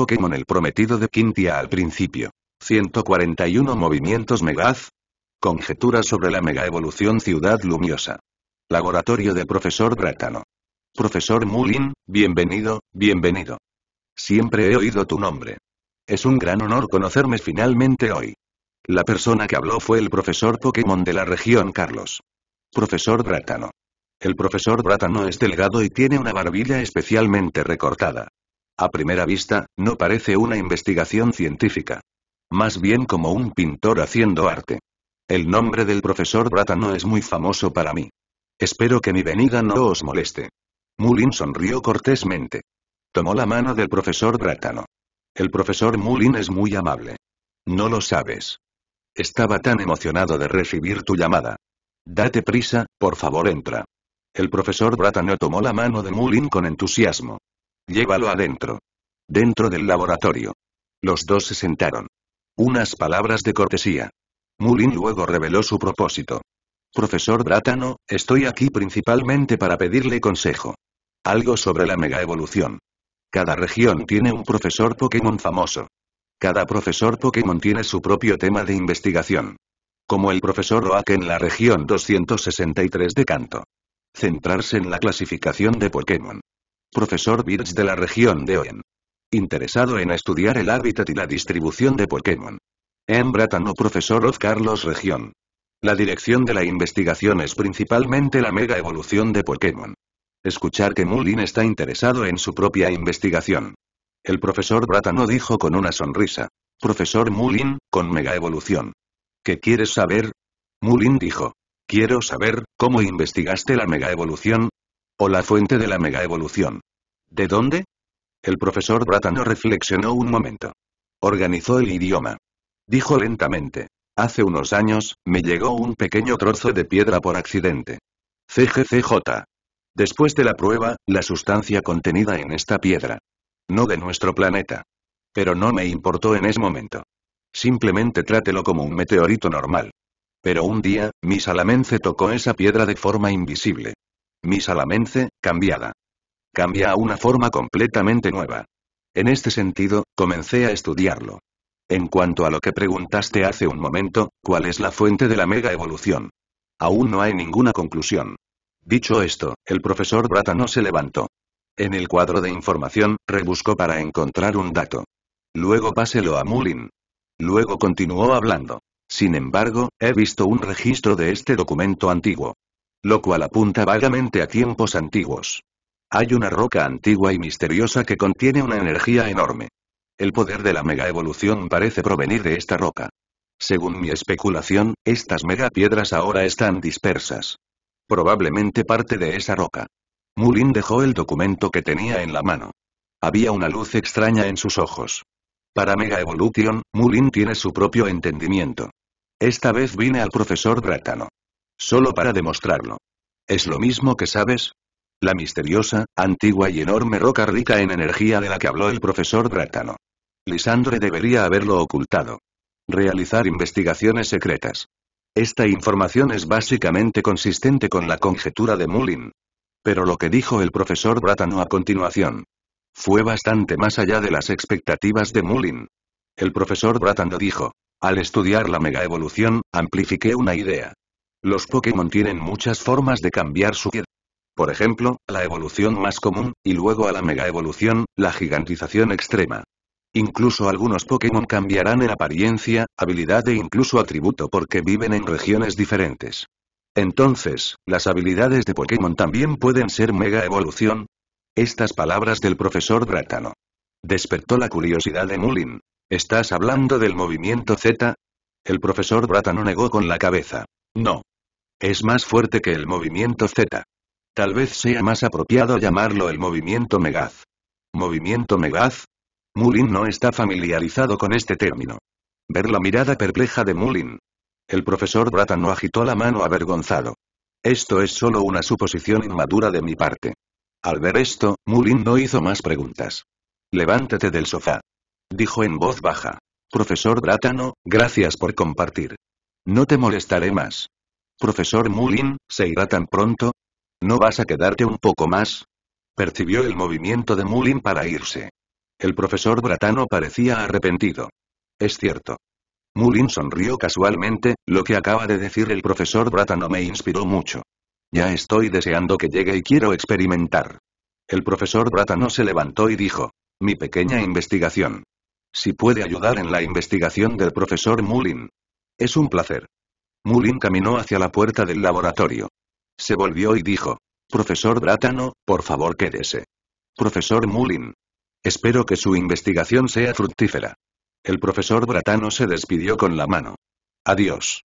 Pokémon el prometido de Quintia al principio. 141 movimientos Megaz. Conjetura sobre la mega evolución Ciudad Lumiosa. Laboratorio del profesor Brátano. Profesor Mulin, bienvenido, bienvenido. Siempre he oído tu nombre. Es un gran honor conocerme finalmente hoy. La persona que habló fue el profesor Pokémon de la región Carlos. Profesor Brátano. El profesor Brátano es delgado y tiene una barbilla especialmente recortada. A primera vista, no parece una investigación científica. Más bien como un pintor haciendo arte. El nombre del profesor Bratano es muy famoso para mí. Espero que mi venida no os moleste. Mullin sonrió cortésmente. Tomó la mano del profesor Bratano. El profesor Mullin es muy amable. No lo sabes. Estaba tan emocionado de recibir tu llamada. Date prisa, por favor entra. El profesor Bratano tomó la mano de Mullin con entusiasmo. Llévalo adentro. Dentro del laboratorio. Los dos se sentaron. Unas palabras de cortesía. Mulin luego reveló su propósito. Profesor Brátano, estoy aquí principalmente para pedirle consejo. Algo sobre la megaevolución. Cada región tiene un profesor Pokémon famoso. Cada profesor Pokémon tiene su propio tema de investigación. Como el profesor Oak en la región 263 de Canto. Centrarse en la clasificación de Pokémon. Profesor Birch de la región de Oen. Interesado en estudiar el hábitat y la distribución de Pokémon. En Bratano Profesor of Carlos Región. La dirección de la investigación es principalmente la mega evolución de Pokémon. Escuchar que Mulin está interesado en su propia investigación. El profesor Bratano dijo con una sonrisa. Profesor Mulin, con mega evolución. ¿Qué quieres saber? Mulin dijo. Quiero saber, ¿cómo investigaste la mega evolución? O la fuente de la megaevolución. ¿De dónde? El profesor Bratano reflexionó un momento. Organizó el idioma. Dijo lentamente. Hace unos años, me llegó un pequeño trozo de piedra por accidente. CGCJ. Después de la prueba, la sustancia contenida en esta piedra. No de nuestro planeta. Pero no me importó en ese momento. Simplemente trátelo como un meteorito normal. Pero un día, mi salamence tocó esa piedra de forma invisible. Misa Lamence, cambiada. Cambia a una forma completamente nueva. En este sentido, comencé a estudiarlo. En cuanto a lo que preguntaste hace un momento, ¿cuál es la fuente de la mega evolución? Aún no hay ninguna conclusión. Dicho esto, el profesor Brata no se levantó. En el cuadro de información, rebuscó para encontrar un dato. Luego páselo a Mullin. Luego continuó hablando. Sin embargo, he visto un registro de este documento antiguo. Lo cual apunta vagamente a tiempos antiguos. Hay una roca antigua y misteriosa que contiene una energía enorme. El poder de la Mega Evolución parece provenir de esta roca. Según mi especulación, estas Mega Piedras ahora están dispersas. Probablemente parte de esa roca. Mulin dejó el documento que tenía en la mano. Había una luz extraña en sus ojos. Para Mega Evolution, Mulin tiene su propio entendimiento. Esta vez vine al profesor Bratano. Solo para demostrarlo. ¿Es lo mismo que sabes? La misteriosa, antigua y enorme roca rica en energía de la que habló el profesor Bratano. Lisandre debería haberlo ocultado. Realizar investigaciones secretas. Esta información es básicamente consistente con la conjetura de Mullin. Pero lo que dijo el profesor Bratano a continuación fue bastante más allá de las expectativas de Mullin. El profesor Bratano dijo, al estudiar la megaevolución, amplifiqué una idea. Los Pokémon tienen muchas formas de cambiar su vida. Por ejemplo, la evolución más común, y luego a la mega evolución, la gigantización extrema. Incluso algunos Pokémon cambiarán en apariencia, habilidad e incluso atributo porque viven en regiones diferentes. Entonces, las habilidades de Pokémon también pueden ser mega evolución. Estas palabras del profesor Bratano. Despertó la curiosidad de Mulin. ¿Estás hablando del movimiento Z? El profesor Bratano negó con la cabeza. No. Es más fuerte que el movimiento Z. Tal vez sea más apropiado llamarlo el movimiento Megaz. ¿Movimiento Megaz? Mulin no está familiarizado con este término. Ver la mirada perpleja de Mulin. El profesor Bratano agitó la mano avergonzado. Esto es solo una suposición inmadura de mi parte. Al ver esto, Mulin no hizo más preguntas. Levántate del sofá. Dijo en voz baja. Profesor Bratano, gracias por compartir. No te molestaré más. Profesor Mullin, ¿se irá tan pronto? ¿No vas a quedarte un poco más? Percibió el movimiento de Mullin para irse. El profesor Bratano parecía arrepentido. Es cierto. Mullin sonrió casualmente, lo que acaba de decir el profesor Bratano me inspiró mucho. Ya estoy deseando que llegue y quiero experimentar. El profesor Bratano se levantó y dijo. Mi pequeña investigación. Si puede ayudar en la investigación del profesor Mullin. Es un placer. Mulin caminó hacia la puerta del laboratorio. Se volvió y dijo. Profesor Bratano, por favor quédese. Profesor Mulin. Espero que su investigación sea fructífera. El profesor Bratano se despidió con la mano. Adiós.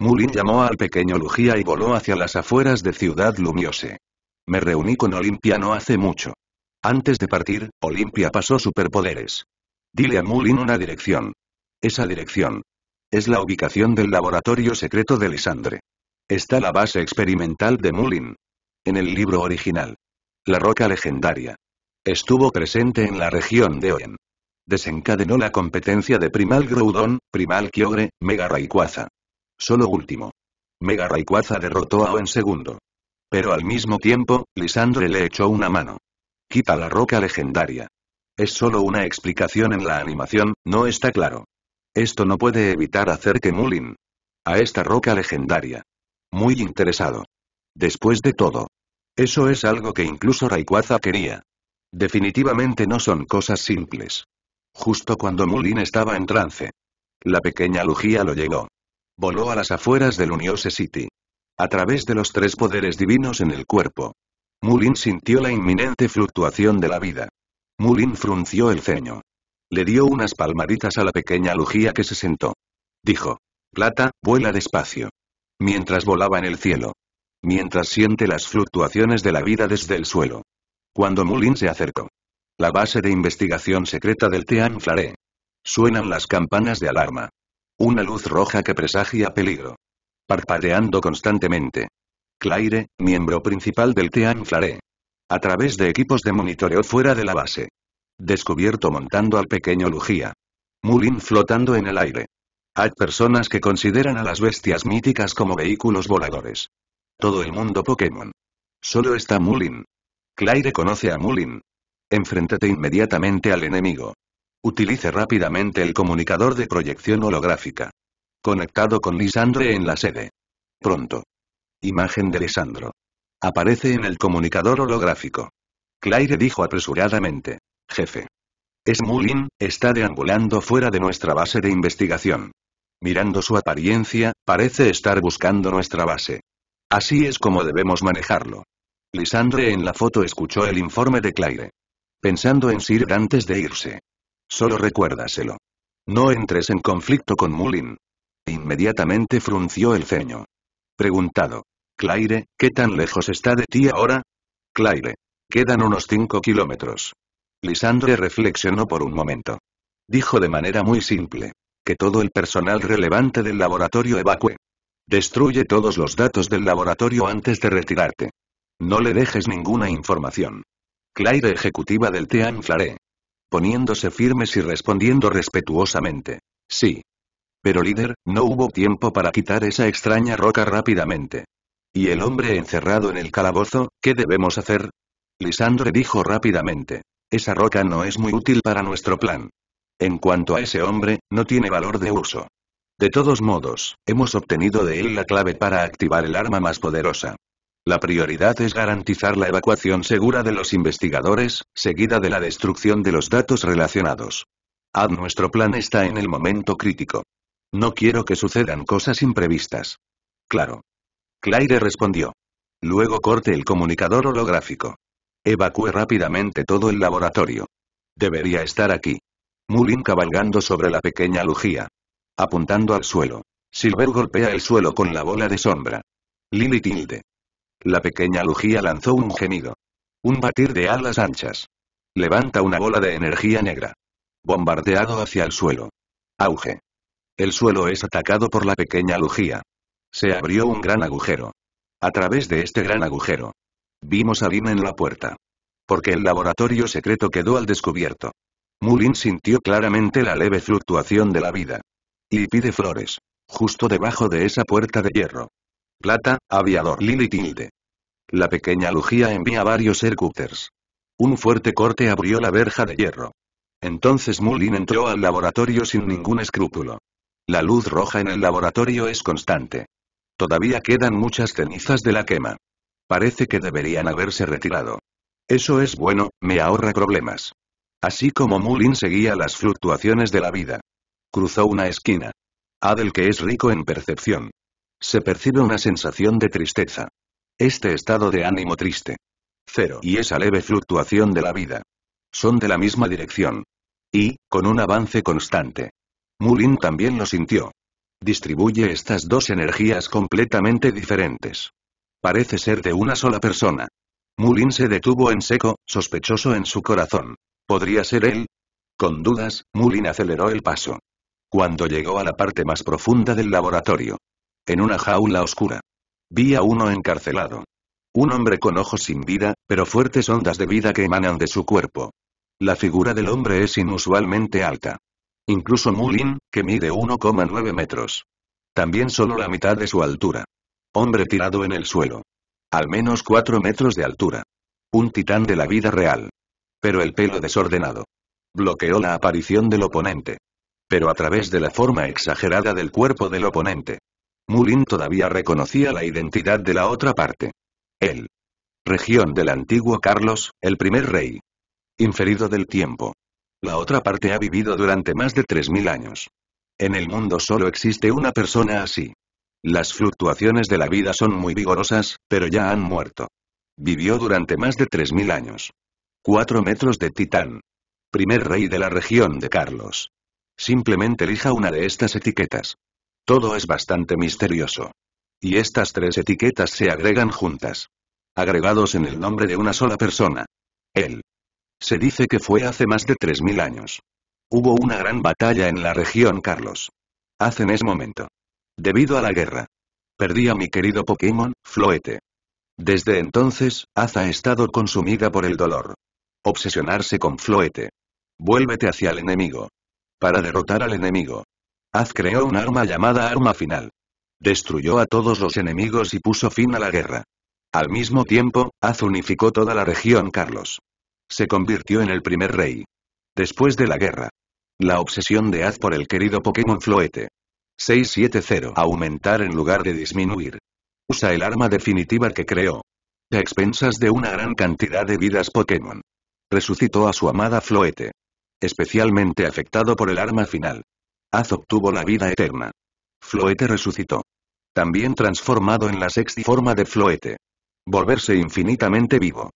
Mulin llamó al pequeño Lugía y voló hacia las afueras de Ciudad Lumiose. Me reuní con Olimpia no hace mucho. Antes de partir, Olimpia pasó superpoderes. Dile a Mulin una dirección. Esa dirección. Es la ubicación del laboratorio secreto de Lisandre. Está la base experimental de Mulin. En el libro original. La roca legendaria. Estuvo presente en la región de Oen. Desencadenó la competencia de Primal Groudon, Primal Kyogre, Mega Rayquaza. Solo último. Mega Rayquaza derrotó a Oen segundo. Pero al mismo tiempo, Lisandre le echó una mano. Quita la roca legendaria. Es solo una explicación en la animación, no está claro. Esto no puede evitar hacer que Mulin a esta roca legendaria. Muy interesado. Después de todo. Eso es algo que incluso Rayquaza quería. Definitivamente no son cosas simples. Justo cuando Mulin estaba en trance. La pequeña Lugía lo llegó. Voló a las afueras del Uniose City. A través de los tres poderes divinos en el cuerpo. Mulin sintió la inminente fluctuación de la vida. Mulin frunció el ceño. Le dio unas palmaditas a la pequeña lujía que se sentó. Dijo. Plata, vuela despacio. Mientras volaba en el cielo. Mientras siente las fluctuaciones de la vida desde el suelo. Cuando Mulin se acercó. La base de investigación secreta del Tean Flare. Suenan las campanas de alarma. Una luz roja que presagia peligro. Parpadeando constantemente. Claire, miembro principal del Tean Flare. A través de equipos de monitoreo fuera de la base. Descubierto montando al pequeño Lugia. Mulin flotando en el aire. Hay personas que consideran a las bestias míticas como vehículos voladores. Todo el mundo Pokémon. Solo está Mulin. Claire conoce a Mulin. Enfréntate inmediatamente al enemigo. Utilice rápidamente el comunicador de proyección holográfica. Conectado con Lisandre en la sede. Pronto. Imagen de Lisandro. Aparece en el comunicador holográfico. Claire dijo apresuradamente jefe. Es Mulin, está deambulando fuera de nuestra base de investigación. Mirando su apariencia, parece estar buscando nuestra base. Así es como debemos manejarlo. Lisandre en la foto escuchó el informe de Claire. Pensando en Sir antes de irse. Solo recuérdaselo. No entres en conflicto con Mulin. Inmediatamente frunció el ceño. Preguntado. Claire, ¿qué tan lejos está de ti ahora? Claire. Quedan unos 5 kilómetros. Lisandre reflexionó por un momento. Dijo de manera muy simple. Que todo el personal relevante del laboratorio evacue. Destruye todos los datos del laboratorio antes de retirarte. No le dejes ninguna información. Claire ejecutiva del Team Flare. Poniéndose firmes y respondiendo respetuosamente. Sí. Pero líder, no hubo tiempo para quitar esa extraña roca rápidamente. ¿Y el hombre encerrado en el calabozo, qué debemos hacer? Lisandre dijo rápidamente. Esa roca no es muy útil para nuestro plan. En cuanto a ese hombre, no tiene valor de uso. De todos modos, hemos obtenido de él la clave para activar el arma más poderosa. La prioridad es garantizar la evacuación segura de los investigadores, seguida de la destrucción de los datos relacionados. Ad nuestro plan está en el momento crítico. No quiero que sucedan cosas imprevistas. Claro. Claire respondió. Luego corte el comunicador holográfico. Evacué rápidamente todo el laboratorio. Debería estar aquí. Mulin cabalgando sobre la pequeña lujía. Apuntando al suelo. Silver golpea el suelo con la bola de sombra. Lily tilde. La pequeña lujía lanzó un gemido. Un batir de alas anchas. Levanta una bola de energía negra. Bombardeado hacia el suelo. Auge. El suelo es atacado por la pequeña lujía. Se abrió un gran agujero. A través de este gran agujero, Vimos a Lin en la puerta. Porque el laboratorio secreto quedó al descubierto. Mulin sintió claramente la leve fluctuación de la vida. Y pide flores. Justo debajo de esa puerta de hierro. Plata, aviador Lili Tilde. La pequeña lujía envía varios aircutters. Un fuerte corte abrió la verja de hierro. Entonces Mulin entró al laboratorio sin ningún escrúpulo. La luz roja en el laboratorio es constante. Todavía quedan muchas cenizas de la quema. Parece que deberían haberse retirado. Eso es bueno, me ahorra problemas. Así como Mulin seguía las fluctuaciones de la vida. Cruzó una esquina. Adel que es rico en percepción. Se percibe una sensación de tristeza. Este estado de ánimo triste. Cero y esa leve fluctuación de la vida. Son de la misma dirección. Y, con un avance constante. Mulin también lo sintió. Distribuye estas dos energías completamente diferentes. Parece ser de una sola persona. Mulin se detuvo en seco, sospechoso en su corazón. ¿Podría ser él? Con dudas, Mulin aceleró el paso. Cuando llegó a la parte más profunda del laboratorio. En una jaula oscura. Vi a uno encarcelado. Un hombre con ojos sin vida, pero fuertes ondas de vida que emanan de su cuerpo. La figura del hombre es inusualmente alta. Incluso Mulin, que mide 1,9 metros. También solo la mitad de su altura. Hombre tirado en el suelo. Al menos cuatro metros de altura. Un titán de la vida real. Pero el pelo desordenado. Bloqueó la aparición del oponente. Pero a través de la forma exagerada del cuerpo del oponente. Mulin todavía reconocía la identidad de la otra parte. Él. Región del antiguo Carlos, el primer rey. Inferido del tiempo. La otra parte ha vivido durante más de 3.000 años. En el mundo solo existe una persona así. Las fluctuaciones de la vida son muy vigorosas, pero ya han muerto. Vivió durante más de 3.000 años. Cuatro metros de titán. Primer rey de la región de Carlos. Simplemente elija una de estas etiquetas. Todo es bastante misterioso. Y estas tres etiquetas se agregan juntas. Agregados en el nombre de una sola persona. Él. Se dice que fue hace más de 3.000 años. Hubo una gran batalla en la región Carlos. Hace en ese momento debido a la guerra. Perdí a mi querido Pokémon, Floete. Desde entonces, Az ha estado consumida por el dolor. Obsesionarse con Floete. Vuélvete hacia el enemigo. Para derrotar al enemigo. Az creó un arma llamada Arma Final. Destruyó a todos los enemigos y puso fin a la guerra. Al mismo tiempo, Az unificó toda la región Carlos. Se convirtió en el primer rey. Después de la guerra. La obsesión de Az por el querido Pokémon Floete. 670. Aumentar en lugar de disminuir. Usa el arma definitiva que creó. A expensas de una gran cantidad de vidas Pokémon. Resucitó a su amada Floete. Especialmente afectado por el arma final. Az obtuvo la vida eterna. Floete resucitó. También transformado en la sexta forma de Floete. Volverse infinitamente vivo.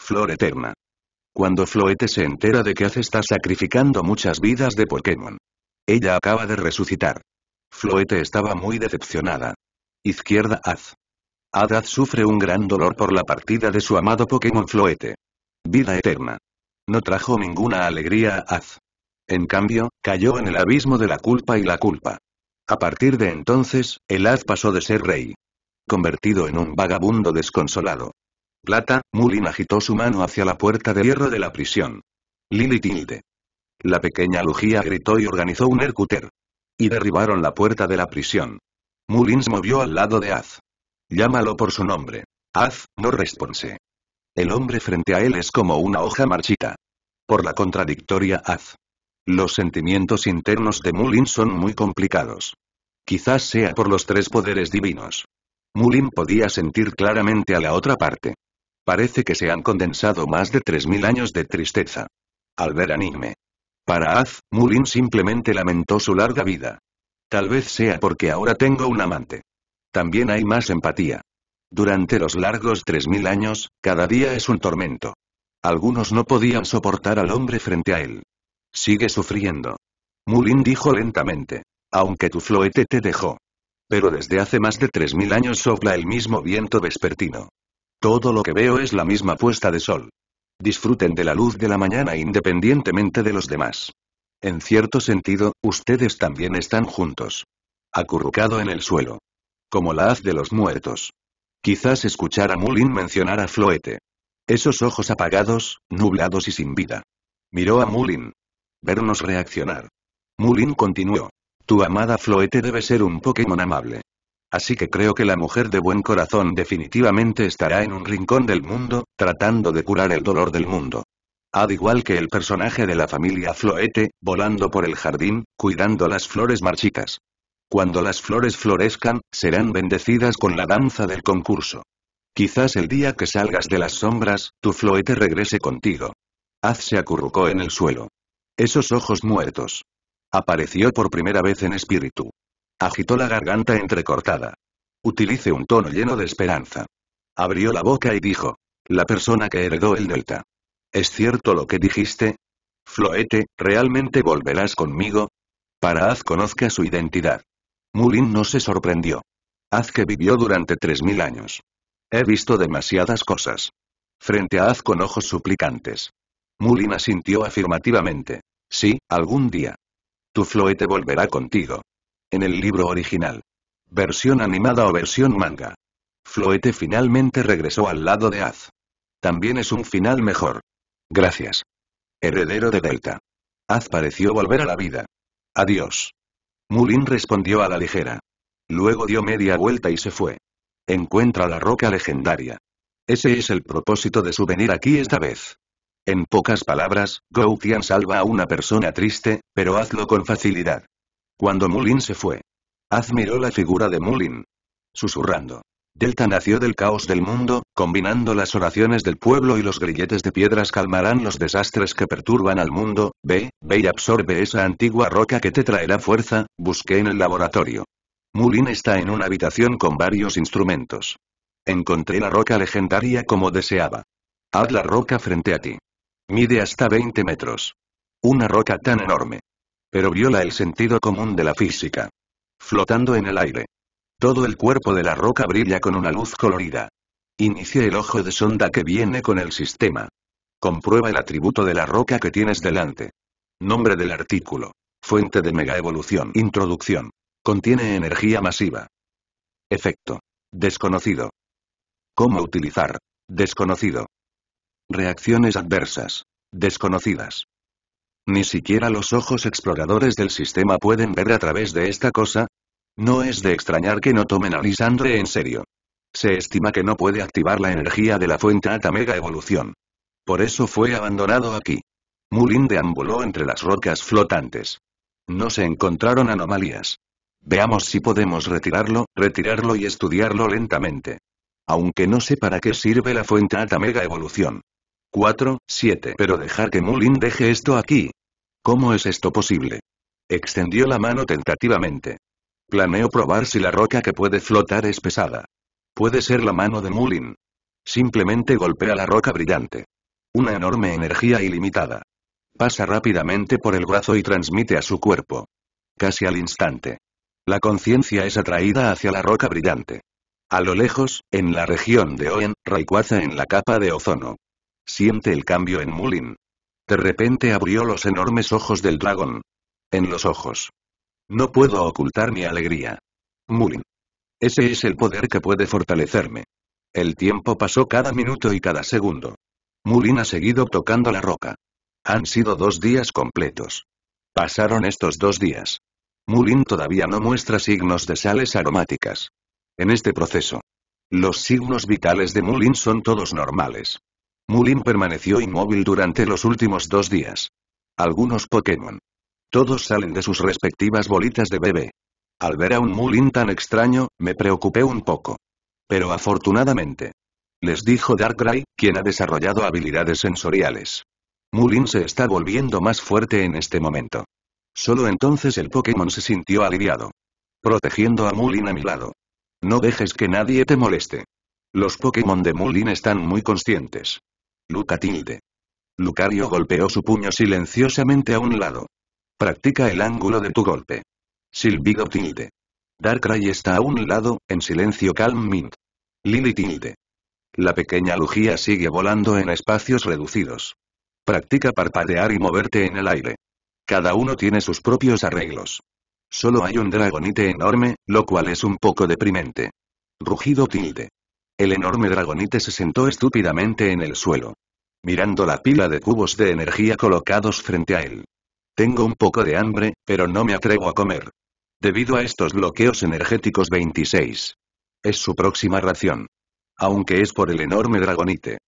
Flor eterna. Cuando Floete se entera de que Az está sacrificando muchas vidas de Pokémon. Ella acaba de resucitar. Floete estaba muy decepcionada. Izquierda Haz. Adad sufre un gran dolor por la partida de su amado Pokémon Floete. Vida eterna. No trajo ninguna alegría a Az. En cambio, cayó en el abismo de la culpa y la culpa. A partir de entonces, el haz pasó de ser rey. Convertido en un vagabundo desconsolado. Plata, Mulin agitó su mano hacia la puerta de hierro de la prisión. Lily tilde. La pequeña Lugía gritó y organizó un Ercuter. Y derribaron la puerta de la prisión. Mullins movió al lado de Az. Llámalo por su nombre. Az, no response. El hombre frente a él es como una hoja marchita. Por la contradictoria Az. Los sentimientos internos de Mullins son muy complicados. Quizás sea por los tres poderes divinos. Mulin podía sentir claramente a la otra parte. Parece que se han condensado más de 3.000 años de tristeza. Al ver a para Az, Mulin simplemente lamentó su larga vida. Tal vez sea porque ahora tengo un amante. También hay más empatía. Durante los largos 3.000 años, cada día es un tormento. Algunos no podían soportar al hombre frente a él. Sigue sufriendo. Mulin dijo lentamente. Aunque tu floete te dejó. Pero desde hace más de mil años sopla el mismo viento vespertino. Todo lo que veo es la misma puesta de sol. Disfruten de la luz de la mañana independientemente de los demás. En cierto sentido, ustedes también están juntos. Acurrucado en el suelo. Como la haz de los muertos. Quizás escuchar a Mulin mencionar a Floete. Esos ojos apagados, nublados y sin vida. Miró a Mulin. Vernos reaccionar. Mulin continuó. Tu amada Floete debe ser un Pokémon amable. Así que creo que la mujer de buen corazón definitivamente estará en un rincón del mundo, tratando de curar el dolor del mundo. Ad igual que el personaje de la familia Floete, volando por el jardín, cuidando las flores marchitas. Cuando las flores florezcan, serán bendecidas con la danza del concurso. Quizás el día que salgas de las sombras, tu floete regrese contigo. Haz se acurrucó en el suelo. Esos ojos muertos. Apareció por primera vez en espíritu. Agitó la garganta entrecortada. Utilice un tono lleno de esperanza. Abrió la boca y dijo. La persona que heredó el delta. ¿Es cierto lo que dijiste? Floete, ¿realmente volverás conmigo? Para Haz conozca su identidad. Mulin no se sorprendió. Haz que vivió durante 3.000 años. He visto demasiadas cosas. Frente a Haz con ojos suplicantes. Mulin asintió afirmativamente. Sí, algún día. Tu floete volverá contigo. En el libro original. Versión animada o versión manga. Floete finalmente regresó al lado de Az. También es un final mejor. Gracias. Heredero de Delta. Az pareció volver a la vida. Adiós. Mulin respondió a la ligera. Luego dio media vuelta y se fue. Encuentra la roca legendaria. Ese es el propósito de su venir aquí esta vez. En pocas palabras, Goutian salva a una persona triste, pero hazlo con facilidad. Cuando Mulin se fue. Admiró la figura de Mulin. Susurrando. Delta nació del caos del mundo, combinando las oraciones del pueblo y los grilletes de piedras calmarán los desastres que perturban al mundo, ve, ve y absorbe esa antigua roca que te traerá fuerza, busqué en el laboratorio. Mulin está en una habitación con varios instrumentos. Encontré la roca legendaria como deseaba. Haz la roca frente a ti. Mide hasta 20 metros. Una roca tan enorme. Pero viola el sentido común de la física. Flotando en el aire. Todo el cuerpo de la roca brilla con una luz colorida. Inicia el ojo de sonda que viene con el sistema. Comprueba el atributo de la roca que tienes delante. Nombre del artículo. Fuente de megaevolución. Introducción. Contiene energía masiva. Efecto. Desconocido. ¿Cómo utilizar? Desconocido. Reacciones adversas. Desconocidas. Ni siquiera los ojos exploradores del sistema pueden ver a través de esta cosa. No es de extrañar que no tomen a Lisandre en serio. Se estima que no puede activar la energía de la fuente Ata Mega Evolución. Por eso fue abandonado aquí. Mulin deambuló entre las rocas flotantes. No se encontraron anomalías. Veamos si podemos retirarlo, retirarlo y estudiarlo lentamente. Aunque no sé para qué sirve la fuente Ata Mega Evolución. 4, 7. Pero dejar que Mulin deje esto aquí, ¿Cómo es esto posible? Extendió la mano tentativamente. Planeo probar si la roca que puede flotar es pesada. Puede ser la mano de Mulin. Simplemente golpea la roca brillante. Una enorme energía ilimitada. Pasa rápidamente por el brazo y transmite a su cuerpo. Casi al instante. La conciencia es atraída hacia la roca brillante. A lo lejos, en la región de Oen, Rayquaza en la capa de ozono. Siente el cambio en Mulin. De repente abrió los enormes ojos del dragón. En los ojos. No puedo ocultar mi alegría. Mulin. Ese es el poder que puede fortalecerme. El tiempo pasó cada minuto y cada segundo. Mulin ha seguido tocando la roca. Han sido dos días completos. Pasaron estos dos días. Mulin todavía no muestra signos de sales aromáticas. En este proceso. Los signos vitales de Mulin son todos normales. Mulin permaneció inmóvil durante los últimos dos días. Algunos Pokémon. Todos salen de sus respectivas bolitas de bebé. Al ver a un Mulin tan extraño, me preocupé un poco. Pero afortunadamente. Les dijo Darkrai, quien ha desarrollado habilidades sensoriales. Mulin se está volviendo más fuerte en este momento. Solo entonces el Pokémon se sintió aliviado. Protegiendo a Mulin a mi lado. No dejes que nadie te moleste. Los Pokémon de Mulin están muy conscientes. Luca tilde. Lucario golpeó su puño silenciosamente a un lado. Practica el ángulo de tu golpe. Silbido tilde. Darkrai está a un lado, en silencio calm mint. Lily tilde. La pequeña lujía sigue volando en espacios reducidos. Practica parpadear y moverte en el aire. Cada uno tiene sus propios arreglos. Solo hay un dragonite enorme, lo cual es un poco deprimente. Rugido tilde. El enorme dragonite se sentó estúpidamente en el suelo. Mirando la pila de cubos de energía colocados frente a él. Tengo un poco de hambre, pero no me atrevo a comer. Debido a estos bloqueos energéticos 26. Es su próxima ración. Aunque es por el enorme dragonite.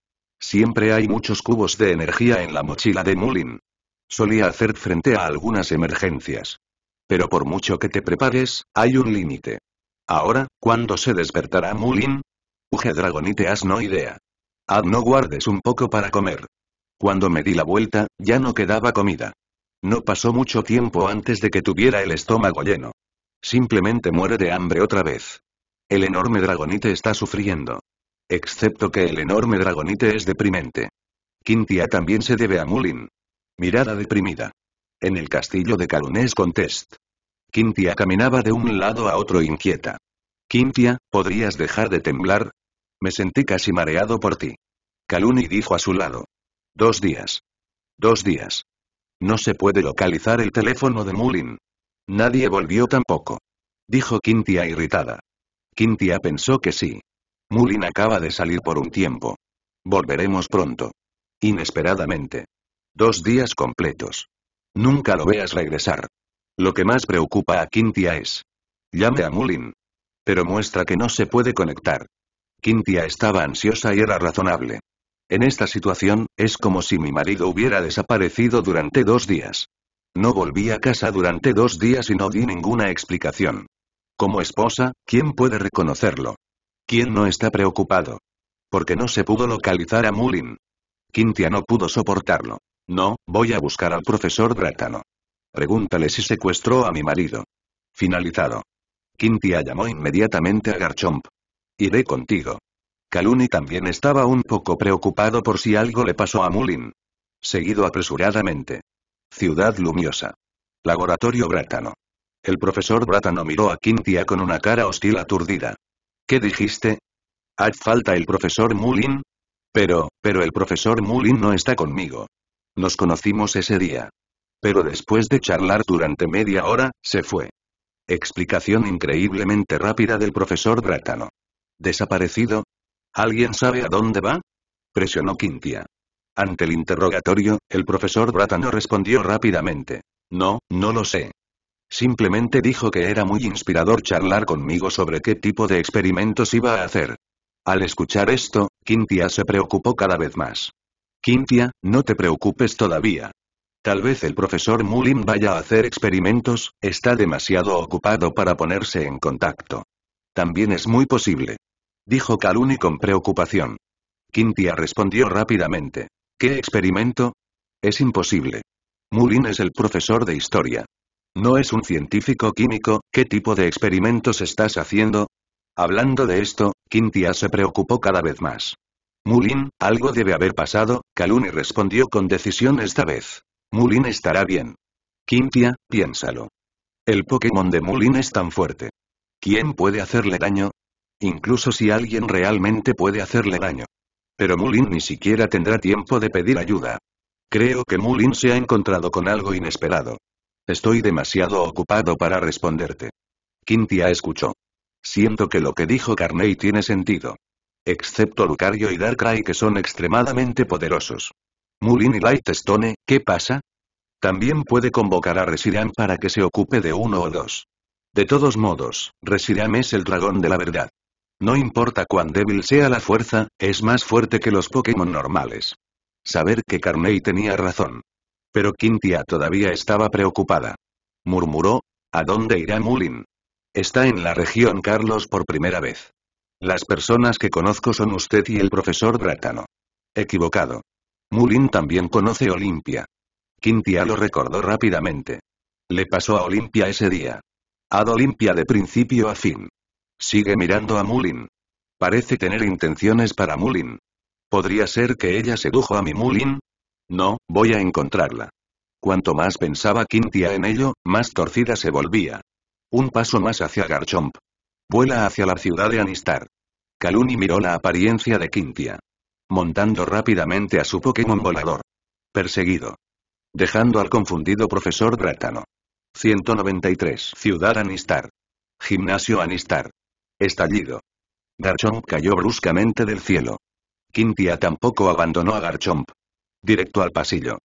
Siempre hay muchos cubos de energía en la mochila de Mulin. Solía hacer frente a algunas emergencias. Pero por mucho que te prepares, hay un límite. Ahora, ¿cuándo se despertará Mulin? Uge Dragonite has no idea. Ad no guardes un poco para comer. Cuando me di la vuelta, ya no quedaba comida. No pasó mucho tiempo antes de que tuviera el estómago lleno. Simplemente muere de hambre otra vez. El enorme dragonite está sufriendo. Excepto que el enorme dragonite es deprimente. Quintia también se debe a Mulin. Mirada deprimida. En el castillo de Calunés Contest. Quintia caminaba de un lado a otro inquieta. Quintia, ¿podrías dejar de temblar? Me sentí casi mareado por ti. Kaluni dijo a su lado. Dos días. Dos días. No se puede localizar el teléfono de Mulin. Nadie volvió tampoco. Dijo Quintia irritada. Quintia pensó que sí. Mulin acaba de salir por un tiempo. Volveremos pronto. Inesperadamente. Dos días completos. Nunca lo veas regresar. Lo que más preocupa a Quintia es. Llame a Mulin. Pero muestra que no se puede conectar. Quintia estaba ansiosa y era razonable. En esta situación, es como si mi marido hubiera desaparecido durante dos días. No volví a casa durante dos días y no di ninguna explicación. Como esposa, ¿quién puede reconocerlo? ¿Quién no está preocupado? Porque no se pudo localizar a Mullin. Quintia no pudo soportarlo. No, voy a buscar al profesor Brátano. Pregúntale si secuestró a mi marido. Finalizado. Quintia llamó inmediatamente a Garchomp. Iré contigo. Kaluni también estaba un poco preocupado por si algo le pasó a Mulin. Seguido apresuradamente. Ciudad Lumiosa. Laboratorio Bratano. El profesor Bratano miró a Quintia con una cara hostil aturdida. ¿Qué dijiste? ¿Haz falta el profesor Mulin? Pero, pero el profesor Mulin no está conmigo. Nos conocimos ese día. Pero después de charlar durante media hora, se fue. Explicación increíblemente rápida del profesor Bratano. ¿Desaparecido? ¿Alguien sabe a dónde va? Presionó Quintia. Ante el interrogatorio, el profesor Bratano respondió rápidamente. No, no lo sé. Simplemente dijo que era muy inspirador charlar conmigo sobre qué tipo de experimentos iba a hacer. Al escuchar esto, Quintia se preocupó cada vez más. Quintia, no te preocupes todavía. Tal vez el profesor Mullin vaya a hacer experimentos, está demasiado ocupado para ponerse en contacto. También es muy posible dijo Kaluni con preocupación. Quintia respondió rápidamente. ¿Qué experimento? Es imposible. Mulin es el profesor de historia. No es un científico químico, ¿qué tipo de experimentos estás haciendo? Hablando de esto, Quintia se preocupó cada vez más. Mulin, algo debe haber pasado, Kaluni respondió con decisión esta vez. Mulin estará bien. Quintia, piénsalo. El Pokémon de Mulin es tan fuerte. ¿Quién puede hacerle daño? Incluso si alguien realmente puede hacerle daño. Pero Mulin ni siquiera tendrá tiempo de pedir ayuda. Creo que Mulin se ha encontrado con algo inesperado. Estoy demasiado ocupado para responderte. Quintia escuchó. Siento que lo que dijo Carney tiene sentido. Excepto Lucario y Darkrai que son extremadamente poderosos. Mulin y Lightstone, ¿qué pasa? También puede convocar a Reshiram para que se ocupe de uno o dos. De todos modos, Reshiram es el dragón de la verdad. No importa cuán débil sea la fuerza, es más fuerte que los Pokémon normales. Saber que Carney tenía razón. Pero Quintia todavía estaba preocupada. Murmuró, ¿a dónde irá Mulin? Está en la región Carlos por primera vez. Las personas que conozco son usted y el profesor Bratano. Equivocado. Mulin también conoce Olimpia. Quintia lo recordó rápidamente. Le pasó a Olimpia ese día. Ad Olimpia de principio a fin. Sigue mirando a Mulin. Parece tener intenciones para Mulin. ¿Podría ser que ella sedujo a mi Mulin? No, voy a encontrarla. Cuanto más pensaba Quintia en ello, más torcida se volvía. Un paso más hacia Garchomp. Vuela hacia la ciudad de Anistar. Kaluni miró la apariencia de Quintia. Montando rápidamente a su Pokémon volador. Perseguido. Dejando al confundido profesor Drátano. 193. Ciudad Anistar. Gimnasio Anistar. Estallido. Garchomp cayó bruscamente del cielo. Quintia tampoco abandonó a Garchomp. Directo al pasillo.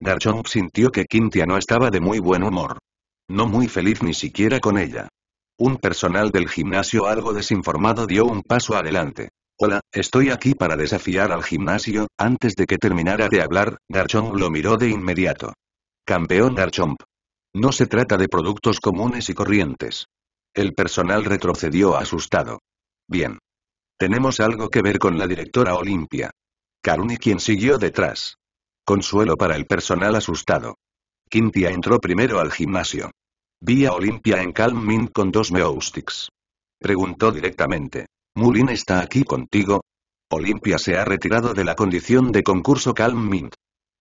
Garchomp sintió que Quintia no estaba de muy buen humor. No muy feliz ni siquiera con ella. Un personal del gimnasio algo desinformado dio un paso adelante. Hola, estoy aquí para desafiar al gimnasio, antes de que terminara de hablar, Garchomp lo miró de inmediato. Campeón Garchomp. No se trata de productos comunes y corrientes. El personal retrocedió asustado. Bien. Tenemos algo que ver con la directora Olimpia. Karuni quien siguió detrás. Consuelo para el personal asustado. Quintia entró primero al gimnasio. Vi a Olimpia en Calm Mint con dos Meoustics. Preguntó directamente. ¿Mulin está aquí contigo? Olimpia se ha retirado de la condición de concurso Calm Mint.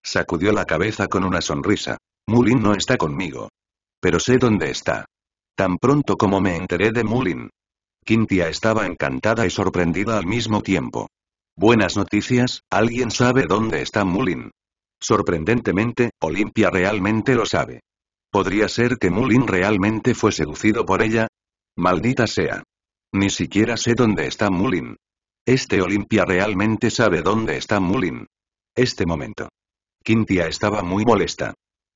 Sacudió la cabeza con una sonrisa. Mulin no está conmigo. Pero sé dónde está. Tan pronto como me enteré de Mulin. Quintia estaba encantada y sorprendida al mismo tiempo. Buenas noticias, ¿alguien sabe dónde está Mulin? Sorprendentemente, Olimpia realmente lo sabe. ¿Podría ser que Mulin realmente fue seducido por ella? Maldita sea. Ni siquiera sé dónde está Mulin. Este Olimpia realmente sabe dónde está Mulin. Este momento. Quintia estaba muy molesta.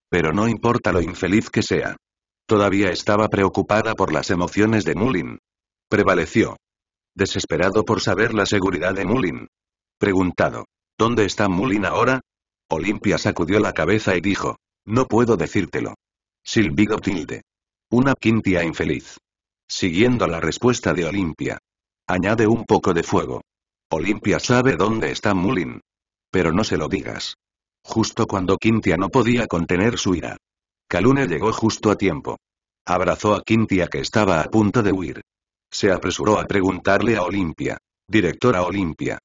Pero no importa lo infeliz que sea. Todavía estaba preocupada por las emociones de Mulin. Prevaleció. Desesperado por saber la seguridad de Mulin. Preguntado. ¿Dónde está Mulin ahora? Olimpia sacudió la cabeza y dijo. No puedo decírtelo. Silbido tilde. Una quintia infeliz. Siguiendo la respuesta de Olimpia. Añade un poco de fuego. Olimpia sabe dónde está Mulin. Pero no se lo digas. Justo cuando Quintia no podía contener su ira. Kalune llegó justo a tiempo. Abrazó a Quintia que estaba a punto de huir. Se apresuró a preguntarle a Olimpia. Directora Olimpia.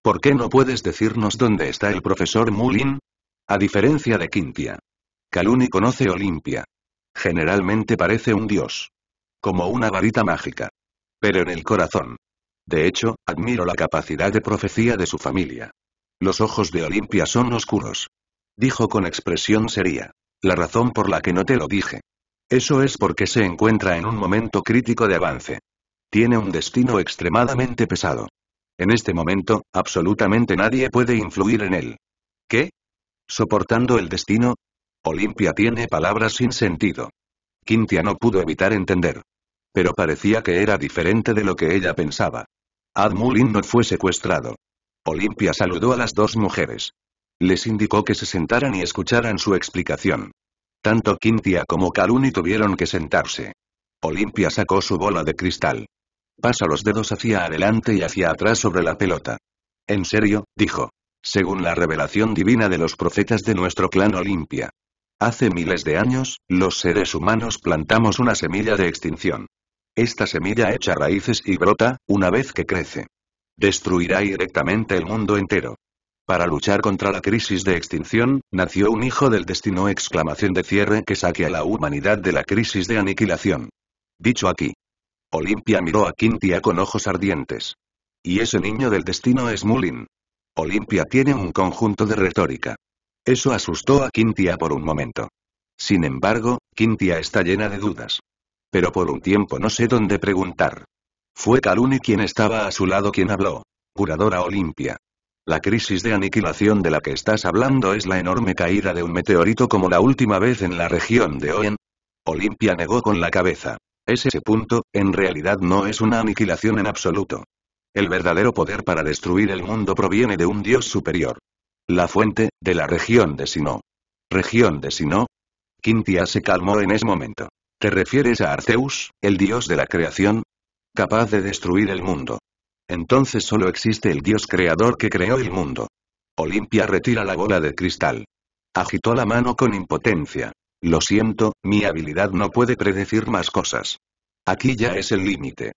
¿Por qué no puedes decirnos dónde está el profesor Mulin? A diferencia de Quintia. Caluni conoce Olimpia. Generalmente parece un dios. Como una varita mágica. Pero en el corazón. De hecho, admiro la capacidad de profecía de su familia. Los ojos de Olimpia son oscuros. Dijo con expresión seria. La razón por la que no te lo dije. Eso es porque se encuentra en un momento crítico de avance. Tiene un destino extremadamente pesado. En este momento, absolutamente nadie puede influir en él. ¿Qué? ¿Soportando el destino? Olimpia tiene palabras sin sentido. Quintia no pudo evitar entender. Pero parecía que era diferente de lo que ella pensaba. Admulin no fue secuestrado. Olimpia saludó a las dos mujeres. Les indicó que se sentaran y escucharan su explicación. Tanto Quintia como Kaluni tuvieron que sentarse. Olimpia sacó su bola de cristal. Pasa los dedos hacia adelante y hacia atrás sobre la pelota. En serio, dijo. Según la revelación divina de los profetas de nuestro clan Olimpia. Hace miles de años, los seres humanos plantamos una semilla de extinción. Esta semilla echa raíces y brota, una vez que crece. Destruirá directamente el mundo entero. Para luchar contra la crisis de extinción, nació un hijo del destino exclamación de cierre que saque a la humanidad de la crisis de aniquilación. Dicho aquí. Olimpia miró a Quintia con ojos ardientes. Y ese niño del destino es Mulin. Olimpia tiene un conjunto de retórica. Eso asustó a Quintia por un momento. Sin embargo, Quintia está llena de dudas. Pero por un tiempo no sé dónde preguntar. Fue Kaluni quien estaba a su lado quien habló. Curadora Olimpia. La crisis de aniquilación de la que estás hablando es la enorme caída de un meteorito como la última vez en la región de Oen. Olimpia negó con la cabeza. Es ese punto, en realidad no es una aniquilación en absoluto. El verdadero poder para destruir el mundo proviene de un dios superior. La fuente, de la región de Sino. ¿Región de Sino? Quintia se calmó en ese momento. ¿Te refieres a Arceus, el dios de la creación? Capaz de destruir el mundo. Entonces solo existe el dios creador que creó el mundo. Olimpia retira la bola de cristal. Agitó la mano con impotencia. Lo siento, mi habilidad no puede predecir más cosas. Aquí ya es el límite.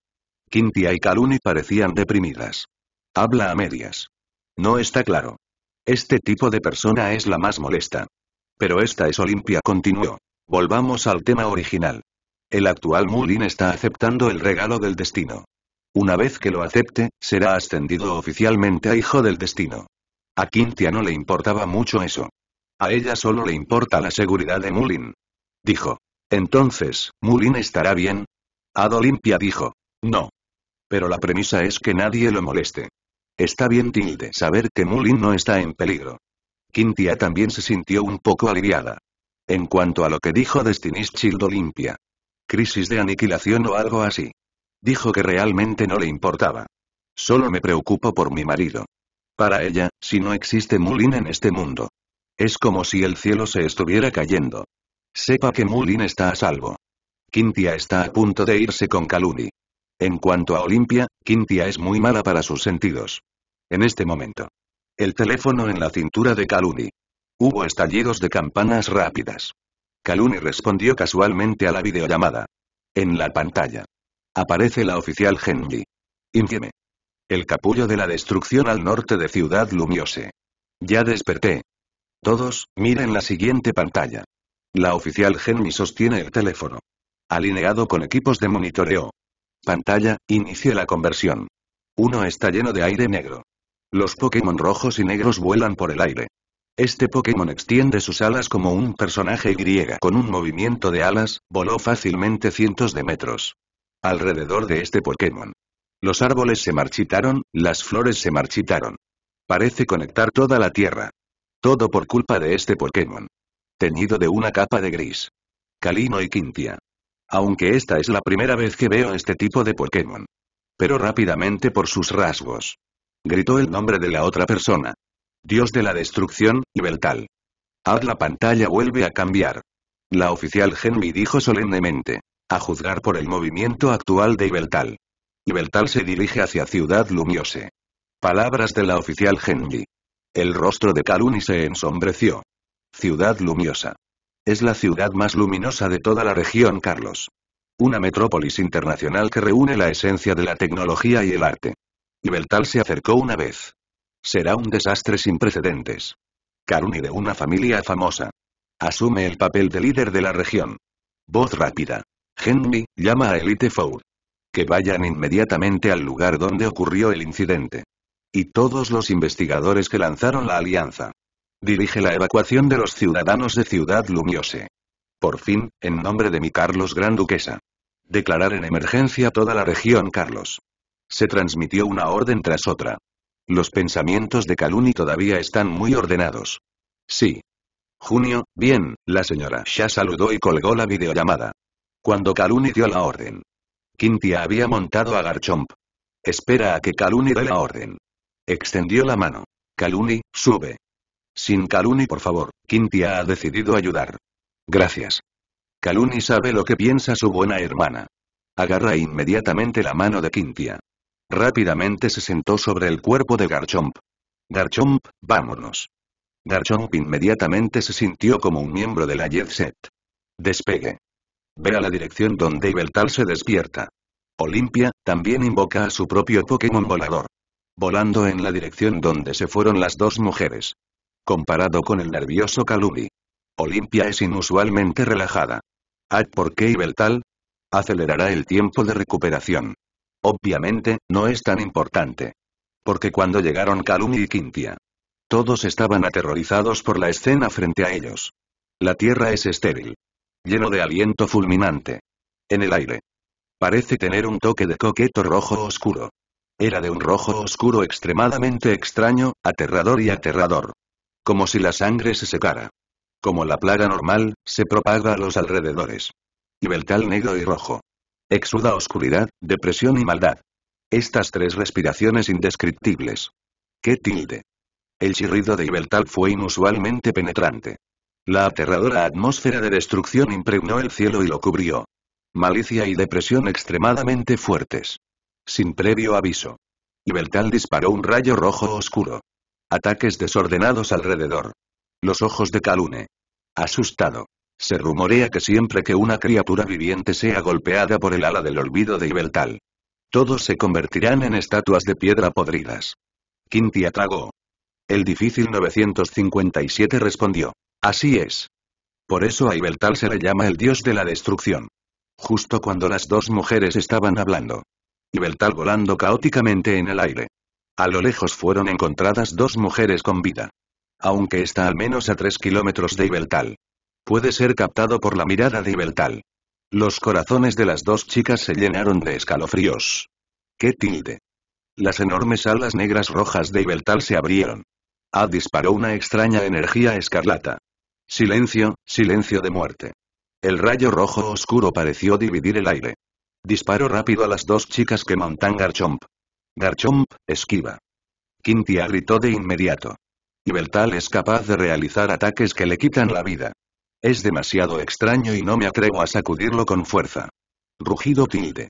Quintia y Kaluni parecían deprimidas. Habla a medias. No está claro. Este tipo de persona es la más molesta. Pero esta es Olimpia continuó. Volvamos al tema original. El actual Mulin está aceptando el regalo del destino. Una vez que lo acepte, será ascendido oficialmente a Hijo del Destino. A Quintia no le importaba mucho eso. A ella solo le importa la seguridad de Mulin. Dijo. Entonces, ¿Mulin estará bien? Adolimpia dijo. No. Pero la premisa es que nadie lo moleste. Está bien tilde saber que Mulin no está en peligro. Quintia también se sintió un poco aliviada. En cuanto a lo que dijo Destiny's Crisis de aniquilación o algo así. Dijo que realmente no le importaba. Solo me preocupo por mi marido. Para ella, si no existe Mulin en este mundo. Es como si el cielo se estuviera cayendo. Sepa que Mulin está a salvo. Quintia está a punto de irse con Kaluni. En cuanto a Olimpia, Quintia es muy mala para sus sentidos. En este momento. El teléfono en la cintura de Kaluni. Hubo estallidos de campanas rápidas. Kaluni respondió casualmente a la videollamada. En la pantalla. Aparece la oficial Henry. Infieme. El capullo de la destrucción al norte de Ciudad Lumiose. Ya desperté. Todos, miren la siguiente pantalla. La oficial Henry sostiene el teléfono. Alineado con equipos de monitoreo. Pantalla, inicie la conversión. Uno está lleno de aire negro. Los Pokémon rojos y negros vuelan por el aire. Este Pokémon extiende sus alas como un personaje griega. Con un movimiento de alas, voló fácilmente cientos de metros alrededor de este Pokémon. Los árboles se marchitaron, las flores se marchitaron. Parece conectar toda la tierra. Todo por culpa de este Pokémon. Teñido de una capa de gris. Kalino y Quintia. Aunque esta es la primera vez que veo este tipo de Pokémon. Pero rápidamente por sus rasgos. Gritó el nombre de la otra persona. Dios de la destrucción, y Beltal. Haz la pantalla vuelve a cambiar. La oficial Genmi dijo solemnemente. A juzgar por el movimiento actual de Ibeltal. Ibeltal se dirige hacia Ciudad Lumiose. Palabras de la oficial Henry. El rostro de Karuni se ensombreció. Ciudad Lumiosa. Es la ciudad más luminosa de toda la región Carlos. Una metrópolis internacional que reúne la esencia de la tecnología y el arte. Ibeltal se acercó una vez. Será un desastre sin precedentes. Karuni de una familia famosa. Asume el papel de líder de la región. Voz rápida. Henry, llama a Elite Four. Que vayan inmediatamente al lugar donde ocurrió el incidente. Y todos los investigadores que lanzaron la alianza. Dirige la evacuación de los ciudadanos de Ciudad Lumiose. Por fin, en nombre de mi Carlos Gran Duquesa. Declarar en emergencia toda la región Carlos. Se transmitió una orden tras otra. Los pensamientos de Caluni todavía están muy ordenados. Sí. Junio, bien, la señora ya saludó y colgó la videollamada. Cuando Kaluni dio la orden. Quintia había montado a Garchomp. Espera a que Kaluni dé la orden. Extendió la mano. Kaluni, sube. Sin Kaluni por favor, Quintia ha decidido ayudar. Gracias. Kaluni sabe lo que piensa su buena hermana. Agarra inmediatamente la mano de Quintia. Rápidamente se sentó sobre el cuerpo de Garchomp. Garchomp, vámonos. Garchomp inmediatamente se sintió como un miembro de la Jet Set. Despegue. Ve a la dirección donde Ibeltal se despierta. Olimpia, también invoca a su propio Pokémon volador. Volando en la dirección donde se fueron las dos mujeres. Comparado con el nervioso Kalumi. Olimpia es inusualmente relajada. ¿Ah, por qué Ibeltal? Acelerará el tiempo de recuperación. Obviamente, no es tan importante. Porque cuando llegaron Kalumi y Quintia, todos estaban aterrorizados por la escena frente a ellos. La tierra es estéril lleno de aliento fulminante. En el aire. Parece tener un toque de coqueto rojo oscuro. Era de un rojo oscuro extremadamente extraño, aterrador y aterrador. Como si la sangre se secara. Como la plaga normal, se propaga a los alrededores. beltal negro y rojo. Exuda oscuridad, depresión y maldad. Estas tres respiraciones indescriptibles. ¡Qué tilde! El chirrido de Ibeltal fue inusualmente penetrante. La aterradora atmósfera de destrucción impregnó el cielo y lo cubrió. Malicia y depresión extremadamente fuertes. Sin previo aviso. Ibeltal disparó un rayo rojo oscuro. Ataques desordenados alrededor. Los ojos de Calune. Asustado. Se rumorea que siempre que una criatura viviente sea golpeada por el ala del olvido de Ibeltal, todos se convertirán en estatuas de piedra podridas. Quintia tragó. El difícil 957 respondió. Así es. Por eso a Ibeltal se le llama el dios de la destrucción. Justo cuando las dos mujeres estaban hablando. Ibeltal volando caóticamente en el aire. A lo lejos fueron encontradas dos mujeres con vida. Aunque está al menos a tres kilómetros de Ibeltal. Puede ser captado por la mirada de Ibeltal. Los corazones de las dos chicas se llenaron de escalofríos. ¡Qué tilde! Las enormes alas negras rojas de Ibeltal se abrieron. A ah, disparó una extraña energía escarlata. Silencio, silencio de muerte. El rayo rojo oscuro pareció dividir el aire. Disparo rápido a las dos chicas que montan Garchomp. Garchomp, esquiva. Quintia gritó de inmediato. Y es capaz de realizar ataques que le quitan la vida. Es demasiado extraño y no me atrevo a sacudirlo con fuerza. Rugido tilde.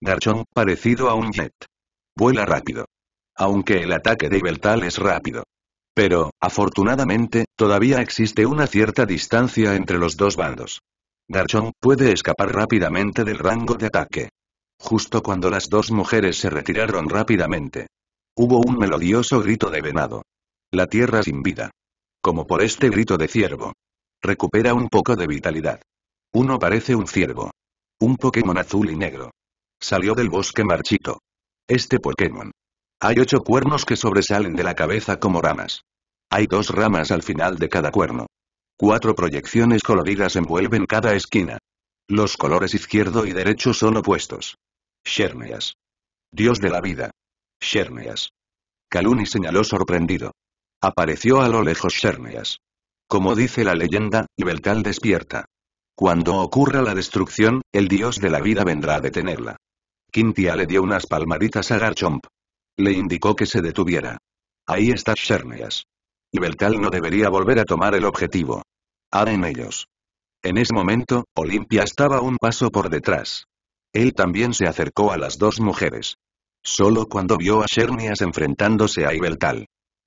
Garchomp parecido a un jet. Vuela rápido. Aunque el ataque de Ibeltal es rápido. Pero, afortunadamente, todavía existe una cierta distancia entre los dos bandos. Garchomp puede escapar rápidamente del rango de ataque. Justo cuando las dos mujeres se retiraron rápidamente. Hubo un melodioso grito de venado. La tierra sin vida. Como por este grito de ciervo. Recupera un poco de vitalidad. Uno parece un ciervo. Un Pokémon azul y negro. Salió del bosque marchito. Este Pokémon hay ocho cuernos que sobresalen de la cabeza como ramas. Hay dos ramas al final de cada cuerno. Cuatro proyecciones coloridas envuelven cada esquina. Los colores izquierdo y derecho son opuestos. Shermeas. Dios de la vida. Shermeas. Kaluni señaló sorprendido. Apareció a lo lejos Sherneas. Como dice la leyenda, Ibeltal despierta. Cuando ocurra la destrucción, el dios de la vida vendrá a detenerla. Quintia le dio unas palmaditas a Garchomp. Le indicó que se detuviera. Ahí está Shernias. Y no debería volver a tomar el objetivo. Ah en ellos. En ese momento, Olimpia estaba un paso por detrás. Él también se acercó a las dos mujeres. Solo cuando vio a Shernias enfrentándose a Ibeltal.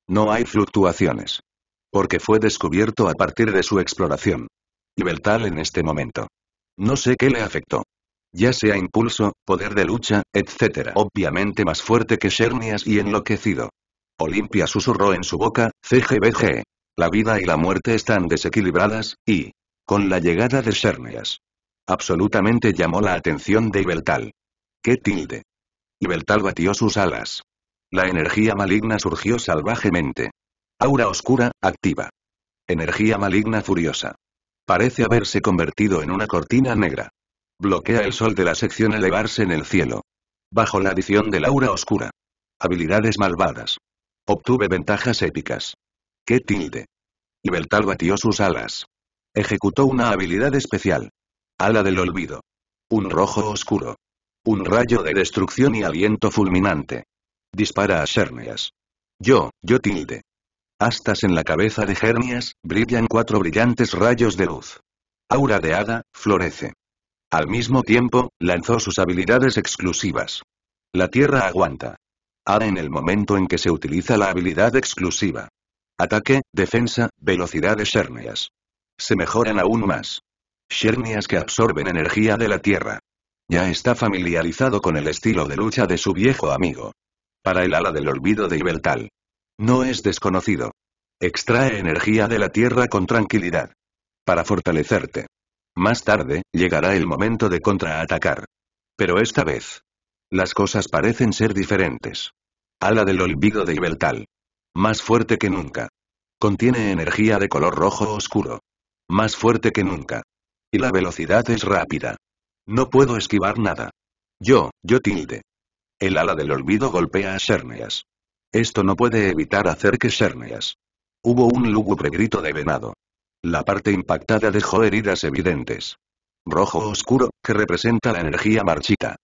No hay fluctuaciones. Porque fue descubierto a partir de su exploración. Ibeltal en este momento. No sé qué le afectó. Ya sea impulso, poder de lucha, etc. Obviamente más fuerte que Shernias y enloquecido. Olimpia susurró en su boca, CGBG. La vida y la muerte están desequilibradas, y... Con la llegada de Shernias. Absolutamente llamó la atención de Ibeltal. ¿Qué tilde? Ibeltal batió sus alas. La energía maligna surgió salvajemente. Aura oscura, activa. Energía maligna furiosa. Parece haberse convertido en una cortina negra. Bloquea el sol de la sección elevarse en el cielo. Bajo la adición del aura oscura. Habilidades malvadas. Obtuve ventajas épicas. ¡Qué tilde! Y Beltal batió sus alas. Ejecutó una habilidad especial. Ala del olvido. Un rojo oscuro. Un rayo de destrucción y aliento fulminante. Dispara a Shernias. Yo, yo tilde. Astas en la cabeza de Hernias, brillan cuatro brillantes rayos de luz. Aura de hada, florece. Al mismo tiempo, lanzó sus habilidades exclusivas. La tierra aguanta. A en el momento en que se utiliza la habilidad exclusiva. Ataque, defensa, velocidad de Shernias. Se mejoran aún más. Shernias que absorben energía de la tierra. Ya está familiarizado con el estilo de lucha de su viejo amigo. Para el ala del olvido de Ibeltal. No es desconocido. Extrae energía de la tierra con tranquilidad. Para fortalecerte. Más tarde, llegará el momento de contraatacar. Pero esta vez. Las cosas parecen ser diferentes. Ala del olvido de Ibeltal. Más fuerte que nunca. Contiene energía de color rojo oscuro. Más fuerte que nunca. Y la velocidad es rápida. No puedo esquivar nada. Yo, yo tilde. El ala del olvido golpea a Sherneas. Esto no puede evitar hacer que Sherneas. Hubo un lúgubre grito de venado. La parte impactada dejó heridas evidentes. Rojo oscuro, que representa la energía marchita.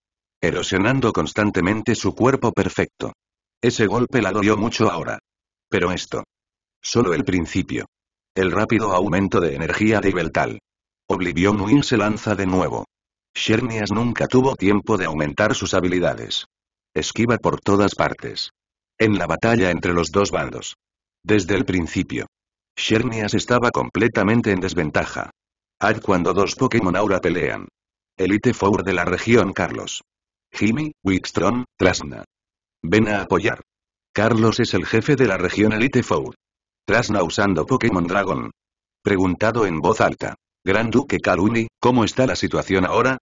Erosionando constantemente su cuerpo perfecto. Ese golpe la dolió mucho ahora. Pero esto. Solo el principio. El rápido aumento de energía de Beltal. Oblivion se lanza de nuevo. Shernias nunca tuvo tiempo de aumentar sus habilidades. Esquiva por todas partes. En la batalla entre los dos bandos. Desde el principio. Shernias estaba completamente en desventaja. Haz cuando dos Pokémon Aura pelean. Elite Four de la región Carlos. Jimmy, Wickstrom, Trasna. Ven a apoyar. Carlos es el jefe de la región Elite Four. Trasna usando Pokémon Dragon. Preguntado en voz alta. Gran Duque Caluni, ¿cómo está la situación ahora?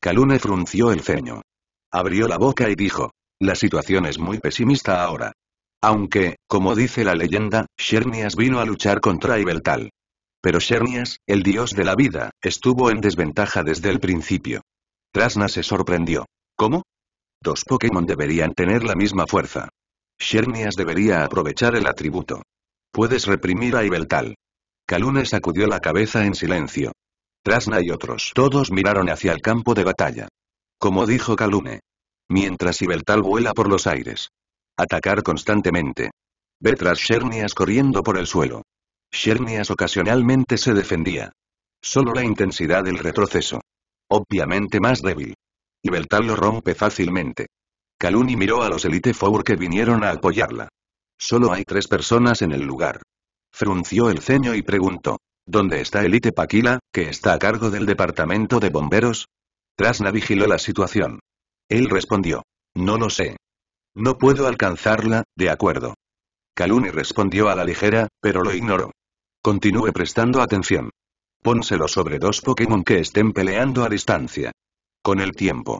Calune frunció el ceño. Abrió la boca y dijo. La situación es muy pesimista ahora. Aunque, como dice la leyenda, Shernias vino a luchar contra Ibeltal. Pero Shernias, el dios de la vida, estuvo en desventaja desde el principio. Trasna se sorprendió. ¿Cómo? Dos Pokémon deberían tener la misma fuerza. Shernias debería aprovechar el atributo. Puedes reprimir a Ibeltal. Kalune sacudió la cabeza en silencio. Trasna y otros todos miraron hacia el campo de batalla. Como dijo Kalune. Mientras Ibeltal vuela por los aires, Atacar constantemente. Ve tras Shernias corriendo por el suelo. Shernias ocasionalmente se defendía. Solo la intensidad del retroceso. Obviamente más débil. Y Beltal lo rompe fácilmente. Kaluni miró a los Elite Four que vinieron a apoyarla. Solo hay tres personas en el lugar. Frunció el ceño y preguntó. ¿Dónde está Elite Paquila, que está a cargo del departamento de bomberos? Trasna vigiló la situación. Él respondió. No lo sé. No puedo alcanzarla, de acuerdo. Caluni respondió a la ligera, pero lo ignoró. Continúe prestando atención. Pónselo sobre dos Pokémon que estén peleando a distancia. Con el tiempo.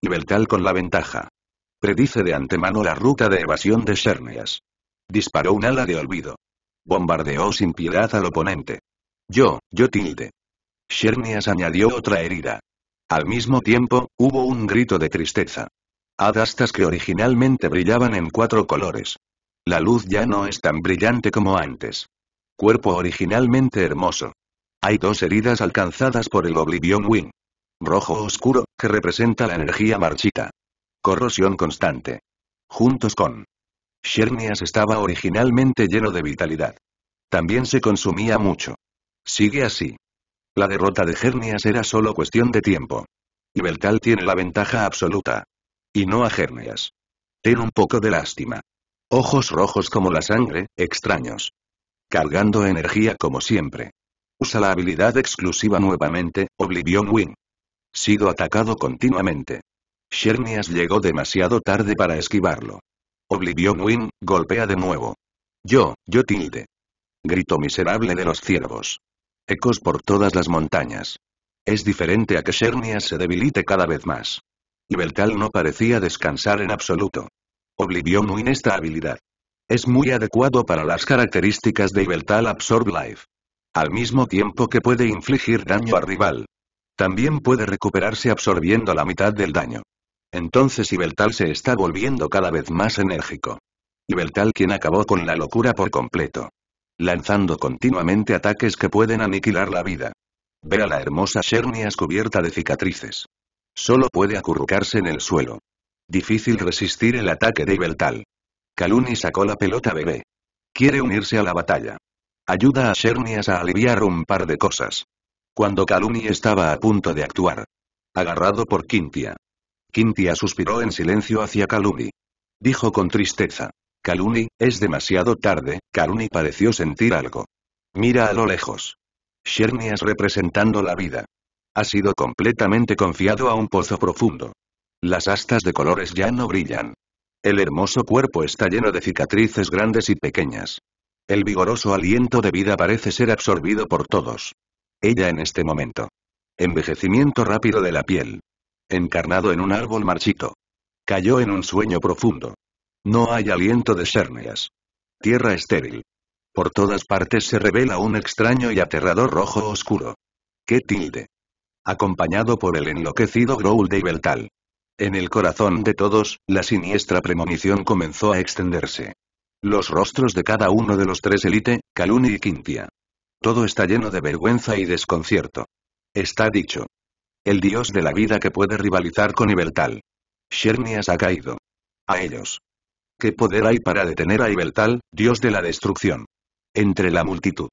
Y Beltal con la ventaja. Predice de antemano la ruta de evasión de Shernias. Disparó un ala de olvido. Bombardeó sin piedad al oponente. Yo, yo tilde. Shernias añadió otra herida. Al mismo tiempo, hubo un grito de tristeza. Adastas que originalmente brillaban en cuatro colores. La luz ya no es tan brillante como antes. Cuerpo originalmente hermoso. Hay dos heridas alcanzadas por el Oblivion Wing. Rojo oscuro, que representa la energía marchita. Corrosión constante. Juntos con. Shernias estaba originalmente lleno de vitalidad. También se consumía mucho. Sigue así. La derrota de Hernias era solo cuestión de tiempo. Y Beltal tiene la ventaja absoluta y no a Gernias. Ten un poco de lástima. Ojos rojos como la sangre, extraños. Cargando energía como siempre. Usa la habilidad exclusiva nuevamente, Oblivion Wing. Sido atacado continuamente. Shermias llegó demasiado tarde para esquivarlo. Oblivion Wing, golpea de nuevo. Yo, yo tilde. Grito miserable de los ciervos. Ecos por todas las montañas. Es diferente a que Shermias se debilite cada vez más. Beltal no parecía descansar en absoluto. Oblivió muy esta habilidad. Es muy adecuado para las características de Beltal Absorb Life. Al mismo tiempo que puede infligir daño al rival. También puede recuperarse absorbiendo la mitad del daño. Entonces Ibeltal se está volviendo cada vez más enérgico. Beltal, quien acabó con la locura por completo. Lanzando continuamente ataques que pueden aniquilar la vida. Ve a la hermosa Shernias cubierta de cicatrices. Solo puede acurrucarse en el suelo. Difícil resistir el ataque de Ibeltal. Kaluni sacó la pelota bebé. Quiere unirse a la batalla. Ayuda a Shernias a aliviar un par de cosas. Cuando Kaluni estaba a punto de actuar. Agarrado por Quintia. Quintia suspiró en silencio hacia Kaluni. Dijo con tristeza. Kaluni, es demasiado tarde, Kaluni pareció sentir algo. Mira a lo lejos. Shernias representando la vida. Ha sido completamente confiado a un pozo profundo. Las astas de colores ya no brillan. El hermoso cuerpo está lleno de cicatrices grandes y pequeñas. El vigoroso aliento de vida parece ser absorbido por todos. Ella en este momento. Envejecimiento rápido de la piel. Encarnado en un árbol marchito. Cayó en un sueño profundo. No hay aliento de serneas. Tierra estéril. Por todas partes se revela un extraño y aterrador rojo oscuro. ¿Qué tilde? acompañado por el enloquecido growl de Ibertal. En el corazón de todos, la siniestra premonición comenzó a extenderse. Los rostros de cada uno de los tres élite, Kaluni y Quintia. Todo está lleno de vergüenza y desconcierto. Está dicho. El dios de la vida que puede rivalizar con Ibeltal. Shernias ha caído. A ellos. ¿Qué poder hay para detener a Ibeltal, dios de la destrucción? Entre la multitud.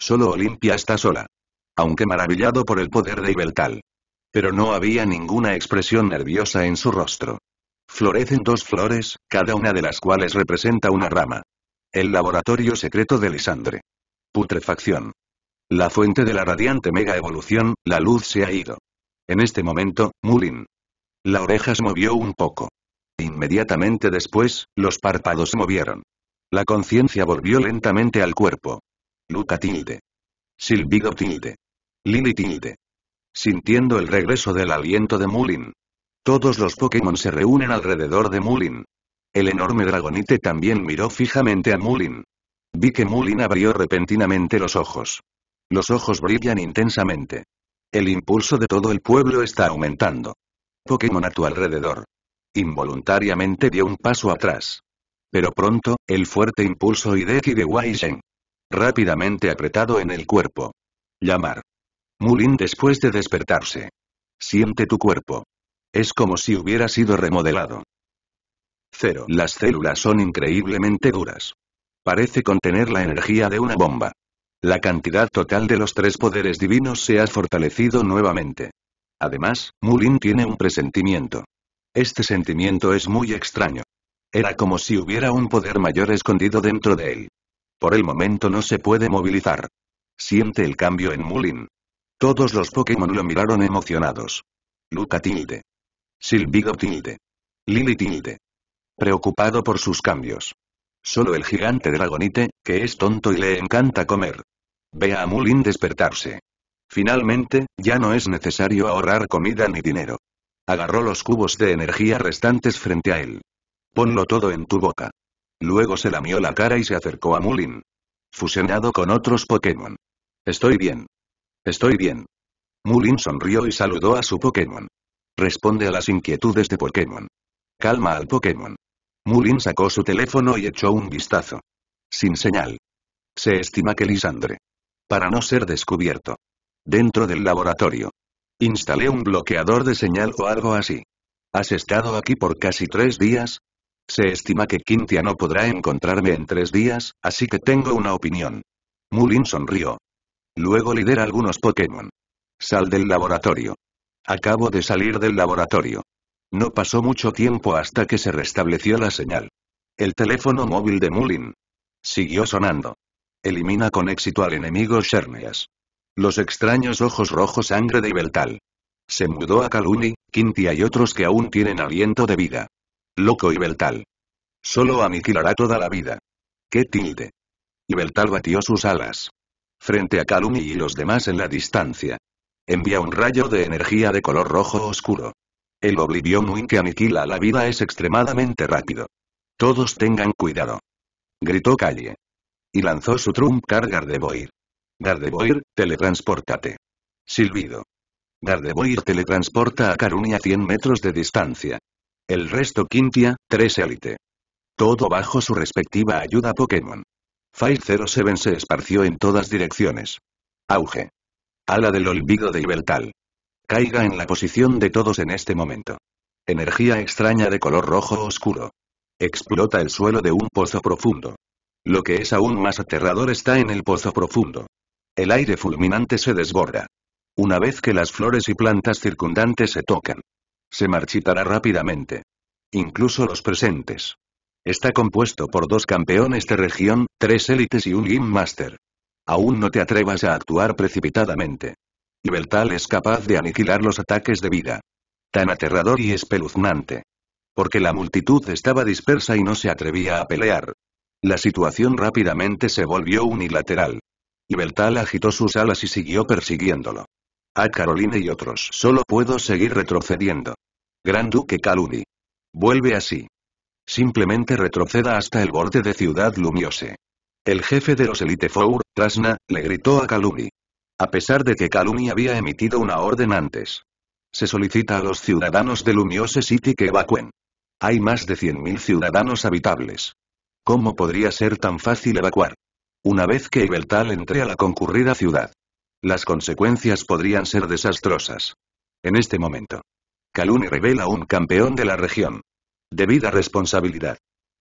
Solo Olimpia está sola aunque maravillado por el poder de Ibeltal. Pero no había ninguna expresión nerviosa en su rostro. Florecen dos flores, cada una de las cuales representa una rama. El laboratorio secreto de Lisandre. Putrefacción. La fuente de la radiante mega evolución, la luz se ha ido. En este momento, Mulin. La oreja se movió un poco. Inmediatamente después, los párpados se movieron. La conciencia volvió lentamente al cuerpo. Luca tilde. Lily tilde. Sintiendo el regreso del aliento de Mulin. Todos los Pokémon se reúnen alrededor de Mulin. El enorme dragonite también miró fijamente a Mulin. Vi que Mulin abrió repentinamente los ojos. Los ojos brillan intensamente. El impulso de todo el pueblo está aumentando. Pokémon a tu alrededor. Involuntariamente dio un paso atrás. Pero pronto, el fuerte impulso deki de Waisen. Rápidamente apretado en el cuerpo. Llamar. Mulin después de despertarse. Siente tu cuerpo. Es como si hubiera sido remodelado. Cero. Las células son increíblemente duras. Parece contener la energía de una bomba. La cantidad total de los tres poderes divinos se ha fortalecido nuevamente. Además, Mulin tiene un presentimiento. Este sentimiento es muy extraño. Era como si hubiera un poder mayor escondido dentro de él. Por el momento no se puede movilizar. Siente el cambio en Mulin. Todos los Pokémon lo miraron emocionados. Luca tilde. Silvigo tilde. Lily tilde. Preocupado por sus cambios. Solo el gigante dragonite, que es tonto y le encanta comer. Ve a Mulin despertarse. Finalmente, ya no es necesario ahorrar comida ni dinero. Agarró los cubos de energía restantes frente a él. Ponlo todo en tu boca. Luego se lamió la cara y se acercó a Mulin. Fusionado con otros Pokémon. Estoy bien. Estoy bien. Mulin sonrió y saludó a su Pokémon. Responde a las inquietudes de Pokémon. Calma al Pokémon. Mulin sacó su teléfono y echó un vistazo. Sin señal. Se estima que Lisandre. Para no ser descubierto. Dentro del laboratorio. Instalé un bloqueador de señal o algo así. ¿Has estado aquí por casi tres días? Se estima que Quintia no podrá encontrarme en tres días, así que tengo una opinión. Mulin sonrió. Luego lidera algunos Pokémon. Sal del laboratorio. Acabo de salir del laboratorio. No pasó mucho tiempo hasta que se restableció la señal. El teléfono móvil de Mulin. Siguió sonando. Elimina con éxito al enemigo Sherneas. Los extraños ojos rojos sangre de Ibeltal. Se mudó a Kaluni, Quinti y otros que aún tienen aliento de vida. Loco Ibeltal. Solo aniquilará toda la vida. ¡Qué tilde! Ibeltal batió sus alas frente a Kalumi y los demás en la distancia. Envía un rayo de energía de color rojo oscuro. El Oblivion Wing que aniquila la vida es extremadamente rápido. Todos tengan cuidado. Gritó Calle. Y lanzó su trump Car Gardevoir. Gardevoir, teletransportate. Silbido. Gardevoir teletransporta a Karuni a 100 metros de distancia. El resto Quintia, 3 élite. Todo bajo su respectiva ayuda Pokémon. File 07 se esparció en todas direcciones. Auge. Ala del olvido de Ibertal. Caiga en la posición de todos en este momento. Energía extraña de color rojo oscuro. Explota el suelo de un pozo profundo. Lo que es aún más aterrador está en el pozo profundo. El aire fulminante se desborda. Una vez que las flores y plantas circundantes se tocan. Se marchitará rápidamente. Incluso los presentes. Está compuesto por dos campeones de región, tres élites y un Game Master. Aún no te atrevas a actuar precipitadamente. Ibeltal es capaz de aniquilar los ataques de vida. Tan aterrador y espeluznante. Porque la multitud estaba dispersa y no se atrevía a pelear. La situación rápidamente se volvió unilateral. Ibeltal agitó sus alas y siguió persiguiéndolo. A Carolina y otros. Solo puedo seguir retrocediendo. Gran Duque Caludi. Vuelve así. Simplemente retroceda hasta el borde de Ciudad Lumiose. El jefe de los Elite Four, Trasna, le gritó a Kalumi. A pesar de que Kalumi había emitido una orden antes. Se solicita a los ciudadanos de Lumiose City que evacúen. Hay más de 100.000 ciudadanos habitables. ¿Cómo podría ser tan fácil evacuar? Una vez que Ibeltal entre a la concurrida ciudad. Las consecuencias podrían ser desastrosas. En este momento. Kalumi revela un campeón de la región. Debida responsabilidad.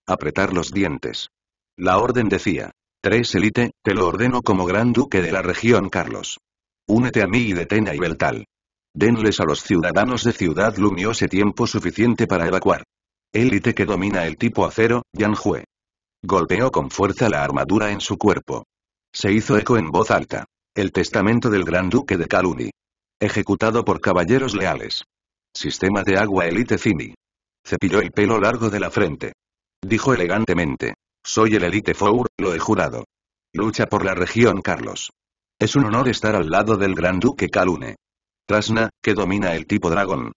Apretar los dientes. La orden decía. Tres élite, te lo ordeno como gran duque de la región Carlos. Únete a mí y detén a Ibeltal. Denles a los ciudadanos de Ciudad Lumiose tiempo suficiente para evacuar. Élite que domina el tipo acero, Yanjue. Golpeó con fuerza la armadura en su cuerpo. Se hizo eco en voz alta. El testamento del Gran Duque de Caluni. Ejecutado por caballeros leales. Sistema de agua élite Fini. Cepilló el pelo largo de la frente. Dijo elegantemente. Soy el Elite Four, lo he jurado. Lucha por la región Carlos. Es un honor estar al lado del Gran Duque Kalune. Trasna, que domina el tipo dragón.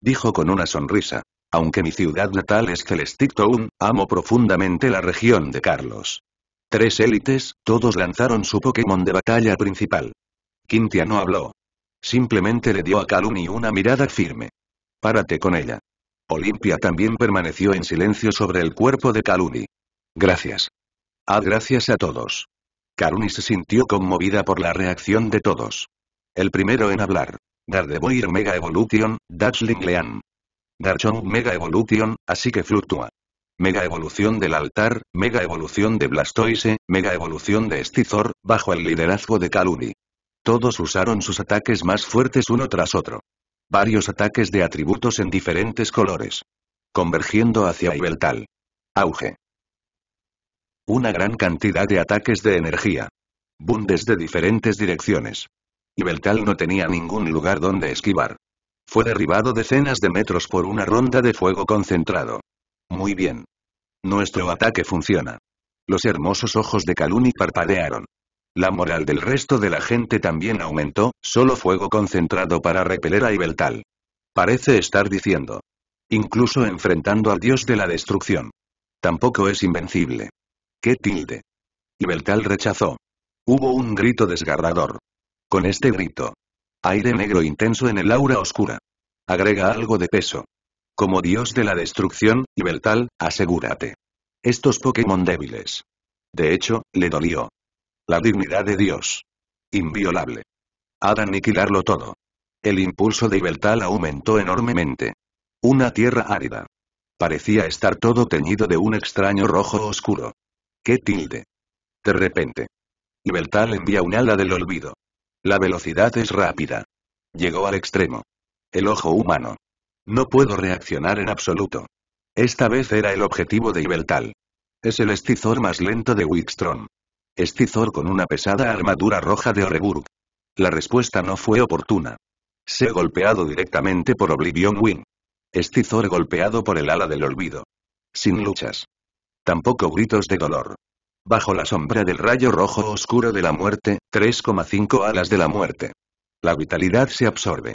Dijo con una sonrisa. Aunque mi ciudad natal es Celestic amo profundamente la región de Carlos. Tres élites, todos lanzaron su Pokémon de batalla principal. Quintia no habló. Simplemente le dio a y una mirada firme. Párate con ella. Olimpia también permaneció en silencio sobre el cuerpo de Kaluni. Gracias. Ah, gracias a todos. Kaluni se sintió conmovida por la reacción de todos. El primero en hablar. Dardevoir Mega Evolution, Dashling Lean. Darchong Mega Evolution, así que fluctúa. Mega evolución del altar, mega evolución de Blastoise, mega evolución de Stizor, bajo el liderazgo de Kaluni. Todos usaron sus ataques más fuertes uno tras otro. Varios ataques de atributos en diferentes colores. Convergiendo hacia Ibeltal. Auge. Una gran cantidad de ataques de energía. Bundes de diferentes direcciones. Ibeltal no tenía ningún lugar donde esquivar. Fue derribado decenas de metros por una ronda de fuego concentrado. Muy bien. Nuestro ataque funciona. Los hermosos ojos de Kaluni parpadearon. La moral del resto de la gente también aumentó, solo fuego concentrado para repeler a Ibeltal. Parece estar diciendo. Incluso enfrentando al dios de la destrucción. Tampoco es invencible. ¿Qué tilde? Ibeltal rechazó. Hubo un grito desgarrador. Con este grito. Aire negro intenso en el aura oscura. Agrega algo de peso. Como dios de la destrucción, Ibeltal, asegúrate. Estos Pokémon débiles. De hecho, le dolió. La dignidad de Dios. Inviolable. Ha de aniquilarlo todo. El impulso de Ibeltal aumentó enormemente. Una tierra árida. Parecía estar todo teñido de un extraño rojo oscuro. ¡Qué tilde! De repente. Ibeltal envía un ala del olvido. La velocidad es rápida. Llegó al extremo. El ojo humano. No puedo reaccionar en absoluto. Esta vez era el objetivo de Ibeltal. Es el estizor más lento de Wickstrom. Estizor con una pesada armadura roja de Oreburg. La respuesta no fue oportuna. Se golpeado directamente por Oblivion Wing. Estizor golpeado por el ala del olvido. Sin luchas. Tampoco gritos de dolor. Bajo la sombra del rayo rojo oscuro de la muerte, 3,5 alas de la muerte. La vitalidad se absorbe.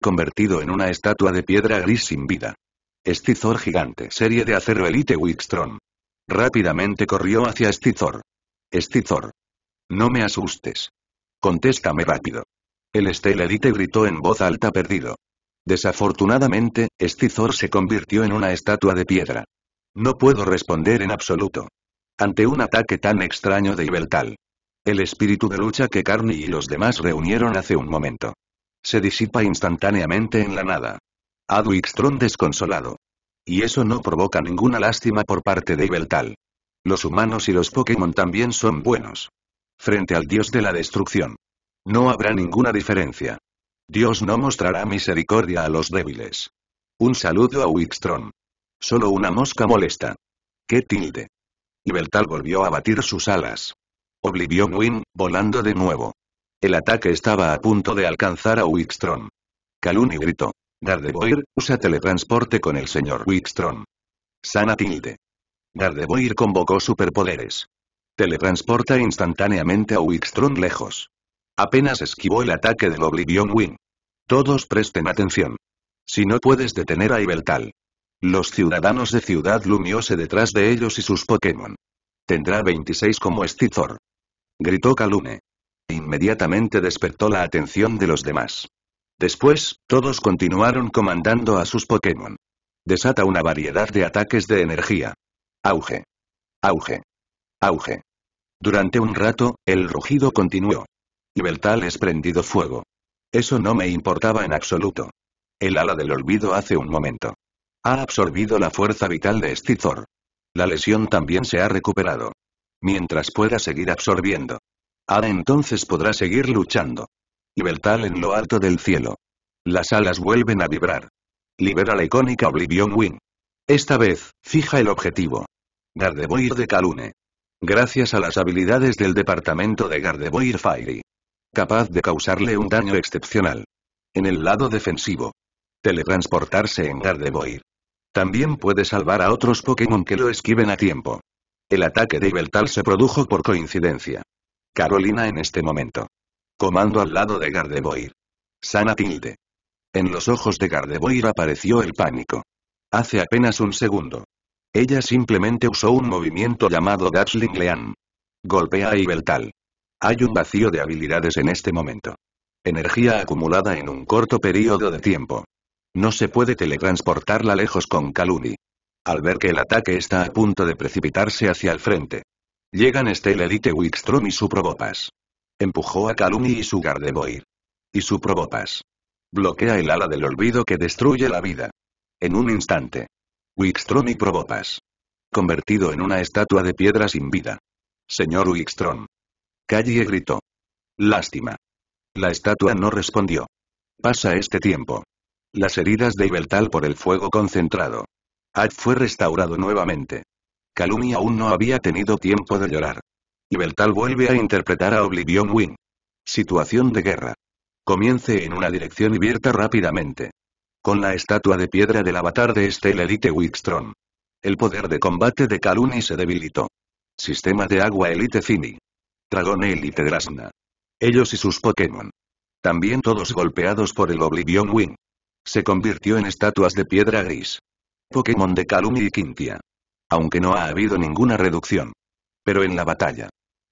Convertido en una estatua de piedra gris sin vida. Estizor gigante serie de acero elite Wickstrom. Rápidamente corrió hacia Estizor. «Estizor. No me asustes. Contéstame rápido. El esteladite gritó en voz alta perdido. Desafortunadamente, Estizor se convirtió en una estatua de piedra. No puedo responder en absoluto. Ante un ataque tan extraño de Ibeltal. El espíritu de lucha que Carney y los demás reunieron hace un momento. Se disipa instantáneamente en la nada. Tron desconsolado. Y eso no provoca ninguna lástima por parte de Ibeltal. Los humanos y los Pokémon también son buenos. Frente al dios de la destrucción. No habrá ninguna diferencia. Dios no mostrará misericordia a los débiles. Un saludo a Wickstrom. Solo una mosca molesta. ¡Qué tilde! Y Beltal volvió a batir sus alas. Oblivió Nguyen, volando de nuevo. El ataque estaba a punto de alcanzar a Wickstrom. Caluni gritó. Gardevoir, usa teletransporte con el señor Wickstrom. Sana tilde. Gardevoir convocó superpoderes. Teletransporta instantáneamente a Wickstrom lejos. Apenas esquivó el ataque del Oblivion Wing. Todos presten atención. Si no puedes detener a Ibeltal. Los ciudadanos de Ciudad Lumiose detrás de ellos y sus Pokémon. Tendrá 26 como Stizor. Gritó Calune. Inmediatamente despertó la atención de los demás. Después, todos continuaron comandando a sus Pokémon. Desata una variedad de ataques de energía. Auge. Auge. Auge. Durante un rato, el rugido continuó. Y Beltal es prendido fuego. Eso no me importaba en absoluto. El ala del olvido hace un momento. Ha absorbido la fuerza vital de Stizor. La lesión también se ha recuperado. Mientras pueda seguir absorbiendo. Ahora entonces podrá seguir luchando. Y Beltal en lo alto del cielo. Las alas vuelven a vibrar. Libera la icónica Oblivion Wing. Esta vez, fija el objetivo. Gardevoir de Calune. Gracias a las habilidades del departamento de Gardevoir Fairy. Capaz de causarle un daño excepcional. En el lado defensivo. Teletransportarse en Gardevoir. También puede salvar a otros Pokémon que lo esquiven a tiempo. El ataque de Ibeltal se produjo por coincidencia. Carolina en este momento. Comando al lado de Gardevoir. Sana tilde. En los ojos de Gardevoir apareció el pánico. Hace apenas un segundo. Ella simplemente usó un movimiento llamado Gatsling Lean. Golpea a Ibeltal. Hay un vacío de habilidades en este momento. Energía acumulada en un corto periodo de tiempo. No se puede teletransportarla lejos con Kaluni. Al ver que el ataque está a punto de precipitarse hacia el frente. Llegan Estel Wickstrom y su Probopas. Empujó a Kaluni y su Gardevoir. Y su Probopas. Bloquea el ala del olvido que destruye la vida. En un instante. Wickstrom y Probopas. Convertido en una estatua de piedra sin vida. Señor Wickstrom. Calle gritó. Lástima. La estatua no respondió. Pasa este tiempo. Las heridas de Ibeltal por el fuego concentrado. Ad fue restaurado nuevamente. Calumi aún no había tenido tiempo de llorar. Ibeltal vuelve a interpretar a Oblivion Wing. Situación de guerra. Comience en una dirección y vierta rápidamente. Con la estatua de piedra del avatar de Steel Elite Wickstrom. El poder de combate de Kaluni se debilitó. Sistema de agua Elite Fini. Dragón Elite Drasna. Ellos y sus Pokémon. También todos golpeados por el Oblivion Wing. Se convirtió en estatuas de piedra gris. Pokémon de Kalumi y Quintia. Aunque no ha habido ninguna reducción. Pero en la batalla.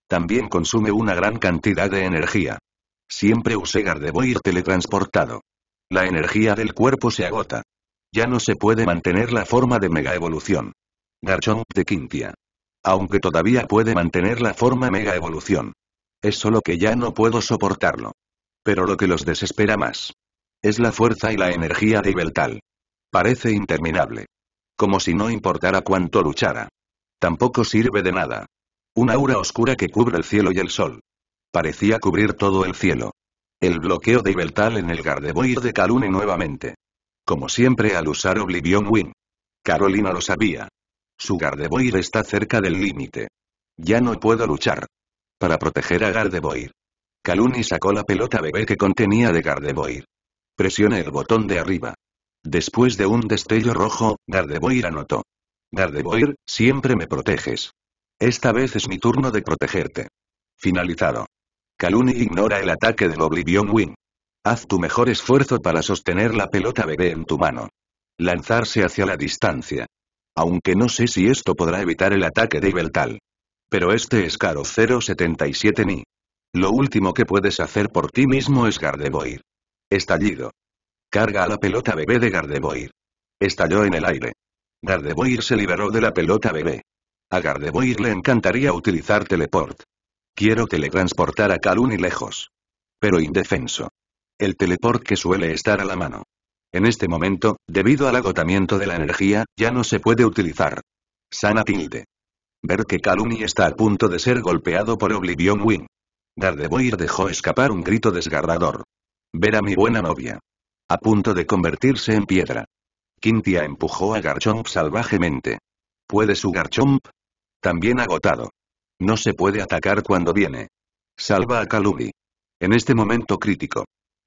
También consume una gran cantidad de energía. Siempre usé Gardevoir teletransportado. La energía del cuerpo se agota. Ya no se puede mantener la forma de mega evolución. Garchomp de Quintia. Aunque todavía puede mantener la forma mega evolución. Es solo que ya no puedo soportarlo. Pero lo que los desespera más. Es la fuerza y la energía de Ibeltal. Parece interminable. Como si no importara cuánto luchara. Tampoco sirve de nada. Una aura oscura que cubre el cielo y el sol. Parecía cubrir todo el cielo. El bloqueo de Ibeltal en el Gardevoir de calune nuevamente. Como siempre al usar Oblivion Wing. Carolina lo sabía. Su Gardevoir está cerca del límite. Ya no puedo luchar. Para proteger a Gardevoir. Kaluni sacó la pelota bebé que contenía de Gardevoir. Presiona el botón de arriba. Después de un destello rojo, Gardevoir anotó. Gardevoir, siempre me proteges. Esta vez es mi turno de protegerte. Finalizado. Caluni ignora el ataque del Oblivion Wing. Haz tu mejor esfuerzo para sostener la pelota bebé en tu mano. Lanzarse hacia la distancia. Aunque no sé si esto podrá evitar el ataque de Ibeltal. Pero este es caro 077 ni. Lo último que puedes hacer por ti mismo es Gardevoir. Estallido. Carga a la pelota bebé de Gardevoir. Estalló en el aire. Gardevoir se liberó de la pelota bebé. A Gardevoir le encantaría utilizar teleport, Quiero teletransportar a Kaluni lejos. Pero indefenso. El teleport que suele estar a la mano. En este momento, debido al agotamiento de la energía, ya no se puede utilizar. Sana tilde. Ver que Kaluni está a punto de ser golpeado por Oblivion Wing. Dardevoir dejó escapar un grito desgarrador. Ver a mi buena novia. A punto de convertirse en piedra. Quintia empujó a Garchomp salvajemente. ¿Puede su Garchomp? También agotado. No se puede atacar cuando viene. Salva a Kalubi. En este momento crítico.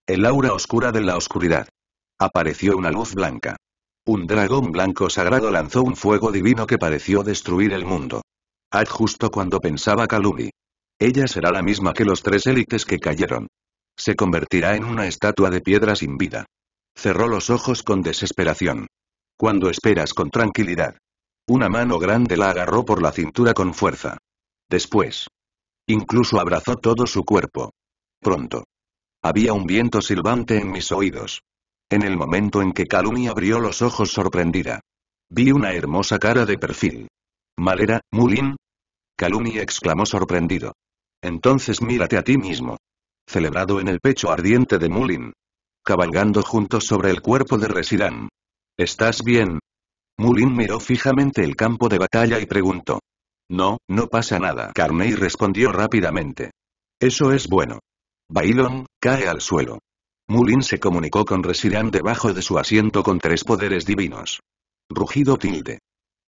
El aura oscura de la oscuridad. Apareció una luz blanca. Un dragón blanco sagrado lanzó un fuego divino que pareció destruir el mundo. Haz justo cuando pensaba Kalubi. Ella será la misma que los tres élites que cayeron. Se convertirá en una estatua de piedra sin vida. Cerró los ojos con desesperación. Cuando esperas con tranquilidad. Una mano grande la agarró por la cintura con fuerza. Después. Incluso abrazó todo su cuerpo. Pronto. Había un viento silbante en mis oídos. En el momento en que Calumi abrió los ojos sorprendida. Vi una hermosa cara de perfil. ¿Malera, Mulin? Calumi exclamó sorprendido. Entonces mírate a ti mismo. Celebrado en el pecho ardiente de Mulin. Cabalgando juntos sobre el cuerpo de Resiran. ¿Estás bien? Mulin miró fijamente el campo de batalla y preguntó. No, no pasa nada. Carney respondió rápidamente. Eso es bueno. Bailón, cae al suelo. Mulin se comunicó con Resirán debajo de su asiento con tres poderes divinos. Rugido tilde.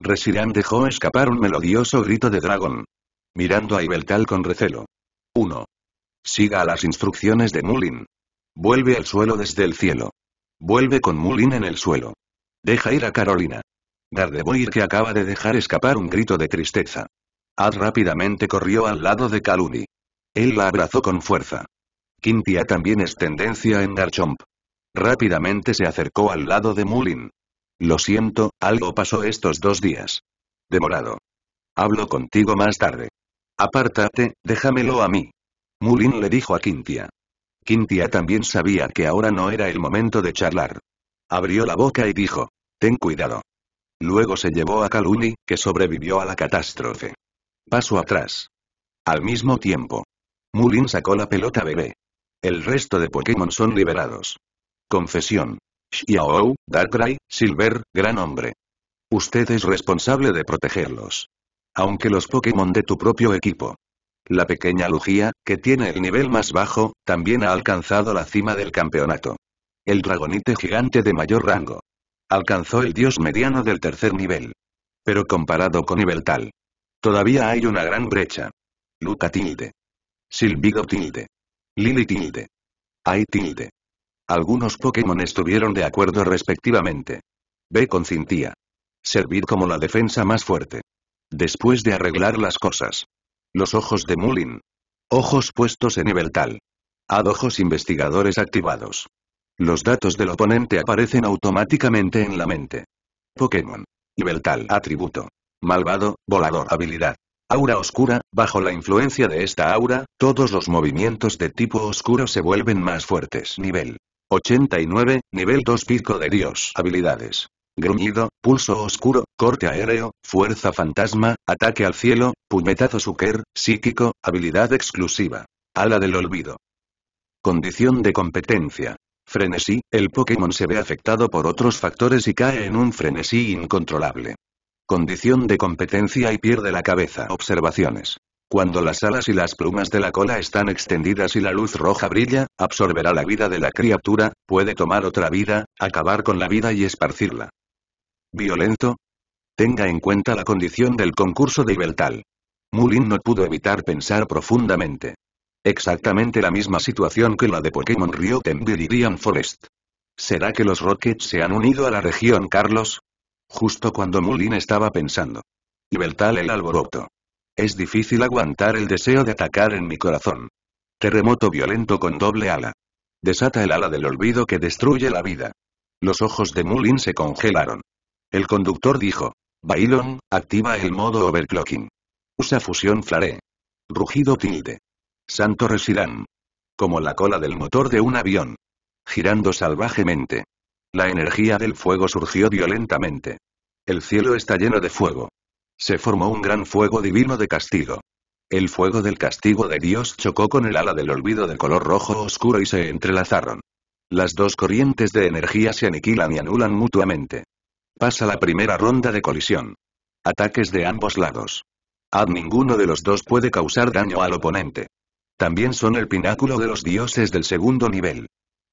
Resirán dejó escapar un melodioso grito de dragón. Mirando a Ibeltal con recelo. 1. Siga las instrucciones de Mulin. Vuelve al suelo desde el cielo. Vuelve con Mulin en el suelo. Deja ir a Carolina. Gardeboy, que acaba de dejar escapar un grito de tristeza. Ad rápidamente corrió al lado de Kaludi. Él la abrazó con fuerza. Quintia también es tendencia en Garchomp. Rápidamente se acercó al lado de Mulin. Lo siento, algo pasó estos dos días. Demorado. Hablo contigo más tarde. Apártate, déjamelo a mí. Mulin le dijo a Quintia. Quintia también sabía que ahora no era el momento de charlar. Abrió la boca y dijo. Ten cuidado. Luego se llevó a Kaluni, que sobrevivió a la catástrofe. Paso atrás. Al mismo tiempo. Mulin sacó la pelota bebé. El resto de Pokémon son liberados. Confesión. Xiao, Darkrai, Silver, gran hombre. Usted es responsable de protegerlos. Aunque los Pokémon de tu propio equipo. La pequeña Lugia, que tiene el nivel más bajo, también ha alcanzado la cima del campeonato. El dragonite gigante de mayor rango. Alcanzó el dios mediano del tercer nivel. Pero comparado con Ibeltal. Todavía hay una gran brecha. Luca tilde. Silvido tilde. Lily tilde. Algunos Pokémon estuvieron de acuerdo respectivamente. con Cintia. Servir como la defensa más fuerte. Después de arreglar las cosas. Los ojos de Mulin. Ojos puestos en Ibeltal. Ad ojos investigadores activados. Los datos del oponente aparecen automáticamente en la mente. Pokémon. Nivel tal atributo. Malvado, volador habilidad. Aura oscura, bajo la influencia de esta aura, todos los movimientos de tipo oscuro se vuelven más fuertes. Nivel 89, nivel 2 pico de dios. Habilidades. Gruñido, pulso oscuro, corte aéreo, fuerza fantasma, ataque al cielo, puñetazo suker, psíquico, habilidad exclusiva. Ala del olvido. Condición de competencia frenesí, el Pokémon se ve afectado por otros factores y cae en un frenesí incontrolable. Condición de competencia y pierde la cabeza. Observaciones. Cuando las alas y las plumas de la cola están extendidas y la luz roja brilla, absorberá la vida de la criatura, puede tomar otra vida, acabar con la vida y esparcirla. Violento. Tenga en cuenta la condición del concurso de Ibeltal. Mulin no pudo evitar pensar profundamente. Exactamente la misma situación que la de Pokémon Riot en Viridian Forest. ¿Será que los Rockets se han unido a la región Carlos? Justo cuando Mulin estaba pensando. Y Beltal el alboroto. Es difícil aguantar el deseo de atacar en mi corazón. Terremoto violento con doble ala. Desata el ala del olvido que destruye la vida. Los ojos de Mulin se congelaron. El conductor dijo. Bailon, activa el modo overclocking. Usa fusión flare. Rugido tilde. Santo Residán. Como la cola del motor de un avión. Girando salvajemente. La energía del fuego surgió violentamente. El cielo está lleno de fuego. Se formó un gran fuego divino de castigo. El fuego del castigo de Dios chocó con el ala del olvido de color rojo oscuro y se entrelazaron. Las dos corrientes de energía se aniquilan y anulan mutuamente. Pasa la primera ronda de colisión. Ataques de ambos lados. A ninguno de los dos puede causar daño al oponente también son el pináculo de los dioses del segundo nivel.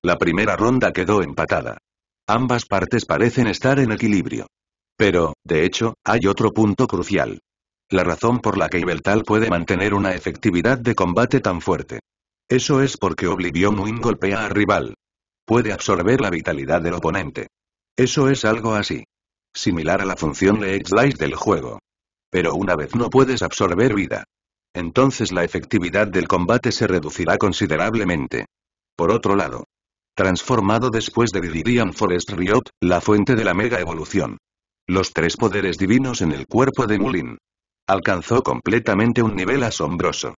La primera ronda quedó empatada. Ambas partes parecen estar en equilibrio. Pero, de hecho, hay otro punto crucial. La razón por la que Ibeltal puede mantener una efectividad de combate tan fuerte. Eso es porque Oblivion Wing golpea a rival. Puede absorber la vitalidad del oponente. Eso es algo así. Similar a la función x Slice del juego. Pero una vez no puedes absorber vida. Entonces la efectividad del combate se reducirá considerablemente. Por otro lado, transformado después de Viridian Forest Riot, la fuente de la mega evolución. Los tres poderes divinos en el cuerpo de Mulin. Alcanzó completamente un nivel asombroso.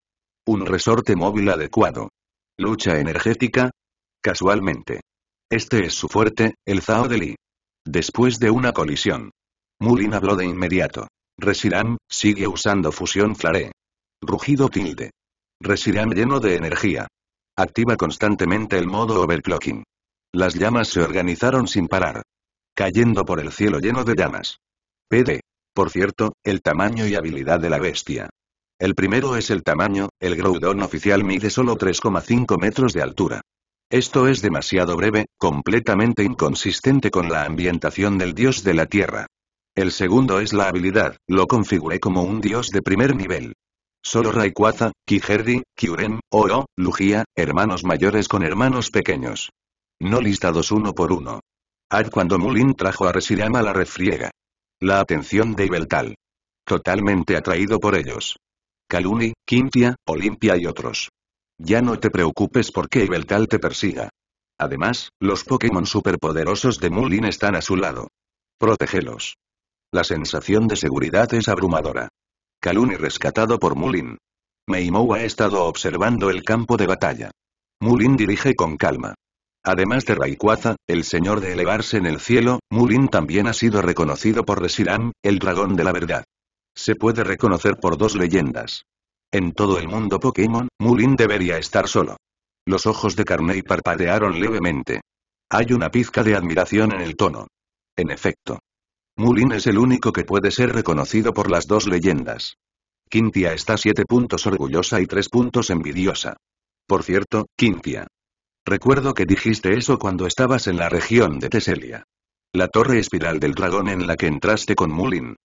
Un resorte móvil adecuado. Lucha energética. Casualmente. Este es su fuerte, el Zao de Después de una colisión. Mulin habló de inmediato. Reshiram, sigue usando fusión flare. Rugido tilde. Resirán lleno de energía. Activa constantemente el modo overclocking. Las llamas se organizaron sin parar. Cayendo por el cielo lleno de llamas. PD. Por cierto, el tamaño y habilidad de la bestia. El primero es el tamaño, el Groudon oficial mide solo 3,5 metros de altura. Esto es demasiado breve, completamente inconsistente con la ambientación del dios de la tierra. El segundo es la habilidad, lo configuré como un dios de primer nivel. Solo Rayquaza, Kijerdi, Kyurem, Oro, Lugia, hermanos mayores con hermanos pequeños. No listados uno por uno. Ad cuando Mulin trajo a Resirama la refriega. La atención de Ibeltal. Totalmente atraído por ellos. Kaluni, Quintia, Olimpia y otros. Ya no te preocupes porque Ibeltal te persiga. Además, los Pokémon superpoderosos de Mulin están a su lado. Protégelos. La sensación de seguridad es abrumadora y rescatado por Mulin. Meimou ha estado observando el campo de batalla. Mulin dirige con calma. Además de Raikwaza, el señor de elevarse en el cielo, Mulin también ha sido reconocido por Resiram, el dragón de la verdad. Se puede reconocer por dos leyendas. En todo el mundo Pokémon, Mulin debería estar solo. Los ojos de Carney parpadearon levemente. Hay una pizca de admiración en el tono. En efecto. Mulin es el único que puede ser reconocido por las dos leyendas. Quintia está siete puntos orgullosa y tres puntos envidiosa. Por cierto, Quintia. Recuerdo que dijiste eso cuando estabas en la región de Teselia. La torre espiral del dragón en la que entraste con Mulin.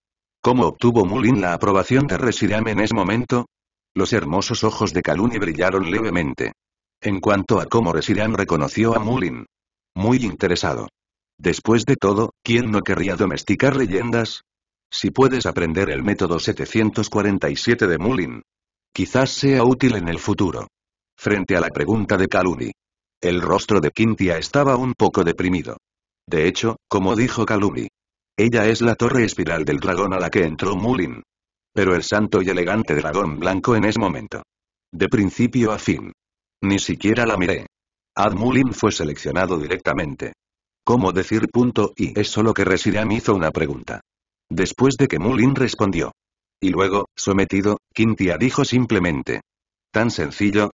¿Cómo obtuvo Mulin la aprobación de Residam en ese momento? Los hermosos ojos de Kaluni brillaron levemente. En cuanto a cómo Residam reconoció a Mulin. Muy interesado. Después de todo, ¿quién no querría domesticar leyendas? Si puedes aprender el método 747 de Mulin. Quizás sea útil en el futuro. Frente a la pregunta de Calumni. El rostro de Quintia estaba un poco deprimido. De hecho, como dijo Calumni. Ella es la torre espiral del dragón a la que entró Mulin. Pero el santo y elegante dragón blanco en ese momento. De principio a fin. Ni siquiera la miré. Ad Mulin fue seleccionado directamente. ¿Cómo decir punto y es solo que Resiram hizo una pregunta? Después de que Mulin respondió. Y luego, sometido, Quintia dijo simplemente. ¿Tan sencillo?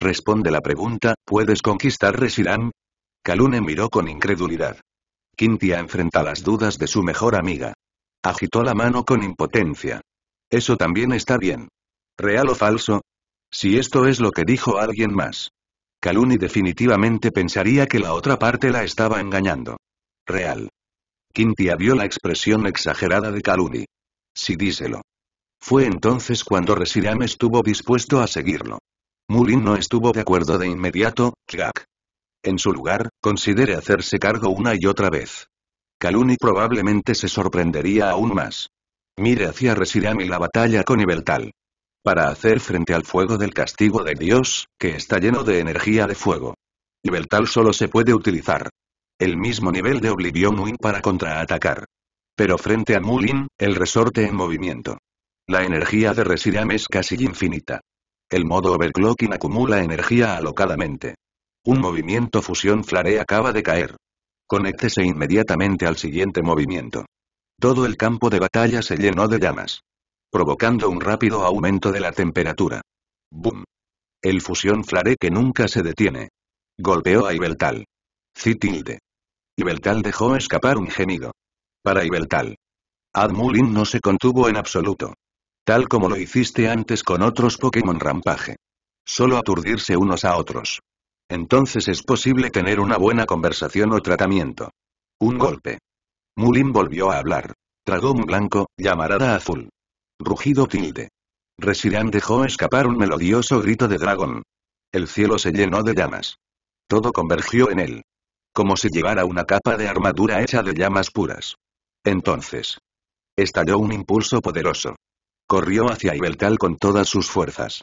Responde la pregunta, ¿puedes conquistar Resiram? Kalune miró con incredulidad. Quintia enfrenta las dudas de su mejor amiga. Agitó la mano con impotencia. Eso también está bien. ¿Real o falso? Si esto es lo que dijo alguien más. Caluni definitivamente pensaría que la otra parte la estaba engañando. Real. Quintia vio la expresión exagerada de Caluni. Si díselo. Fue entonces cuando Resiram estuvo dispuesto a seguirlo. Mulin no estuvo de acuerdo de inmediato, Jack. En su lugar, considere hacerse cargo una y otra vez. Caluni probablemente se sorprendería aún más. Mire hacia Resiram y la batalla con Ibeltal. Para hacer frente al fuego del castigo de Dios, que está lleno de energía de fuego. Nivel tal solo se puede utilizar. El mismo nivel de Oblivion Wing para contraatacar. Pero frente a Mulin, el resorte en movimiento. La energía de Resiram es casi infinita. El modo overclocking acumula energía alocadamente. Un movimiento fusión flare acaba de caer. Conéctese inmediatamente al siguiente movimiento. Todo el campo de batalla se llenó de llamas provocando un rápido aumento de la temperatura. Boom. El fusión flare que nunca se detiene. Golpeó a Ibeltal. Citilde. Ibeltal dejó escapar un gemido. Para Ibeltal. Admulin no se contuvo en absoluto. Tal como lo hiciste antes con otros Pokémon Rampaje. Solo aturdirse unos a otros. Entonces es posible tener una buena conversación o tratamiento. Un golpe. Mulin volvió a hablar. un blanco, llamarada azul. Rugido tilde. Resirán dejó escapar un melodioso grito de dragón. El cielo se llenó de llamas. Todo convergió en él. Como si llevara una capa de armadura hecha de llamas puras. Entonces. Estalló un impulso poderoso. Corrió hacia Ibeltal con todas sus fuerzas.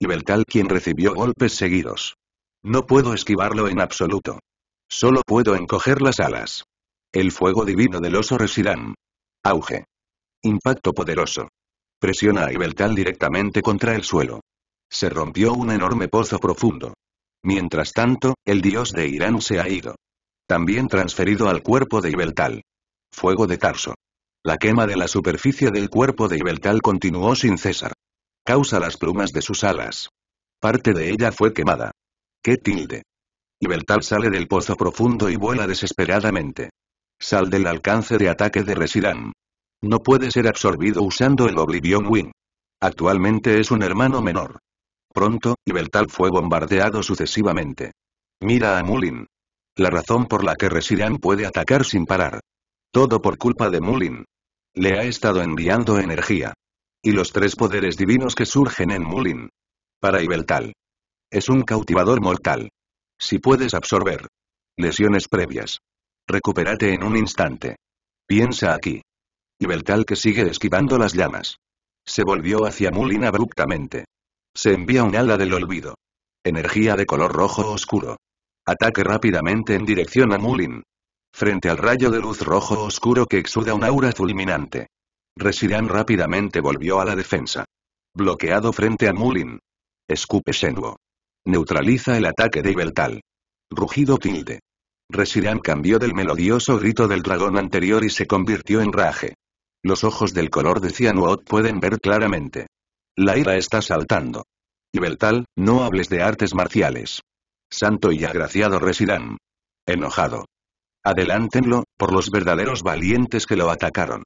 Ibeltal quien recibió golpes seguidos. No puedo esquivarlo en absoluto. Solo puedo encoger las alas. El fuego divino del oso Resirán. Auge. Impacto poderoso. Presiona a Ibeltal directamente contra el suelo. Se rompió un enorme pozo profundo. Mientras tanto, el dios de Irán se ha ido. También transferido al cuerpo de Ibeltal. Fuego de Tarso. La quema de la superficie del cuerpo de Ibeltal continuó sin cesar. Causa las plumas de sus alas. Parte de ella fue quemada. ¡Qué tilde! Ibeltal sale del pozo profundo y vuela desesperadamente. Sal del alcance de ataque de Residán. No puede ser absorbido usando el Oblivion Wing. Actualmente es un hermano menor. Pronto, Ibeltal fue bombardeado sucesivamente. Mira a Mulin. La razón por la que Residan puede atacar sin parar. Todo por culpa de Mulin. Le ha estado enviando energía. Y los tres poderes divinos que surgen en Mulin. Para Ibeltal. Es un cautivador mortal. Si puedes absorber. Lesiones previas. Recupérate en un instante. Piensa aquí. Y que sigue esquivando las llamas. Se volvió hacia Mulin abruptamente. Se envía un ala del olvido. Energía de color rojo oscuro. Ataque rápidamente en dirección a Mulin. Frente al rayo de luz rojo oscuro que exuda un aura fulminante. Residan rápidamente volvió a la defensa. Bloqueado frente a Mulin. Escupe Shenwo. Neutraliza el ataque de Ibeltal. Rugido tilde. Residan cambió del melodioso grito del dragón anterior y se convirtió en raje. Los ojos del color de Cianuot pueden ver claramente. La ira está saltando. Ibeltal, no hables de artes marciales. Santo y agraciado Residán. Enojado. Adelántenlo, por los verdaderos valientes que lo atacaron.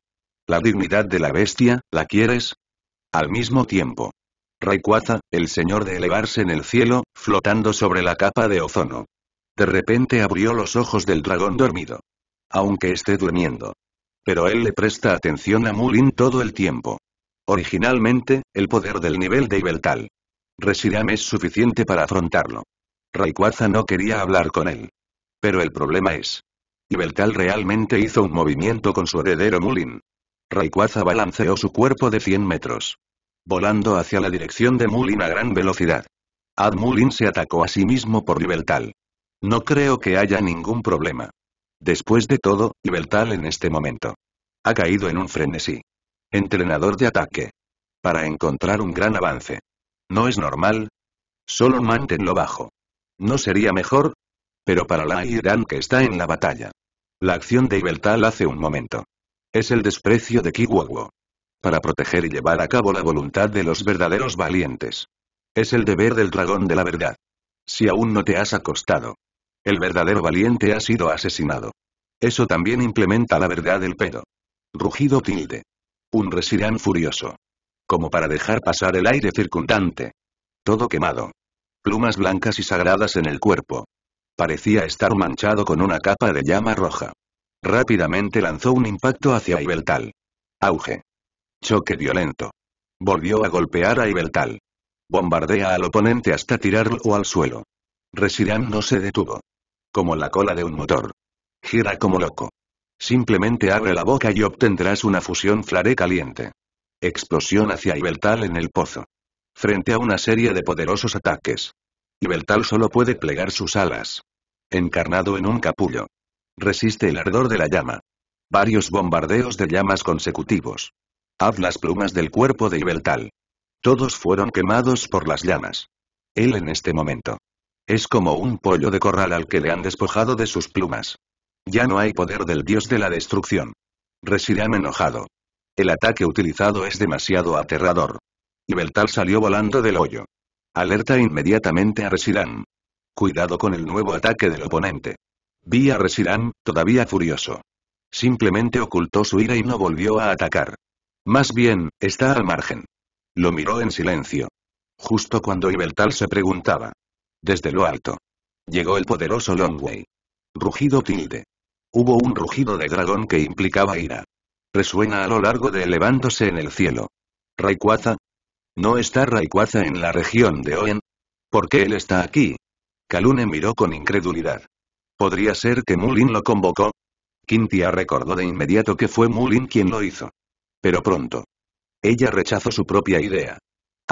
La dignidad de la bestia, ¿la quieres? Al mismo tiempo. Rayquaza, el señor de elevarse en el cielo, flotando sobre la capa de ozono. De repente abrió los ojos del dragón dormido. Aunque esté durmiendo. Pero él le presta atención a Mulin todo el tiempo. Originalmente, el poder del nivel de Ibeltal. Resiram es suficiente para afrontarlo. Rayquaza no quería hablar con él. Pero el problema es. Ibeltal realmente hizo un movimiento con su heredero Mulin. Rayquaza balanceó su cuerpo de 100 metros. Volando hacia la dirección de Mulin a gran velocidad. Ad Mulin se atacó a sí mismo por Ibeltal. No creo que haya ningún problema. Después de todo, Ibertal en este momento. Ha caído en un frenesí. Entrenador de ataque. Para encontrar un gran avance. ¿No es normal? Solo manténlo bajo. ¿No sería mejor? Pero para la Irán que está en la batalla. La acción de Ibertal hace un momento. Es el desprecio de Kiwowo. Para proteger y llevar a cabo la voluntad de los verdaderos valientes. Es el deber del dragón de la verdad. Si aún no te has acostado, el verdadero valiente ha sido asesinado. Eso también implementa la verdad del pedo. Rugido tilde. Un resirán furioso. Como para dejar pasar el aire circundante. Todo quemado. Plumas blancas y sagradas en el cuerpo. Parecía estar manchado con una capa de llama roja. Rápidamente lanzó un impacto hacia Ibeltal. Auge. Choque violento. Volvió a golpear a Ibeltal. Bombardea al oponente hasta tirarlo al suelo. Resirán no se detuvo. Como la cola de un motor. Gira como loco. Simplemente abre la boca y obtendrás una fusión flare caliente. Explosión hacia Ibeltal en el pozo. Frente a una serie de poderosos ataques. Ibeltal solo puede plegar sus alas. Encarnado en un capullo. Resiste el ardor de la llama. Varios bombardeos de llamas consecutivos. Haz las plumas del cuerpo de Ibeltal. Todos fueron quemados por las llamas. Él en este momento es como un pollo de corral al que le han despojado de sus plumas. Ya no hay poder del dios de la destrucción. resirán enojado. El ataque utilizado es demasiado aterrador. Y Beltal salió volando del hoyo. Alerta inmediatamente a resirán Cuidado con el nuevo ataque del oponente. Vi a Residan, todavía furioso. Simplemente ocultó su ira y no volvió a atacar. Más bien, está al margen. Lo miró en silencio. Justo cuando Ibeltal se preguntaba, desde lo alto. Llegó el poderoso Longway. Rugido tilde. Hubo un rugido de dragón que implicaba ira. Resuena a lo largo de elevándose en el cielo. Rayquaza. ¿No está Rayquaza en la región de Oen? ¿Por qué él está aquí? Kalune miró con incredulidad. ¿Podría ser que Mulin lo convocó? Quintia recordó de inmediato que fue Mulin quien lo hizo. Pero pronto. Ella rechazó su propia idea.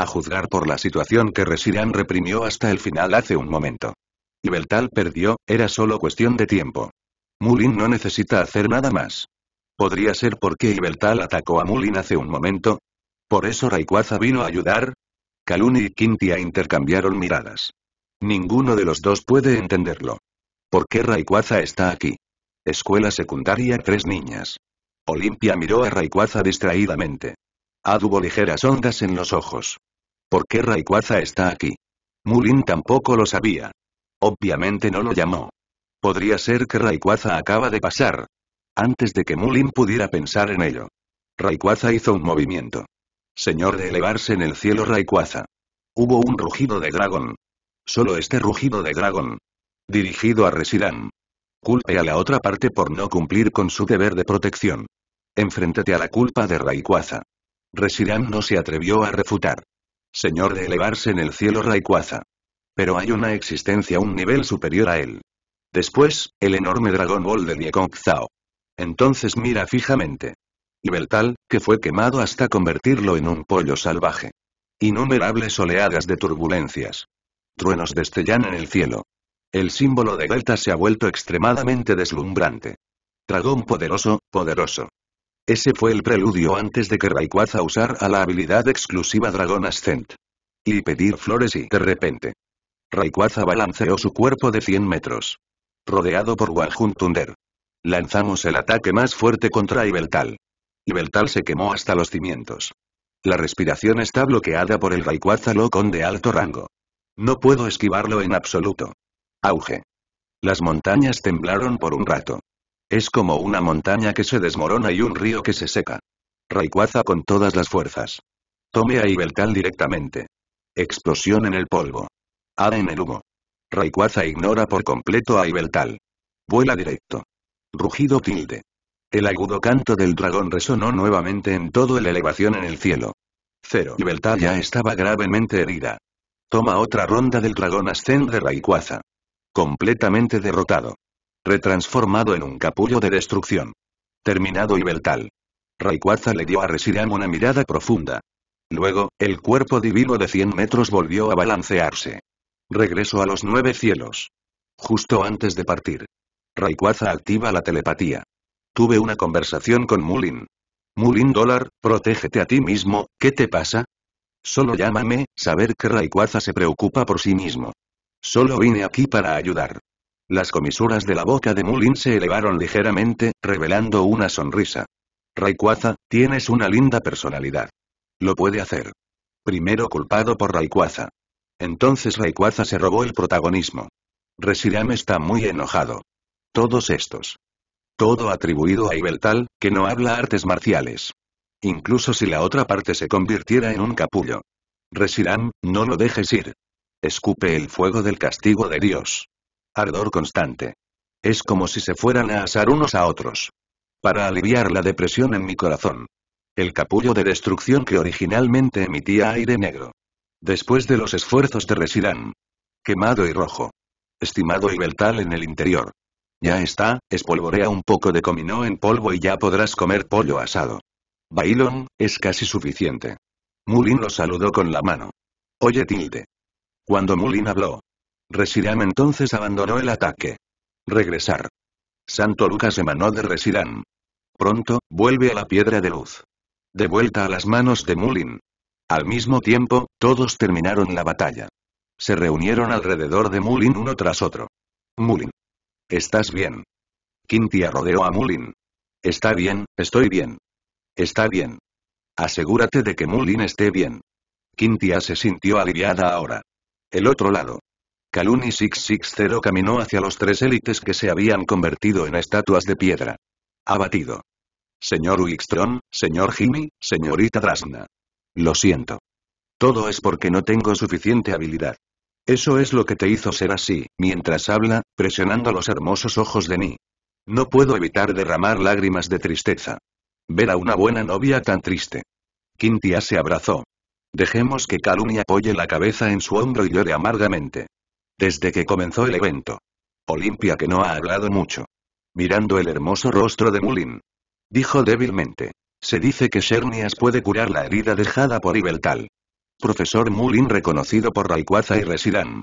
A juzgar por la situación que Resirán reprimió hasta el final hace un momento. Y perdió, era solo cuestión de tiempo. Mulin no necesita hacer nada más. ¿Podría ser porque Ibeltal atacó a Mulin hace un momento? ¿Por eso Rayquaza vino a ayudar? Kaluni y Quintia intercambiaron miradas. Ninguno de los dos puede entenderlo. ¿Por qué Rayquaza está aquí? Escuela secundaria Tres Niñas. Olimpia miró a Rayquaza distraídamente. Adubo ligeras ondas en los ojos. ¿Por qué Rayquaza está aquí? Mulin tampoco lo sabía. Obviamente no lo llamó. Podría ser que Rayquaza acaba de pasar. Antes de que Mulin pudiera pensar en ello. Rayquaza hizo un movimiento. Señor de elevarse en el cielo Rayquaza. Hubo un rugido de dragón. Solo este rugido de dragón. Dirigido a Residan. Culpe a la otra parte por no cumplir con su deber de protección. Enfréntate a la culpa de Rayquaza. Residan no se atrevió a refutar. Señor de elevarse en el cielo Raikwaza. Pero hay una existencia un nivel superior a él. Después, el enorme dragón Ball de diekong Entonces mira fijamente. Y Beltal, que fue quemado hasta convertirlo en un pollo salvaje. Innumerables oleadas de turbulencias. Truenos destellan en el cielo. El símbolo de Delta se ha vuelto extremadamente deslumbrante. Dragón poderoso, poderoso. Ese fue el preludio antes de que Rayquaza usara la habilidad exclusiva Dragon Ascent. Y pedir flores y de repente. Rayquaza balanceó su cuerpo de 100 metros. Rodeado por Wajun Thunder. Lanzamos el ataque más fuerte contra Ibeltal. Ibeltal se quemó hasta los cimientos. La respiración está bloqueada por el Rayquaza Locon de alto rango. No puedo esquivarlo en absoluto. Auge. Las montañas temblaron por un rato. Es como una montaña que se desmorona y un río que se seca. Rayquaza con todas las fuerzas. Tome a Ibeltal directamente. Explosión en el polvo. A en el humo. Rayquaza ignora por completo a Ibeltal. Vuela directo. Rugido tilde. El agudo canto del dragón resonó nuevamente en todo la elevación en el cielo. Cero. Ibeltal ya estaba gravemente herida. Toma otra ronda del dragón de Rayquaza. Completamente derrotado retransformado en un capullo de destrucción. Terminado y Beltal. Rayquaza le dio a Resiram una mirada profunda. Luego, el cuerpo divino de 100 metros volvió a balancearse. Regreso a los nueve cielos. Justo antes de partir. Rayquaza activa la telepatía. Tuve una conversación con Mulin. Mulin dólar, protégete a ti mismo, ¿qué te pasa? Solo llámame, saber que Rayquaza se preocupa por sí mismo. Solo vine aquí para ayudar. Las comisuras de la boca de Mulin se elevaron ligeramente, revelando una sonrisa. Rayquaza, tienes una linda personalidad. Lo puede hacer. Primero culpado por Rayquaza. Entonces Rayquaza se robó el protagonismo. Reshiram está muy enojado. Todos estos. Todo atribuido a Ibeltal, que no habla artes marciales. Incluso si la otra parte se convirtiera en un capullo. Reshiram, no lo dejes ir. Escupe el fuego del castigo de Dios ardor constante. Es como si se fueran a asar unos a otros. Para aliviar la depresión en mi corazón. El capullo de destrucción que originalmente emitía aire negro. Después de los esfuerzos de Resirán. Quemado y rojo. Estimado y beltal en el interior. Ya está, espolvorea un poco de comino en polvo y ya podrás comer pollo asado. Bailón, es casi suficiente. Mulin lo saludó con la mano. Oye tilde. Cuando Mulin habló, Resiram entonces abandonó el ataque. Regresar. Santo Lucas emanó de Resiram. Pronto, vuelve a la piedra de luz. De vuelta a las manos de Mulin. Al mismo tiempo, todos terminaron la batalla. Se reunieron alrededor de Mulin uno tras otro. Mulin. ¿Estás bien? Quintia rodeó a Mulin. Está bien, estoy bien. Está bien. Asegúrate de que Mulin esté bien. Quintia se sintió aliviada ahora. El otro lado. Caluni 660 caminó hacia los tres élites que se habían convertido en estatuas de piedra. Abatido. Señor Wickstrom, señor Jimmy, señorita Drasna. Lo siento. Todo es porque no tengo suficiente habilidad. Eso es lo que te hizo ser así, mientras habla, presionando los hermosos ojos de mí. No puedo evitar derramar lágrimas de tristeza. Ver a una buena novia tan triste. Quintia se abrazó. Dejemos que Calum apoye la cabeza en su hombro y llore amargamente. Desde que comenzó el evento. Olimpia que no ha hablado mucho. Mirando el hermoso rostro de Mulin. Dijo débilmente. Se dice que Shernias puede curar la herida dejada por Ibeltal. Profesor Mulin reconocido por Rayquaza y Residán.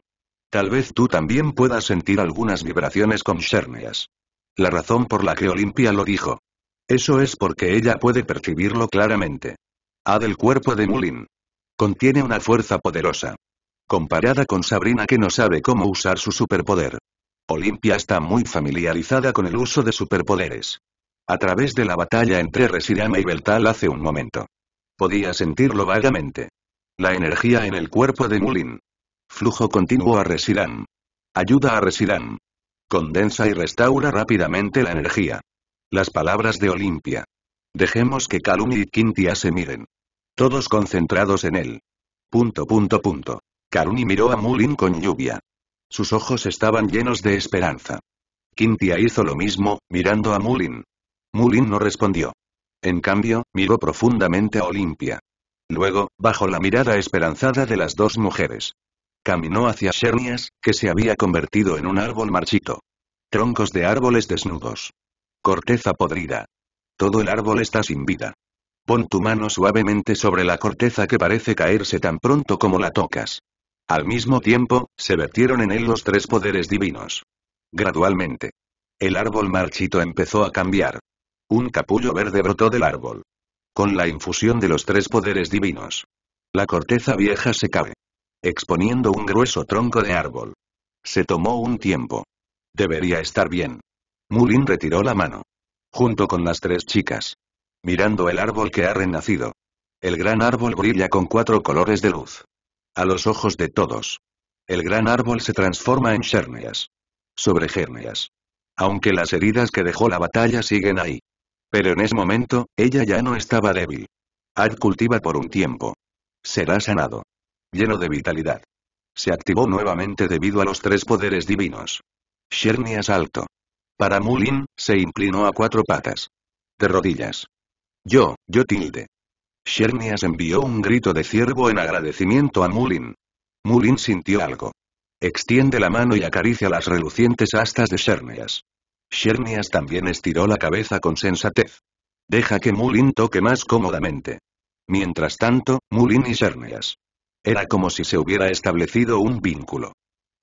Tal vez tú también puedas sentir algunas vibraciones con Shernias. La razón por la que Olimpia lo dijo. Eso es porque ella puede percibirlo claramente. A del cuerpo de Mulin. Contiene una fuerza poderosa comparada con Sabrina que no sabe cómo usar su superpoder. Olimpia está muy familiarizada con el uso de superpoderes. A través de la batalla entre Resirama y Beltal hace un momento. Podía sentirlo vagamente. La energía en el cuerpo de Mulin. Flujo continuo a Resiram. Ayuda a Resiram. Condensa y restaura rápidamente la energía. Las palabras de Olimpia. Dejemos que Kalumi y Quintia se miren. Todos concentrados en él. Punto punto punto. Karuni miró a Mulin con lluvia. Sus ojos estaban llenos de esperanza. Quintia hizo lo mismo, mirando a Mulin. Mulin no respondió. En cambio, miró profundamente a Olimpia. Luego, bajo la mirada esperanzada de las dos mujeres. Caminó hacia Shernias, que se había convertido en un árbol marchito. Troncos de árboles desnudos. Corteza podrida. Todo el árbol está sin vida. Pon tu mano suavemente sobre la corteza que parece caerse tan pronto como la tocas. Al mismo tiempo, se vertieron en él los tres poderes divinos. Gradualmente. El árbol marchito empezó a cambiar. Un capullo verde brotó del árbol. Con la infusión de los tres poderes divinos. La corteza vieja se cae. Exponiendo un grueso tronco de árbol. Se tomó un tiempo. Debería estar bien. Mulin retiró la mano. Junto con las tres chicas. Mirando el árbol que ha renacido. El gran árbol brilla con cuatro colores de luz. A los ojos de todos. El gran árbol se transforma en Shernias. Sobre Shernias, Aunque las heridas que dejó la batalla siguen ahí. Pero en ese momento, ella ya no estaba débil. Ad cultiva por un tiempo. Será sanado. Lleno de vitalidad. Se activó nuevamente debido a los tres poderes divinos. Shernias alto. Para Mulin, se inclinó a cuatro patas. De rodillas. Yo, yo tilde. Shernias envió un grito de ciervo en agradecimiento a Mulin. Mulin sintió algo. Extiende la mano y acaricia las relucientes astas de Shernias. Shernias también estiró la cabeza con sensatez. Deja que Mulin toque más cómodamente. Mientras tanto, Mulin y Shernias. Era como si se hubiera establecido un vínculo.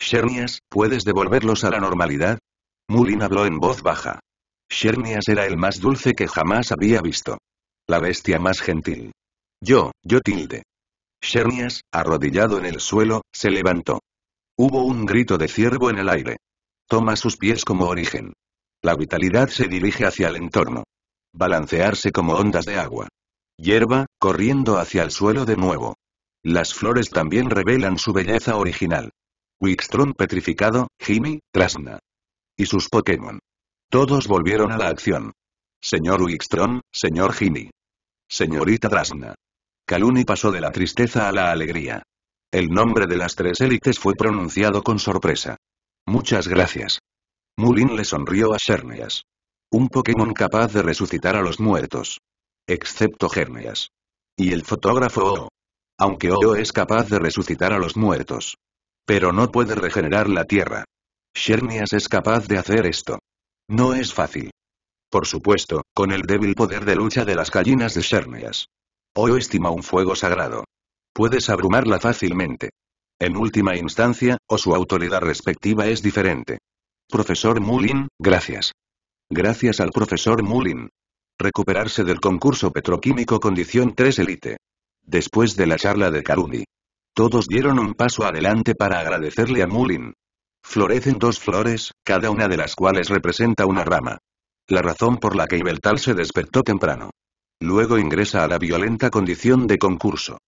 Shernias, ¿puedes devolverlos a la normalidad? Mulin habló en voz baja. Shernias era el más dulce que jamás había visto la bestia más gentil. Yo, yo tilde. Shernias, arrodillado en el suelo, se levantó. Hubo un grito de ciervo en el aire. Toma sus pies como origen. La vitalidad se dirige hacia el entorno. Balancearse como ondas de agua. Hierba, corriendo hacia el suelo de nuevo. Las flores también revelan su belleza original. Wickstrom petrificado, Jimmy, Trasna. Y sus Pokémon. Todos volvieron a la acción. Señor Wickstrom, señor Jimmy señorita Drasna. Kaluni pasó de la tristeza a la alegría. El nombre de las tres élites fue pronunciado con sorpresa. Muchas gracias. Mulin le sonrió a Shernias. Un Pokémon capaz de resucitar a los muertos. Excepto Shernias. Y el fotógrafo O. Aunque O es capaz de resucitar a los muertos. Pero no puede regenerar la Tierra. Shernias es capaz de hacer esto. No es fácil. Por supuesto, con el débil poder de lucha de las gallinas de Xerneas. Hoy estima un fuego sagrado. Puedes abrumarla fácilmente. En última instancia, o su autoridad respectiva es diferente. Profesor Mullin, gracias. Gracias al profesor Mullin. Recuperarse del concurso petroquímico condición 3 Elite. Después de la charla de Karudi. Todos dieron un paso adelante para agradecerle a Mullin. Florecen dos flores, cada una de las cuales representa una rama la razón por la que Ibeltal se despertó temprano. Luego ingresa a la violenta condición de concurso.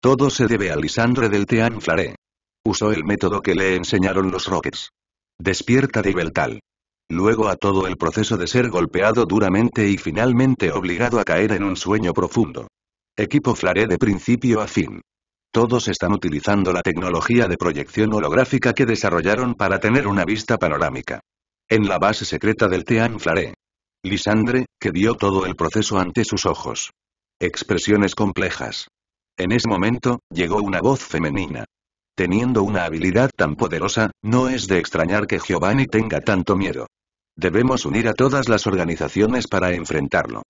Todo se debe a Lisandre del Tean Flare. Usó el método que le enseñaron los Rockets. Despierta de Ibeltal. Luego a todo el proceso de ser golpeado duramente y finalmente obligado a caer en un sueño profundo. Equipo Flare de principio a fin. Todos están utilizando la tecnología de proyección holográfica que desarrollaron para tener una vista panorámica. En la base secreta del Tean Flare. Lisandre, que vio todo el proceso ante sus ojos. Expresiones complejas. En ese momento, llegó una voz femenina. Teniendo una habilidad tan poderosa, no es de extrañar que Giovanni tenga tanto miedo. Debemos unir a todas las organizaciones para enfrentarlo.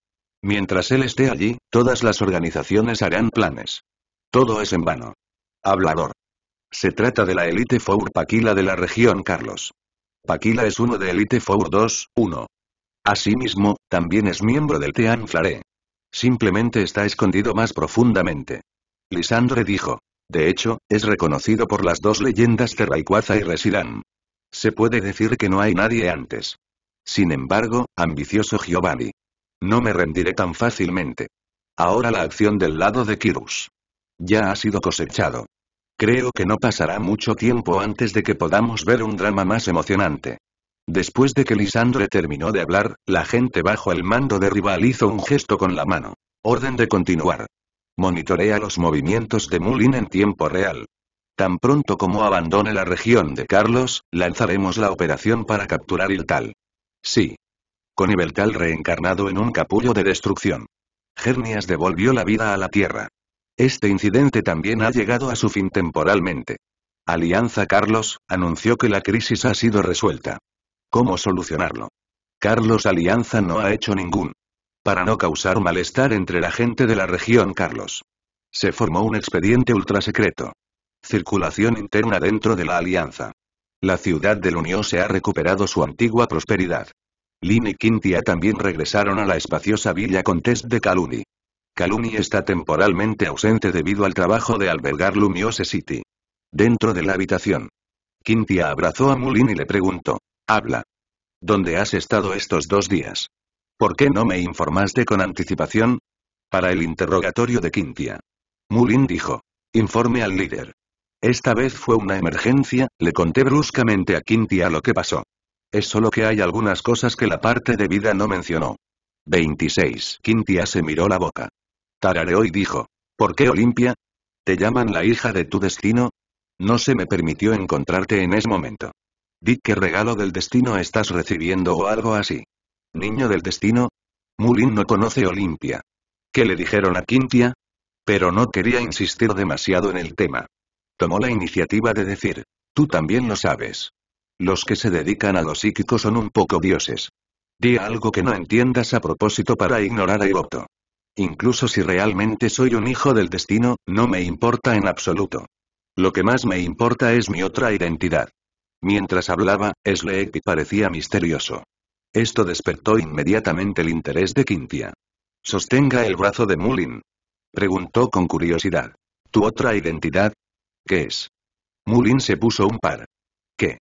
Mientras él esté allí, todas las organizaciones harán planes. Todo es en vano. Hablador. Se trata de la Elite Four Paquila de la región Carlos. Paquila es uno de Elite Four 2, 1. Asimismo, también es miembro del Tean Flare. Simplemente está escondido más profundamente. Lisandre dijo. De hecho, es reconocido por las dos leyendas de y Residán. Se puede decir que no hay nadie antes. Sin embargo, ambicioso Giovanni. No me rendiré tan fácilmente. Ahora la acción del lado de Kirus. Ya ha sido cosechado. Creo que no pasará mucho tiempo antes de que podamos ver un drama más emocionante. Después de que Lisandre terminó de hablar, la gente bajo el mando de Rival hizo un gesto con la mano. Orden de continuar. Monitorea los movimientos de Mulin en tiempo real. Tan pronto como abandone la región de Carlos, lanzaremos la operación para capturar tal. Sí. Con Ibeltal reencarnado en un capullo de destrucción. Gernias devolvió la vida a la Tierra. Este incidente también ha llegado a su fin temporalmente. Alianza Carlos, anunció que la crisis ha sido resuelta cómo solucionarlo. Carlos Alianza no ha hecho ningún. Para no causar malestar entre la gente de la región Carlos. Se formó un expediente ultrasecreto. Circulación interna dentro de la Alianza. La ciudad del Unión se ha recuperado su antigua prosperidad. Lin y Quintia también regresaron a la espaciosa villa Contest de Caluni. Caluni está temporalmente ausente debido al trabajo de albergar Lumiose City. Dentro de la habitación. Quintia abrazó a Mulin y le preguntó. Habla. ¿Dónde has estado estos dos días? ¿Por qué no me informaste con anticipación? Para el interrogatorio de Quintia. Mulin dijo. Informe al líder. Esta vez fue una emergencia, le conté bruscamente a Quintia lo que pasó. Es solo que hay algunas cosas que la parte de vida no mencionó. 26. Quintia se miró la boca. Tarareó y dijo. ¿Por qué Olimpia? ¿Te llaman la hija de tu destino? No se me permitió encontrarte en ese momento. Di qué regalo del destino estás recibiendo o algo así. Niño del destino. Mulin no conoce Olimpia. ¿Qué le dijeron a Quintia? Pero no quería insistir demasiado en el tema. Tomó la iniciativa de decir, tú también lo sabes. Los que se dedican a lo psíquico son un poco dioses. Di algo que no entiendas a propósito para ignorar a Iroto. Incluso si realmente soy un hijo del destino, no me importa en absoluto. Lo que más me importa es mi otra identidad. Mientras hablaba, y parecía misterioso. Esto despertó inmediatamente el interés de Quintia. «Sostenga el brazo de Mulin». Preguntó con curiosidad. ¿Tu otra identidad? ¿Qué es? Mulin se puso un par. ¿Qué?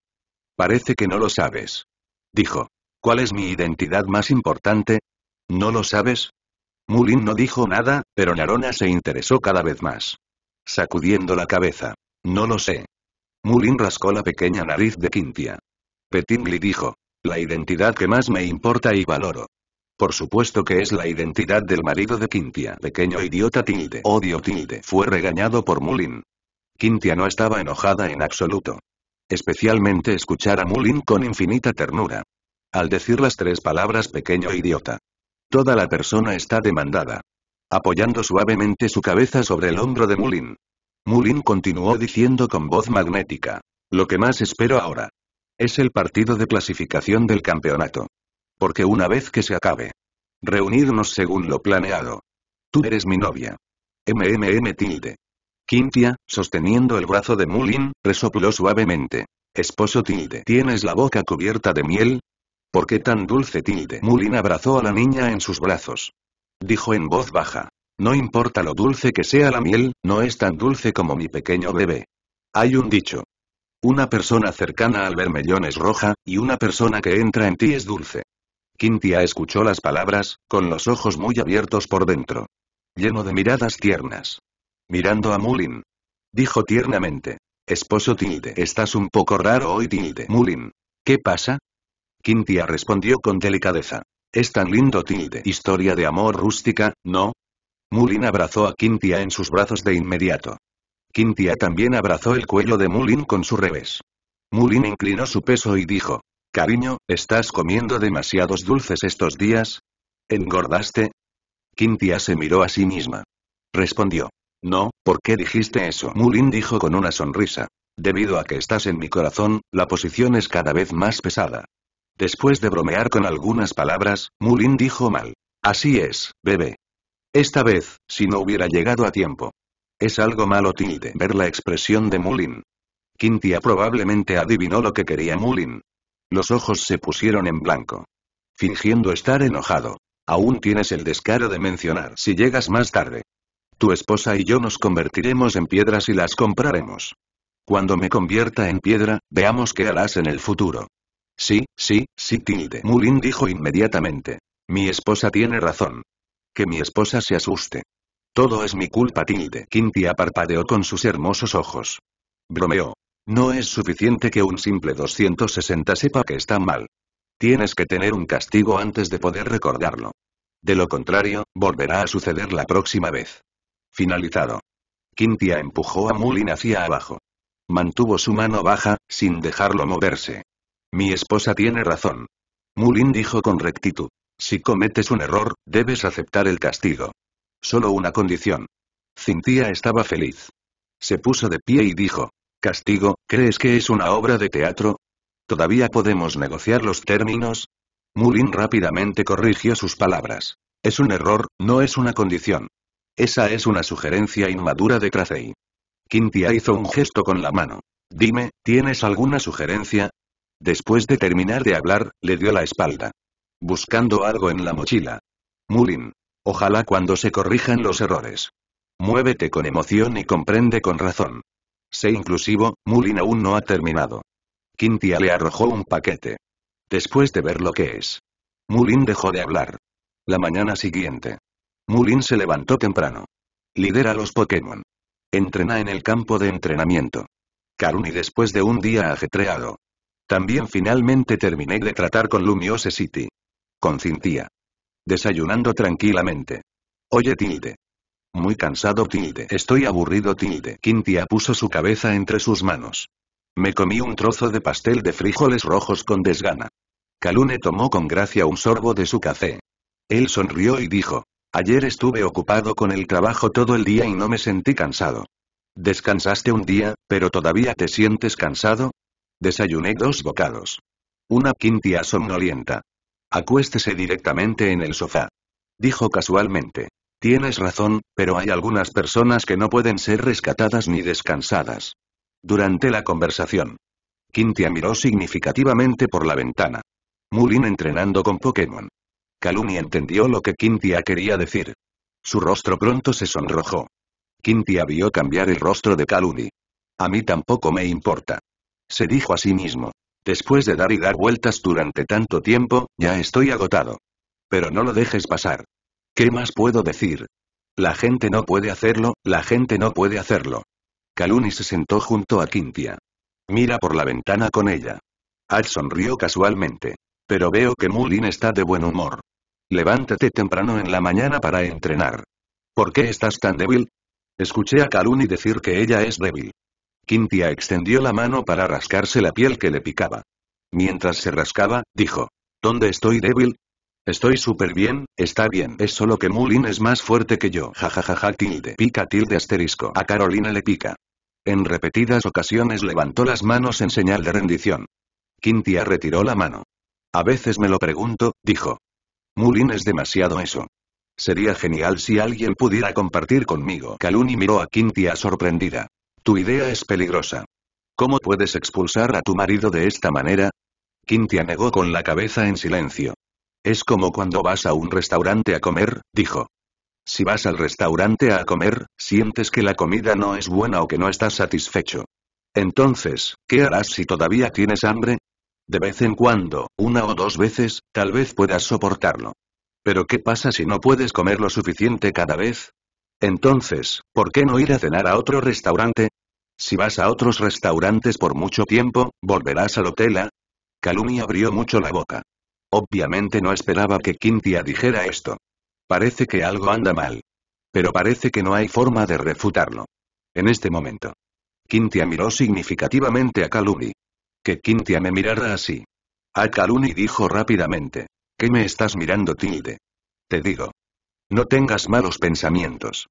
Parece que no lo sabes. Dijo. ¿Cuál es mi identidad más importante? ¿No lo sabes? Mulin no dijo nada, pero Narona se interesó cada vez más. Sacudiendo la cabeza. No lo sé. Mulin rascó la pequeña nariz de Quintia. Petingly dijo. La identidad que más me importa y valoro. Por supuesto que es la identidad del marido de Quintia. Pequeño idiota tilde. Odio tilde. Fue regañado por Mulin. Quintia no estaba enojada en absoluto. Especialmente escuchar a Mulin con infinita ternura. Al decir las tres palabras pequeño idiota. Toda la persona está demandada. Apoyando suavemente su cabeza sobre el hombro de Mulin, Mulin continuó diciendo con voz magnética. Lo que más espero ahora. Es el partido de clasificación del campeonato. Porque una vez que se acabe. Reunirnos según lo planeado. Tú eres mi novia. MMM tilde. Quintia, sosteniendo el brazo de Mulin, resopló suavemente. Esposo tilde. ¿Tienes la boca cubierta de miel? ¿Por qué tan dulce tilde? Mulin abrazó a la niña en sus brazos. Dijo en voz baja. No importa lo dulce que sea la miel, no es tan dulce como mi pequeño bebé. Hay un dicho. Una persona cercana al vermellón es roja, y una persona que entra en ti es dulce. Quintia escuchó las palabras, con los ojos muy abiertos por dentro. Lleno de miradas tiernas. Mirando a Mulin. Dijo tiernamente. Esposo Tilde, estás un poco raro hoy Tilde. Mulin. ¿Qué pasa? Quintia respondió con delicadeza. Es tan lindo Tilde. Historia de amor rústica, ¿no? Mulin abrazó a Quintia en sus brazos de inmediato. Quintia también abrazó el cuello de Mulin con su revés. Mulin inclinó su peso y dijo, Cariño, ¿estás comiendo demasiados dulces estos días? ¿Engordaste? Quintia se miró a sí misma. Respondió. No, ¿por qué dijiste eso? Mulin dijo con una sonrisa. Debido a que estás en mi corazón, la posición es cada vez más pesada. Después de bromear con algunas palabras, Mulin dijo mal. Así es, bebé. Esta vez, si no hubiera llegado a tiempo. Es algo malo tilde ver la expresión de Mulin. Quintia probablemente adivinó lo que quería Mulin. Los ojos se pusieron en blanco. Fingiendo estar enojado. Aún tienes el descaro de mencionar si llegas más tarde. Tu esposa y yo nos convertiremos en piedras y las compraremos. Cuando me convierta en piedra, veamos qué harás en el futuro. Sí, sí, sí, tilde. Mulin dijo inmediatamente. Mi esposa tiene razón. Que mi esposa se asuste. Todo es mi culpa tilde. Quintia parpadeó con sus hermosos ojos. Bromeó. No es suficiente que un simple 260 sepa que está mal. Tienes que tener un castigo antes de poder recordarlo. De lo contrario, volverá a suceder la próxima vez. Finalizado. Quintia empujó a Mulin hacia abajo. Mantuvo su mano baja, sin dejarlo moverse. Mi esposa tiene razón. Mulin dijo con rectitud. Si cometes un error, debes aceptar el castigo. Solo una condición. Cintia estaba feliz. Se puso de pie y dijo. Castigo, ¿crees que es una obra de teatro? ¿Todavía podemos negociar los términos? Mulin rápidamente corrigió sus palabras. Es un error, no es una condición. Esa es una sugerencia inmadura de Tracey. Quintia hizo un gesto con la mano. Dime, ¿tienes alguna sugerencia? Después de terminar de hablar, le dio la espalda buscando algo en la mochila. Mulin. Ojalá cuando se corrijan los errores. Muévete con emoción y comprende con razón. Sé inclusivo, Mulin aún no ha terminado. Quintia le arrojó un paquete. Después de ver lo que es. Mulin dejó de hablar. La mañana siguiente. Mulin se levantó temprano. Lidera los Pokémon. Entrena en el campo de entrenamiento. Karuni después de un día ajetreado. También finalmente terminé de tratar con Lumiose City. Cintia. Desayunando tranquilamente. Oye tilde. Muy cansado tilde. Estoy aburrido tilde. Quintia puso su cabeza entre sus manos. Me comí un trozo de pastel de frijoles rojos con desgana. Calune tomó con gracia un sorbo de su café. Él sonrió y dijo. Ayer estuve ocupado con el trabajo todo el día y no me sentí cansado. Descansaste un día, pero todavía te sientes cansado. Desayuné dos bocados. Una quintia somnolienta. Acuéstese directamente en el sofá. Dijo casualmente. Tienes razón, pero hay algunas personas que no pueden ser rescatadas ni descansadas. Durante la conversación. Quintia miró significativamente por la ventana. Mulin entrenando con Pokémon. Kalumi entendió lo que Quintia quería decir. Su rostro pronto se sonrojó. Quintia vio cambiar el rostro de Kalumi. A mí tampoco me importa. Se dijo a sí mismo. Después de dar y dar vueltas durante tanto tiempo, ya estoy agotado. Pero no lo dejes pasar. ¿Qué más puedo decir? La gente no puede hacerlo, la gente no puede hacerlo. Caluni se sentó junto a Quintia. Mira por la ventana con ella. Al sonrió casualmente. Pero veo que Mulin está de buen humor. Levántate temprano en la mañana para entrenar. ¿Por qué estás tan débil? Escuché a Kaluni decir que ella es débil. Quintia extendió la mano para rascarse la piel que le picaba. Mientras se rascaba, dijo, ¿Dónde estoy débil? Estoy súper bien, está bien. Es solo que Mulin es más fuerte que yo. Jajajaja ja, ja, ja, tilde. Pica tilde asterisco. A Carolina le pica. En repetidas ocasiones levantó las manos en señal de rendición. Quintia retiró la mano. A veces me lo pregunto, dijo. Mulin es demasiado eso. Sería genial si alguien pudiera compartir conmigo. Kaluni miró a Quintia sorprendida. Tu idea es peligrosa. ¿Cómo puedes expulsar a tu marido de esta manera? Quintia negó con la cabeza en silencio. Es como cuando vas a un restaurante a comer, dijo. Si vas al restaurante a comer, sientes que la comida no es buena o que no estás satisfecho. Entonces, ¿qué harás si todavía tienes hambre? De vez en cuando, una o dos veces, tal vez puedas soportarlo. Pero ¿qué pasa si no puedes comer lo suficiente cada vez? Entonces, ¿por qué no ir a cenar a otro restaurante? Si vas a otros restaurantes por mucho tiempo, ¿volverás al hotel a? ¿eh? Kalumi abrió mucho la boca. Obviamente no esperaba que Quintia dijera esto. Parece que algo anda mal. Pero parece que no hay forma de refutarlo. En este momento. Quintia miró significativamente a Kalumi. Que Quintia me mirara así. A Kalumi dijo rápidamente. ¿Qué me estás mirando tilde? Te digo. No tengas malos pensamientos.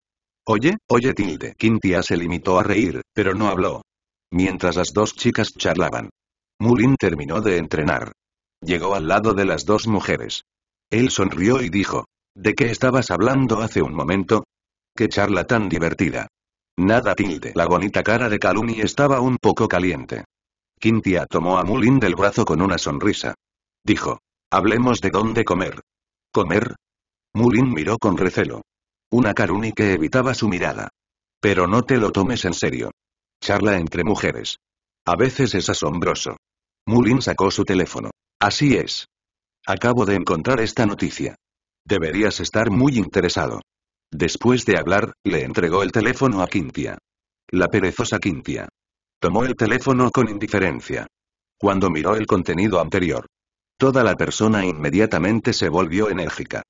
Oye, oye tilde. Quintia se limitó a reír, pero no habló. Mientras las dos chicas charlaban. Mulin terminó de entrenar. Llegó al lado de las dos mujeres. Él sonrió y dijo. ¿De qué estabas hablando hace un momento? Qué charla tan divertida. Nada tilde. La bonita cara de Caluni estaba un poco caliente. Quintia tomó a Mulin del brazo con una sonrisa. Dijo. Hablemos de dónde comer. ¿Comer? Mulin miró con recelo. Una Karuni que evitaba su mirada. Pero no te lo tomes en serio. Charla entre mujeres. A veces es asombroso. Mulin sacó su teléfono. Así es. Acabo de encontrar esta noticia. Deberías estar muy interesado. Después de hablar, le entregó el teléfono a Quintia. La perezosa Quintia. Tomó el teléfono con indiferencia. Cuando miró el contenido anterior, toda la persona inmediatamente se volvió enérgica.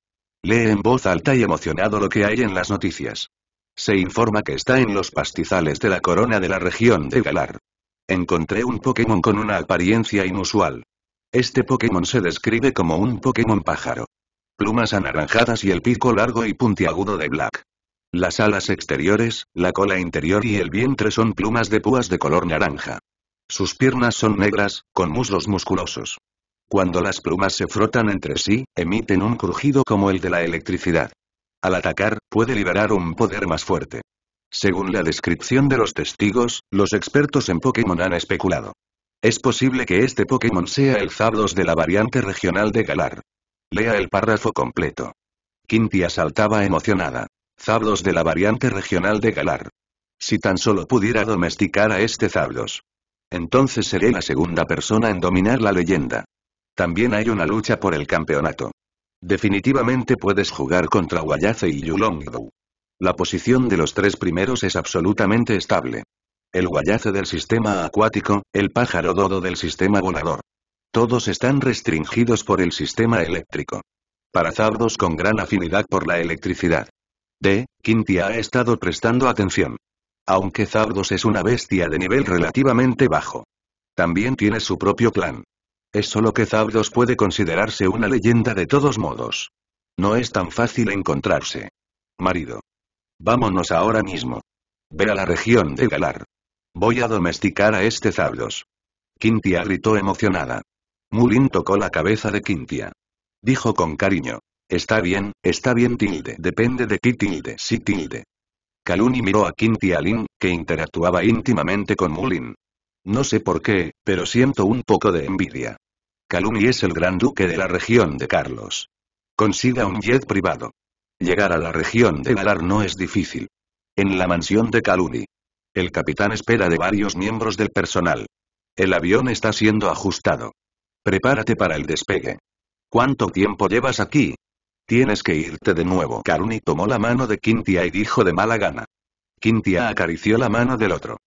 Lee en voz alta y emocionado lo que hay en las noticias. Se informa que está en los pastizales de la corona de la región de Galar. Encontré un Pokémon con una apariencia inusual. Este Pokémon se describe como un Pokémon pájaro. Plumas anaranjadas y el pico largo y puntiagudo de Black. Las alas exteriores, la cola interior y el vientre son plumas de púas de color naranja. Sus piernas son negras, con muslos musculosos. Cuando las plumas se frotan entre sí, emiten un crujido como el de la electricidad. Al atacar, puede liberar un poder más fuerte. Según la descripción de los testigos, los expertos en Pokémon han especulado. Es posible que este Pokémon sea el Zablos de la variante regional de Galar. Lea el párrafo completo. Quintia saltaba emocionada. Zablos de la variante regional de Galar. Si tan solo pudiera domesticar a este Zablos. Entonces seré la segunda persona en dominar la leyenda. También hay una lucha por el campeonato. Definitivamente puedes jugar contra Guayace y Yulongdu. La posición de los tres primeros es absolutamente estable. El guayace del sistema acuático, el pájaro dodo del sistema volador. Todos están restringidos por el sistema eléctrico. Para zardos con gran afinidad por la electricidad. D. Quintia ha estado prestando atención. Aunque Zardos es una bestia de nivel relativamente bajo. También tiene su propio plan. Es solo que Zabdos puede considerarse una leyenda de todos modos. No es tan fácil encontrarse. Marido. Vámonos ahora mismo. Ve a la región de Galar. Voy a domesticar a este Zabdos. Quintia gritó emocionada. Mulin tocó la cabeza de Quintia. Dijo con cariño. Está bien, está bien tilde. Depende de ti tilde, sí tilde. Kaluni miró a Quintia Lin, que interactuaba íntimamente con Mulin. No sé por qué, pero siento un poco de envidia. Caluni es el gran duque de la región de Carlos. Consiga un jet privado. Llegar a la región de Galar no es difícil. En la mansión de Kaluni. El capitán espera de varios miembros del personal. El avión está siendo ajustado. Prepárate para el despegue. ¿Cuánto tiempo llevas aquí? Tienes que irte de nuevo. Karuni tomó la mano de Quintia y dijo de mala gana. Quintia acarició la mano del otro.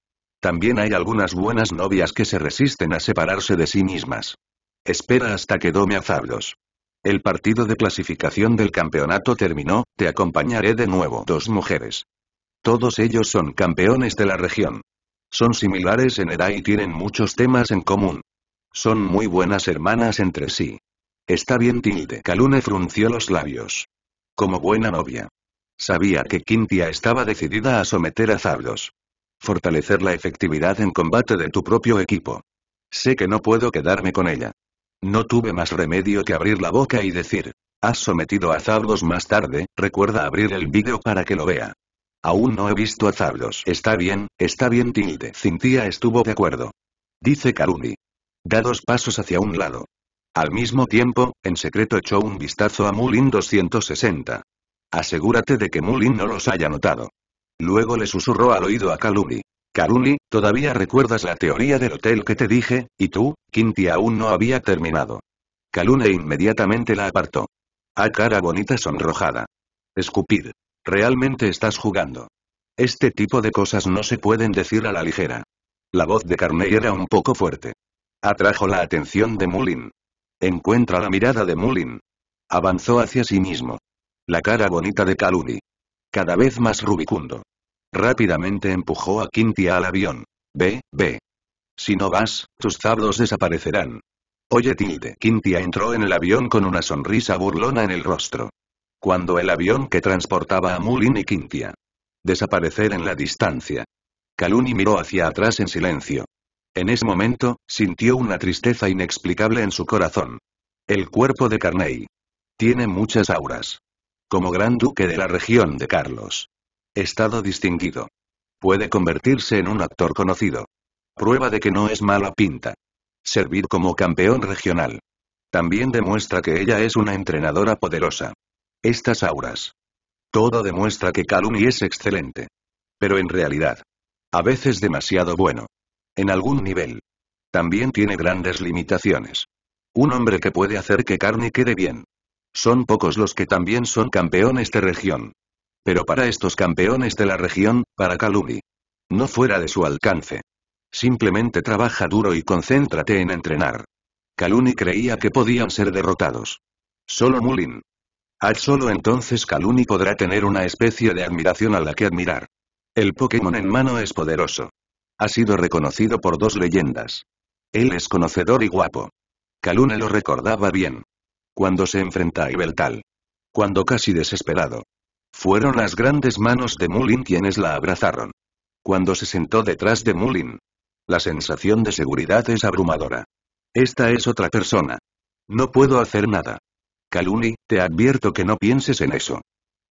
También hay algunas buenas novias que se resisten a separarse de sí mismas. Espera hasta que dome a Zablos. El partido de clasificación del campeonato terminó, te acompañaré de nuevo. Dos mujeres. Todos ellos son campeones de la región. Son similares en edad y tienen muchos temas en común. Son muy buenas hermanas entre sí. Está bien Tilde. Calune frunció los labios. Como buena novia. Sabía que Quintia estaba decidida a someter a Zablos. Fortalecer la efectividad en combate de tu propio equipo. Sé que no puedo quedarme con ella. No tuve más remedio que abrir la boca y decir. Has sometido a Zardos más tarde, recuerda abrir el vídeo para que lo vea. Aún no he visto a Zardos. Está bien, está bien tilde. Cintia estuvo de acuerdo. Dice Kalumi. Da dos pasos hacia un lado. Al mismo tiempo, en secreto echó un vistazo a Mulin 260. Asegúrate de que Mulin no los haya notado. Luego le susurró al oído a Kalumi. Karuli, todavía recuerdas la teoría del hotel que te dije, y tú, Kinti aún no había terminado. Caluni inmediatamente la apartó. A ah, cara bonita sonrojada. Escupir. Realmente estás jugando. Este tipo de cosas no se pueden decir a la ligera. La voz de Carney era un poco fuerte. Atrajo la atención de Mulin. Encuentra la mirada de Mulin. Avanzó hacia sí mismo. La cara bonita de Kaluni. Cada vez más rubicundo. Rápidamente empujó a Quintia al avión. Ve, ve. Si no vas, tus tablos desaparecerán. Oye tilde. Quintia entró en el avión con una sonrisa burlona en el rostro. Cuando el avión que transportaba a Mulin y Quintia. Desaparecer en la distancia. Kaluni miró hacia atrás en silencio. En ese momento, sintió una tristeza inexplicable en su corazón. El cuerpo de Carney. Tiene muchas auras. Como gran duque de la región de Carlos. Estado distinguido. Puede convertirse en un actor conocido. Prueba de que no es mala pinta. Servir como campeón regional. También demuestra que ella es una entrenadora poderosa. Estas auras. Todo demuestra que Calumi es excelente. Pero en realidad. A veces demasiado bueno. En algún nivel. También tiene grandes limitaciones. Un hombre que puede hacer que carne quede bien. Son pocos los que también son campeones de región. Pero para estos campeones de la región, para Kaluni. No fuera de su alcance. Simplemente trabaja duro y concéntrate en entrenar. Kaluni creía que podían ser derrotados. Solo Mulin. Al solo entonces Kaluni podrá tener una especie de admiración a la que admirar. El Pokémon en mano es poderoso. Ha sido reconocido por dos leyendas. Él es conocedor y guapo. Kaluni lo recordaba bien. Cuando se enfrenta a Ibeltal. Cuando casi desesperado, fueron las grandes manos de Mulin quienes la abrazaron. Cuando se sentó detrás de Mulin. La sensación de seguridad es abrumadora. Esta es otra persona. No puedo hacer nada. Kaluni, te advierto que no pienses en eso.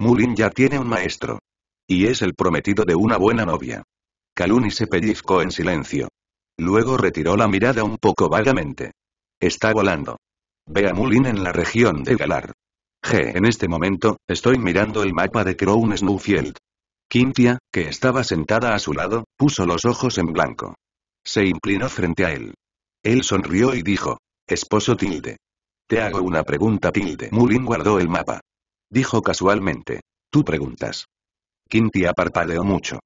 Mulin ya tiene un maestro. Y es el prometido de una buena novia. Caluni se pellizcó en silencio. Luego retiró la mirada un poco vagamente. Está volando. Ve a Mulin en la región de Galar. G. En este momento, estoy mirando el mapa de Crown Snowfield. Quintia, que estaba sentada a su lado, puso los ojos en blanco. Se inclinó frente a él. Él sonrió y dijo, esposo tilde. Te hago una pregunta tilde. Mulin guardó el mapa. Dijo casualmente, tú preguntas. Quintia parpadeó mucho.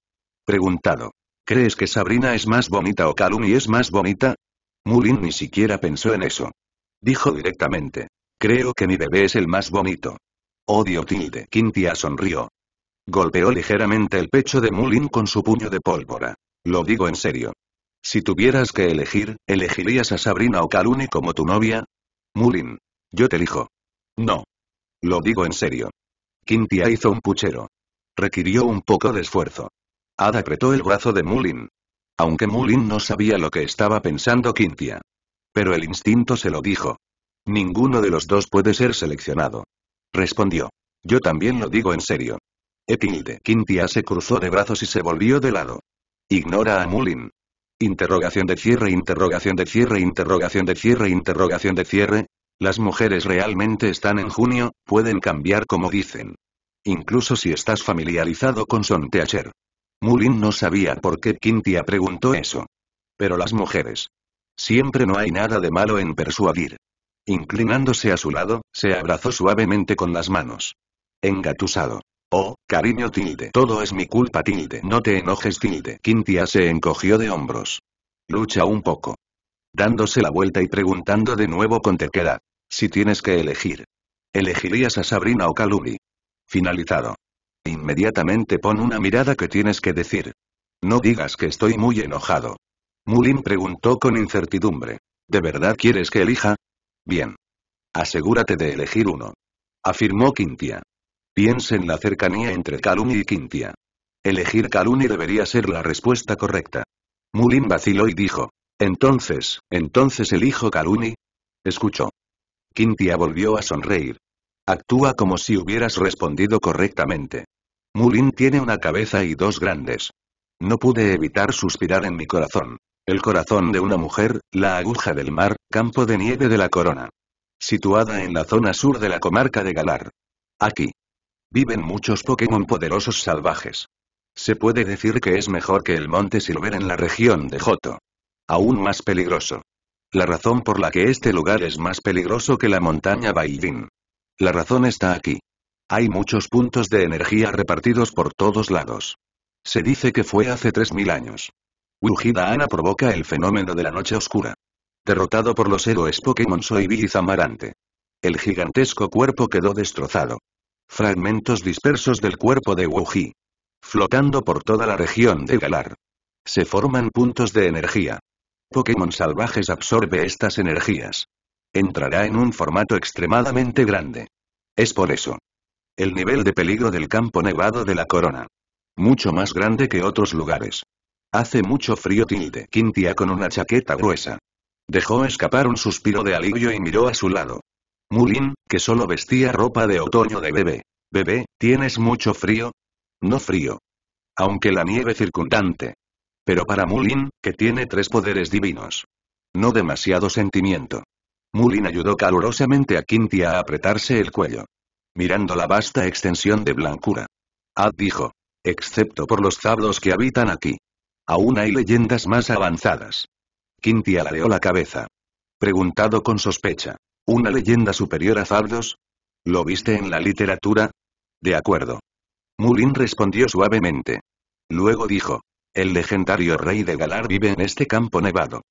Preguntado. ¿Crees que Sabrina es más bonita o Calumi es más bonita? Mulin ni siquiera pensó en eso. Dijo directamente. Creo que mi bebé es el más bonito. Odio tilde. Quintia sonrió. Golpeó ligeramente el pecho de Mulin con su puño de pólvora. Lo digo en serio. Si tuvieras que elegir, ¿elegirías a Sabrina o Kaluni como tu novia? Mulin. Yo te elijo. No. Lo digo en serio. Quintia hizo un puchero. Requirió un poco de esfuerzo. Ad apretó el brazo de Mulin. Aunque Mulin no sabía lo que estaba pensando Quintia. Pero el instinto se lo dijo. Ninguno de los dos puede ser seleccionado. Respondió. Yo también lo digo en serio. Epilde Quintia se cruzó de brazos y se volvió de lado. Ignora a Mulin. Interrogación de cierre, interrogación de cierre, interrogación de cierre, interrogación de cierre. Las mujeres realmente están en junio, pueden cambiar como dicen. Incluso si estás familiarizado con Son Teacher. Mulin no sabía por qué Quintia preguntó eso. Pero las mujeres. Siempre no hay nada de malo en persuadir. Inclinándose a su lado, se abrazó suavemente con las manos. Engatusado. Oh, cariño tilde. Todo es mi culpa tilde. No te enojes tilde. Quintia se encogió de hombros. Lucha un poco. Dándose la vuelta y preguntando de nuevo con terquedad. Si tienes que elegir. ¿Elegirías a Sabrina o Calumi? Finalizado. Inmediatamente pon una mirada que tienes que decir. No digas que estoy muy enojado. Mulin preguntó con incertidumbre. ¿De verdad quieres que elija? Bien. Asegúrate de elegir uno. Afirmó Quintia. Piensa en la cercanía entre Kaluni y Quintia. Elegir Kaluni debería ser la respuesta correcta. Mulin vaciló y dijo. Entonces, entonces elijo Kaluni. Escuchó. Quintia volvió a sonreír. Actúa como si hubieras respondido correctamente. Mulin tiene una cabeza y dos grandes. No pude evitar suspirar en mi corazón. El corazón de una mujer, la aguja del mar, campo de nieve de la corona. Situada en la zona sur de la comarca de Galar. Aquí. Viven muchos Pokémon poderosos salvajes. Se puede decir que es mejor que el monte Silver en la región de Joto. Aún más peligroso. La razón por la que este lugar es más peligroso que la montaña Bailín. La razón está aquí. Hay muchos puntos de energía repartidos por todos lados. Se dice que fue hace 3.000 años. Wuji Ana provoca el fenómeno de la noche oscura. Derrotado por los héroes Pokémon soy y Zamarante. El gigantesco cuerpo quedó destrozado. Fragmentos dispersos del cuerpo de Wuji. Flotando por toda la región de Galar. Se forman puntos de energía. Pokémon salvajes absorbe estas energías. Entrará en un formato extremadamente grande. Es por eso. El nivel de peligro del campo nevado de la corona. Mucho más grande que otros lugares. Hace mucho frío tilde Quintia con una chaqueta gruesa. Dejó escapar un suspiro de alivio y miró a su lado. Mulin, que solo vestía ropa de otoño de bebé. Bebé, ¿tienes mucho frío? No frío. Aunque la nieve circundante. Pero para Mulin, que tiene tres poderes divinos. No demasiado sentimiento. Mulin ayudó calurosamente a Quintia a apretarse el cuello. Mirando la vasta extensión de blancura. Ad dijo. Excepto por los zablos que habitan aquí. Aún hay leyendas más avanzadas. Quinti alareó la cabeza. Preguntado con sospecha. ¿Una leyenda superior a Zardos? ¿Lo viste en la literatura? De acuerdo. Mulin respondió suavemente. Luego dijo. El legendario rey de Galar vive en este campo nevado.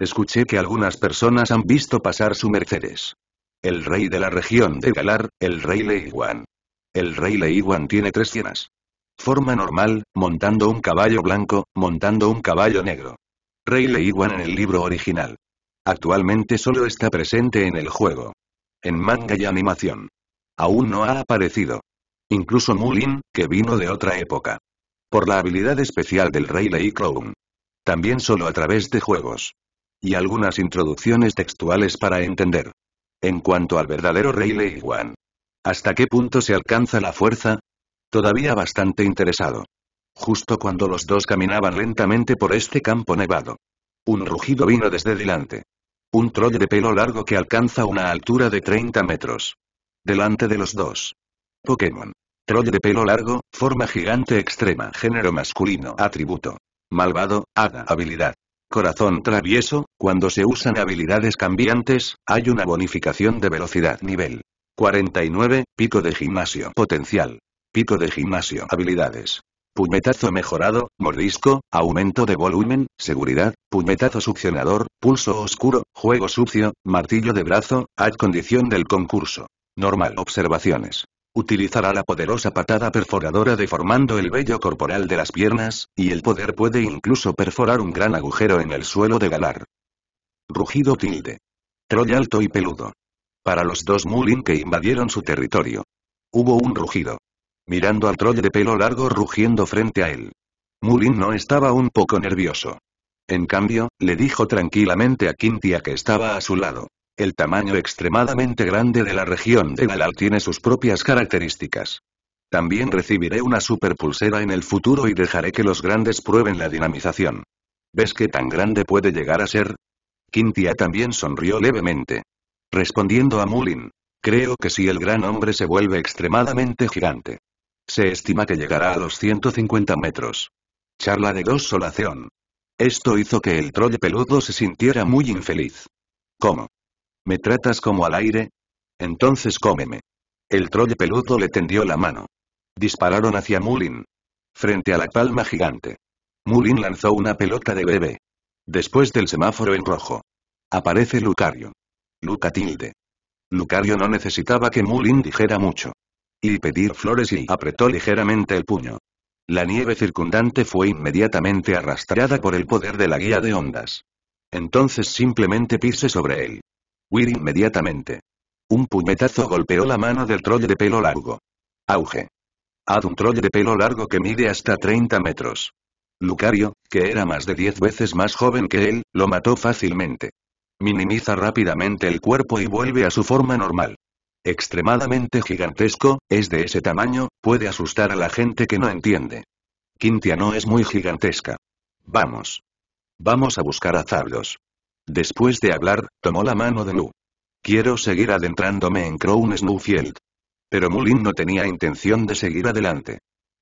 Escuché que algunas personas han visto pasar su Mercedes. El rey de la región de Galar, el rey Leiwan. El rey Leiwan tiene tres cienas. Forma normal, montando un caballo blanco, montando un caballo negro. Rey Wan en el libro original. Actualmente solo está presente en el juego. En manga y animación. Aún no ha aparecido. Incluso Mulin, que vino de otra época. Por la habilidad especial del Rey Lei Crown. También solo a través de juegos. Y algunas introducciones textuales para entender. En cuanto al verdadero Rey Wan. ¿Hasta qué punto se alcanza la fuerza? todavía bastante interesado. Justo cuando los dos caminaban lentamente por este campo nevado. Un rugido vino desde delante. Un troll de pelo largo que alcanza una altura de 30 metros. Delante de los dos. Pokémon. Troll de pelo largo, forma gigante extrema, género masculino, atributo. Malvado, hada, habilidad. Corazón travieso, cuando se usan habilidades cambiantes, hay una bonificación de velocidad nivel 49, pico de gimnasio potencial, Pico de gimnasio. Habilidades. Puñetazo mejorado, mordisco, aumento de volumen, seguridad, puñetazo succionador, pulso oscuro, juego sucio, martillo de brazo, ad condición del concurso. Normal. Observaciones. Utilizará la poderosa patada perforadora deformando el vello corporal de las piernas, y el poder puede incluso perforar un gran agujero en el suelo de galar. Rugido tilde. Troll alto y peludo. Para los dos Mulin que invadieron su territorio. Hubo un rugido mirando al troll de pelo largo rugiendo frente a él. Mulin no estaba un poco nervioso. En cambio, le dijo tranquilamente a Quintia que estaba a su lado. El tamaño extremadamente grande de la región de Galal tiene sus propias características. También recibiré una super pulsera en el futuro y dejaré que los grandes prueben la dinamización. ¿Ves qué tan grande puede llegar a ser? Quintia también sonrió levemente. Respondiendo a Mulin, creo que si el gran hombre se vuelve extremadamente gigante, se estima que llegará a los 150 metros. Charla de dos solación. Esto hizo que el troll peludo se sintiera muy infeliz. ¿Cómo? ¿Me tratas como al aire? Entonces cómeme. El troll peludo le tendió la mano. Dispararon hacia Mulin. Frente a la palma gigante. Mulin lanzó una pelota de bebé. Después del semáforo en rojo. Aparece Lucario. Lucatilde. Lucario no necesitaba que Mulin dijera mucho. Y pedir flores y apretó ligeramente el puño. La nieve circundante fue inmediatamente arrastrada por el poder de la guía de ondas. Entonces simplemente pise sobre él. Huir inmediatamente. Un puñetazo golpeó la mano del troll de pelo largo. Auge. Haz un troll de pelo largo que mide hasta 30 metros. Lucario, que era más de 10 veces más joven que él, lo mató fácilmente. Minimiza rápidamente el cuerpo y vuelve a su forma normal extremadamente gigantesco, es de ese tamaño, puede asustar a la gente que no entiende. Quintia no es muy gigantesca. Vamos. Vamos a buscar a Zabdos. Después de hablar, tomó la mano de Lu. Quiero seguir adentrándome en Crown Snowfield. Pero Mulin no tenía intención de seguir adelante.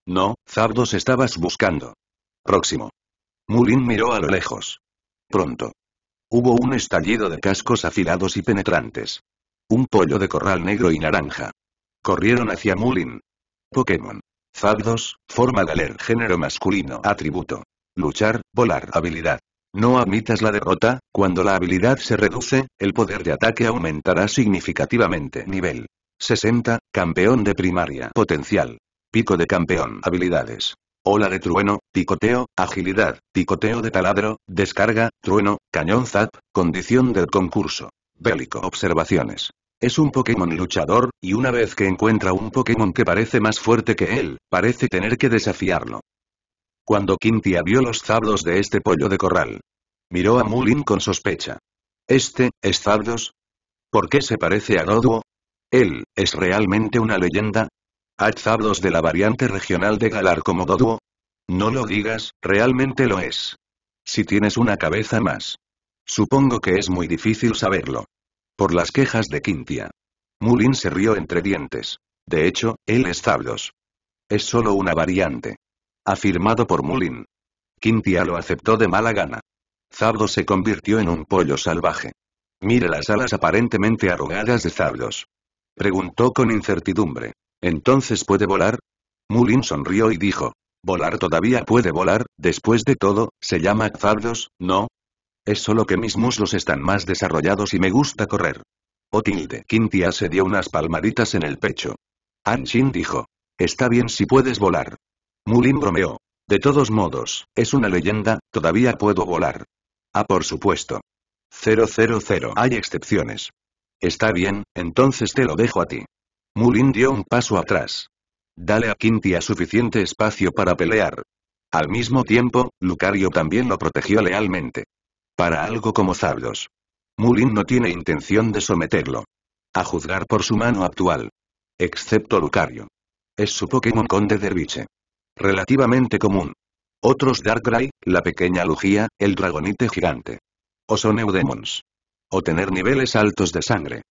No, Zabdos estabas buscando. Próximo. Mulin miró a lo lejos. Pronto. Hubo un estallido de cascos afilados y penetrantes. Un pollo de corral negro y naranja. Corrieron hacia Mulin. Pokémon. Zapdos, forma Galer, género masculino, atributo. Luchar, volar, habilidad. No admitas la derrota, cuando la habilidad se reduce, el poder de ataque aumentará significativamente. Nivel 60, campeón de primaria. Potencial. Pico de campeón. Habilidades. Ola de trueno, picoteo, agilidad, picoteo de taladro, descarga, trueno, cañón zap, condición del concurso. Bélico Observaciones. Es un Pokémon luchador, y una vez que encuentra un Pokémon que parece más fuerte que él, parece tener que desafiarlo. Cuando Quintia vio los zablos de este pollo de corral. Miró a Mulin con sospecha. ¿Este, es Zabdos? ¿Por qué se parece a Doduo? ¿Él, es realmente una leyenda? ¿Haz Zabdos de la variante regional de Galar como Doduo? No lo digas, realmente lo es. Si tienes una cabeza más. Supongo que es muy difícil saberlo. Por las quejas de Quintia. Mulin se rió entre dientes. De hecho, él es Zablos. Es solo una variante. Afirmado por Mulin. Quintia lo aceptó de mala gana. Zablos se convirtió en un pollo salvaje. Mire las alas aparentemente arrugadas de Zablos. Preguntó con incertidumbre. ¿Entonces puede volar? Mulin sonrió y dijo. Volar todavía puede volar, después de todo, se llama Zablos, ¿no? Es solo que mis muslos están más desarrollados y me gusta correr. tilde. Quintia se dio unas palmaditas en el pecho. Anshin dijo. Está bien si puedes volar. Mulin bromeó. De todos modos, es una leyenda, todavía puedo volar. Ah, por supuesto. 000 Hay excepciones. Está bien, entonces te lo dejo a ti. Mulin dio un paso atrás. Dale a Quintia suficiente espacio para pelear. Al mismo tiempo, Lucario también lo protegió lealmente. Para algo como Zabdos. Mulin no tiene intención de someterlo. A juzgar por su mano actual. Excepto Lucario. Es su Pokémon Conde Derviche. Relativamente común. Otros Darkrai, la pequeña Lugia, el Dragonite gigante. O son Eudemons. O tener niveles altos de sangre.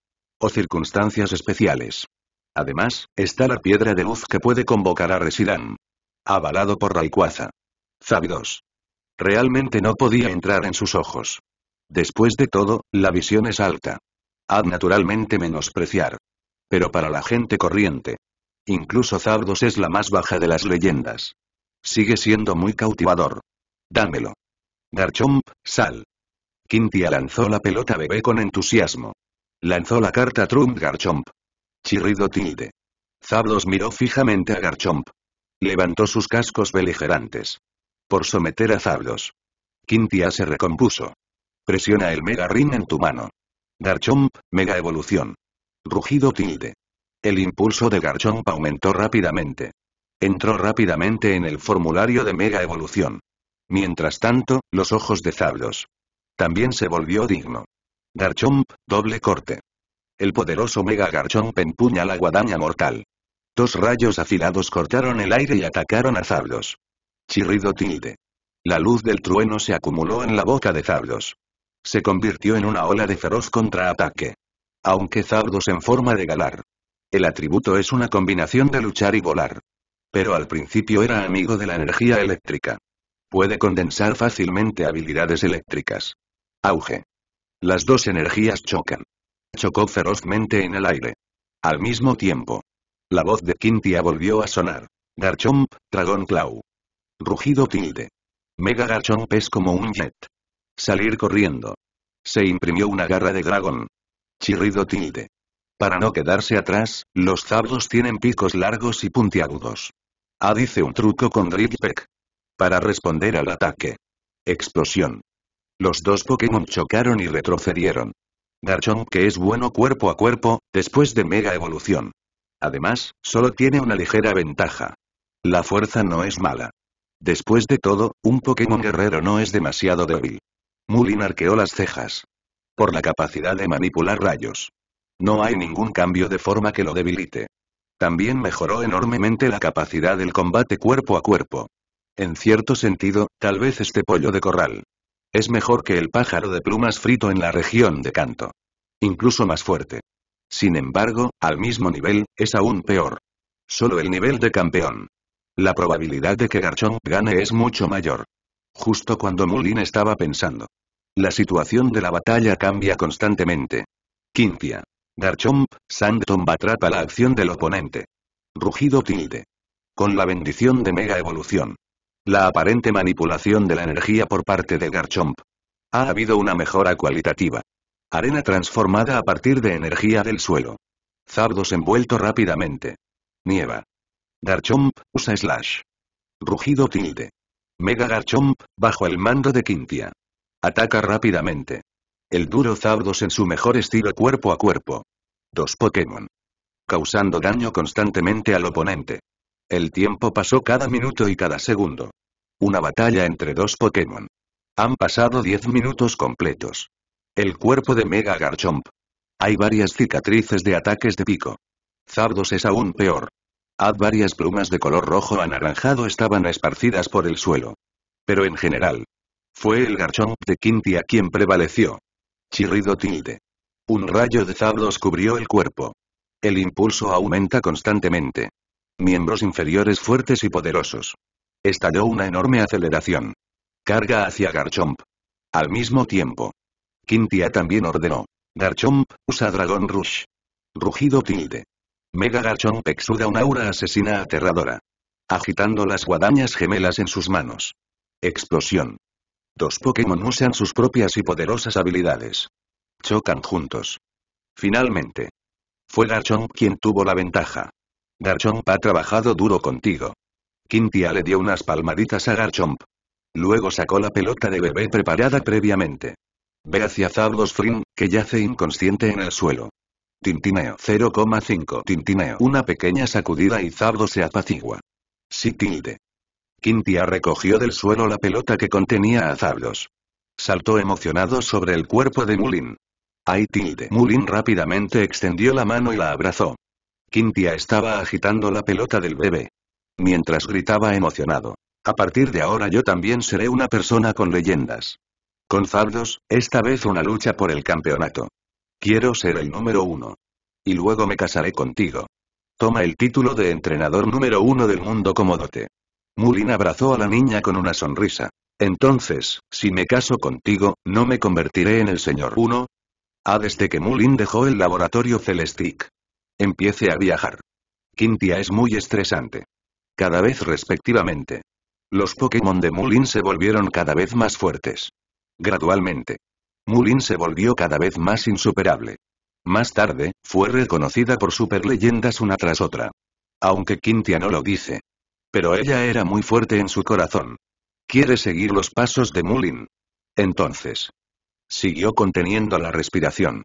O circunstancias especiales. Además, está la piedra de luz que puede convocar a Residan. Avalado por Rayquaza. Zabdos. Realmente no podía entrar en sus ojos. Después de todo, la visión es alta. Ad naturalmente menospreciar. Pero para la gente corriente. Incluso Zabdos es la más baja de las leyendas. Sigue siendo muy cautivador. Dámelo. Garchomp, sal. Quintia lanzó la pelota bebé con entusiasmo. Lanzó la carta Trump Garchomp. Chirrido tilde. Zabdos miró fijamente a Garchomp. Levantó sus cascos beligerantes por someter a Zablos. Quintia se recompuso. Presiona el Mega Ring en tu mano. Garchomp, Mega Evolución. Rugido tilde. El impulso de Garchomp aumentó rápidamente. Entró rápidamente en el formulario de Mega Evolución. Mientras tanto, los ojos de Zablos. También se volvió digno. Garchomp, doble corte. El poderoso Mega Garchomp empuña la guadaña mortal. Dos rayos afilados cortaron el aire y atacaron a Zablos. Chirrido tilde. La luz del trueno se acumuló en la boca de Zardos. Se convirtió en una ola de feroz contraataque. Aunque Zardos en forma de galar. El atributo es una combinación de luchar y volar. Pero al principio era amigo de la energía eléctrica. Puede condensar fácilmente habilidades eléctricas. Auge. Las dos energías chocan. Chocó ferozmente en el aire. Al mismo tiempo. La voz de Quintia volvió a sonar. Garchomp, Dragon Claw. Rugido tilde. Mega Garchomp es como un jet. Salir corriendo. Se imprimió una garra de dragón. Chirrido tilde. Para no quedarse atrás, los zabdos tienen picos largos y puntiagudos. Ah dice un truco con Peck. Para responder al ataque. Explosión. Los dos Pokémon chocaron y retrocedieron. Garchomp que es bueno cuerpo a cuerpo, después de mega evolución. Además, solo tiene una ligera ventaja. La fuerza no es mala. Después de todo, un Pokémon guerrero no es demasiado débil. Mulin arqueó las cejas. Por la capacidad de manipular rayos. No hay ningún cambio de forma que lo debilite. También mejoró enormemente la capacidad del combate cuerpo a cuerpo. En cierto sentido, tal vez este pollo de corral. Es mejor que el pájaro de plumas frito en la región de canto. Incluso más fuerte. Sin embargo, al mismo nivel, es aún peor. Solo el nivel de campeón. La probabilidad de que Garchomp gane es mucho mayor. Justo cuando Mulin estaba pensando. La situación de la batalla cambia constantemente. Quintia. Garchomp, Sandton atrapa la acción del oponente. Rugido tilde. Con la bendición de Mega Evolución. La aparente manipulación de la energía por parte de Garchomp. Ha habido una mejora cualitativa. Arena transformada a partir de energía del suelo. Zardos envuelto rápidamente. Nieva. Garchomp, usa Slash. Rugido tilde. Mega Garchomp, bajo el mando de Quintia. Ataca rápidamente. El duro Zardos en su mejor estilo cuerpo a cuerpo. Dos Pokémon. Causando daño constantemente al oponente. El tiempo pasó cada minuto y cada segundo. Una batalla entre dos Pokémon. Han pasado 10 minutos completos. El cuerpo de Mega Garchomp. Hay varias cicatrices de ataques de pico. Zardos es aún peor varias plumas de color rojo anaranjado estaban esparcidas por el suelo. Pero en general. Fue el garchomp de Quintia quien prevaleció. Chirrido tilde. Un rayo de Zablos cubrió el cuerpo. El impulso aumenta constantemente. Miembros inferiores fuertes y poderosos. Estalló una enorme aceleración. Carga hacia Garchomp. Al mismo tiempo. Quintia también ordenó. Garchomp, usa Dragon Rush. Rugido tilde. Mega Garchomp exuda una aura asesina aterradora. Agitando las guadañas gemelas en sus manos. Explosión. Dos Pokémon usan sus propias y poderosas habilidades. Chocan juntos. Finalmente. Fue Garchomp quien tuvo la ventaja. Garchomp ha trabajado duro contigo. Quintia le dio unas palmaditas a Garchomp. Luego sacó la pelota de bebé preparada previamente. Ve hacia Zablos que yace inconsciente en el suelo. Tintineo 0,5 Tintineo Una pequeña sacudida y Zardo se apacigua. Sí tilde. Quintia recogió del suelo la pelota que contenía a Zardos. Saltó emocionado sobre el cuerpo de Mulin. Ay tilde. Mulin rápidamente extendió la mano y la abrazó. Quintia estaba agitando la pelota del bebé. Mientras gritaba emocionado. A partir de ahora yo también seré una persona con leyendas. Con Zardos, esta vez una lucha por el campeonato. Quiero ser el número uno. Y luego me casaré contigo. Toma el título de entrenador número uno del mundo como dote. Mulin abrazó a la niña con una sonrisa. Entonces, si me caso contigo, ¿no me convertiré en el señor uno? Ah, desde que Mulin dejó el laboratorio Celestic. Empiece a viajar. Quintia es muy estresante. Cada vez respectivamente. Los Pokémon de Mulin se volvieron cada vez más fuertes. Gradualmente. Mulin se volvió cada vez más insuperable. Más tarde, fue reconocida por superleyendas una tras otra. Aunque Quintia no lo dice. Pero ella era muy fuerte en su corazón. Quiere seguir los pasos de Mulin. Entonces. Siguió conteniendo la respiración.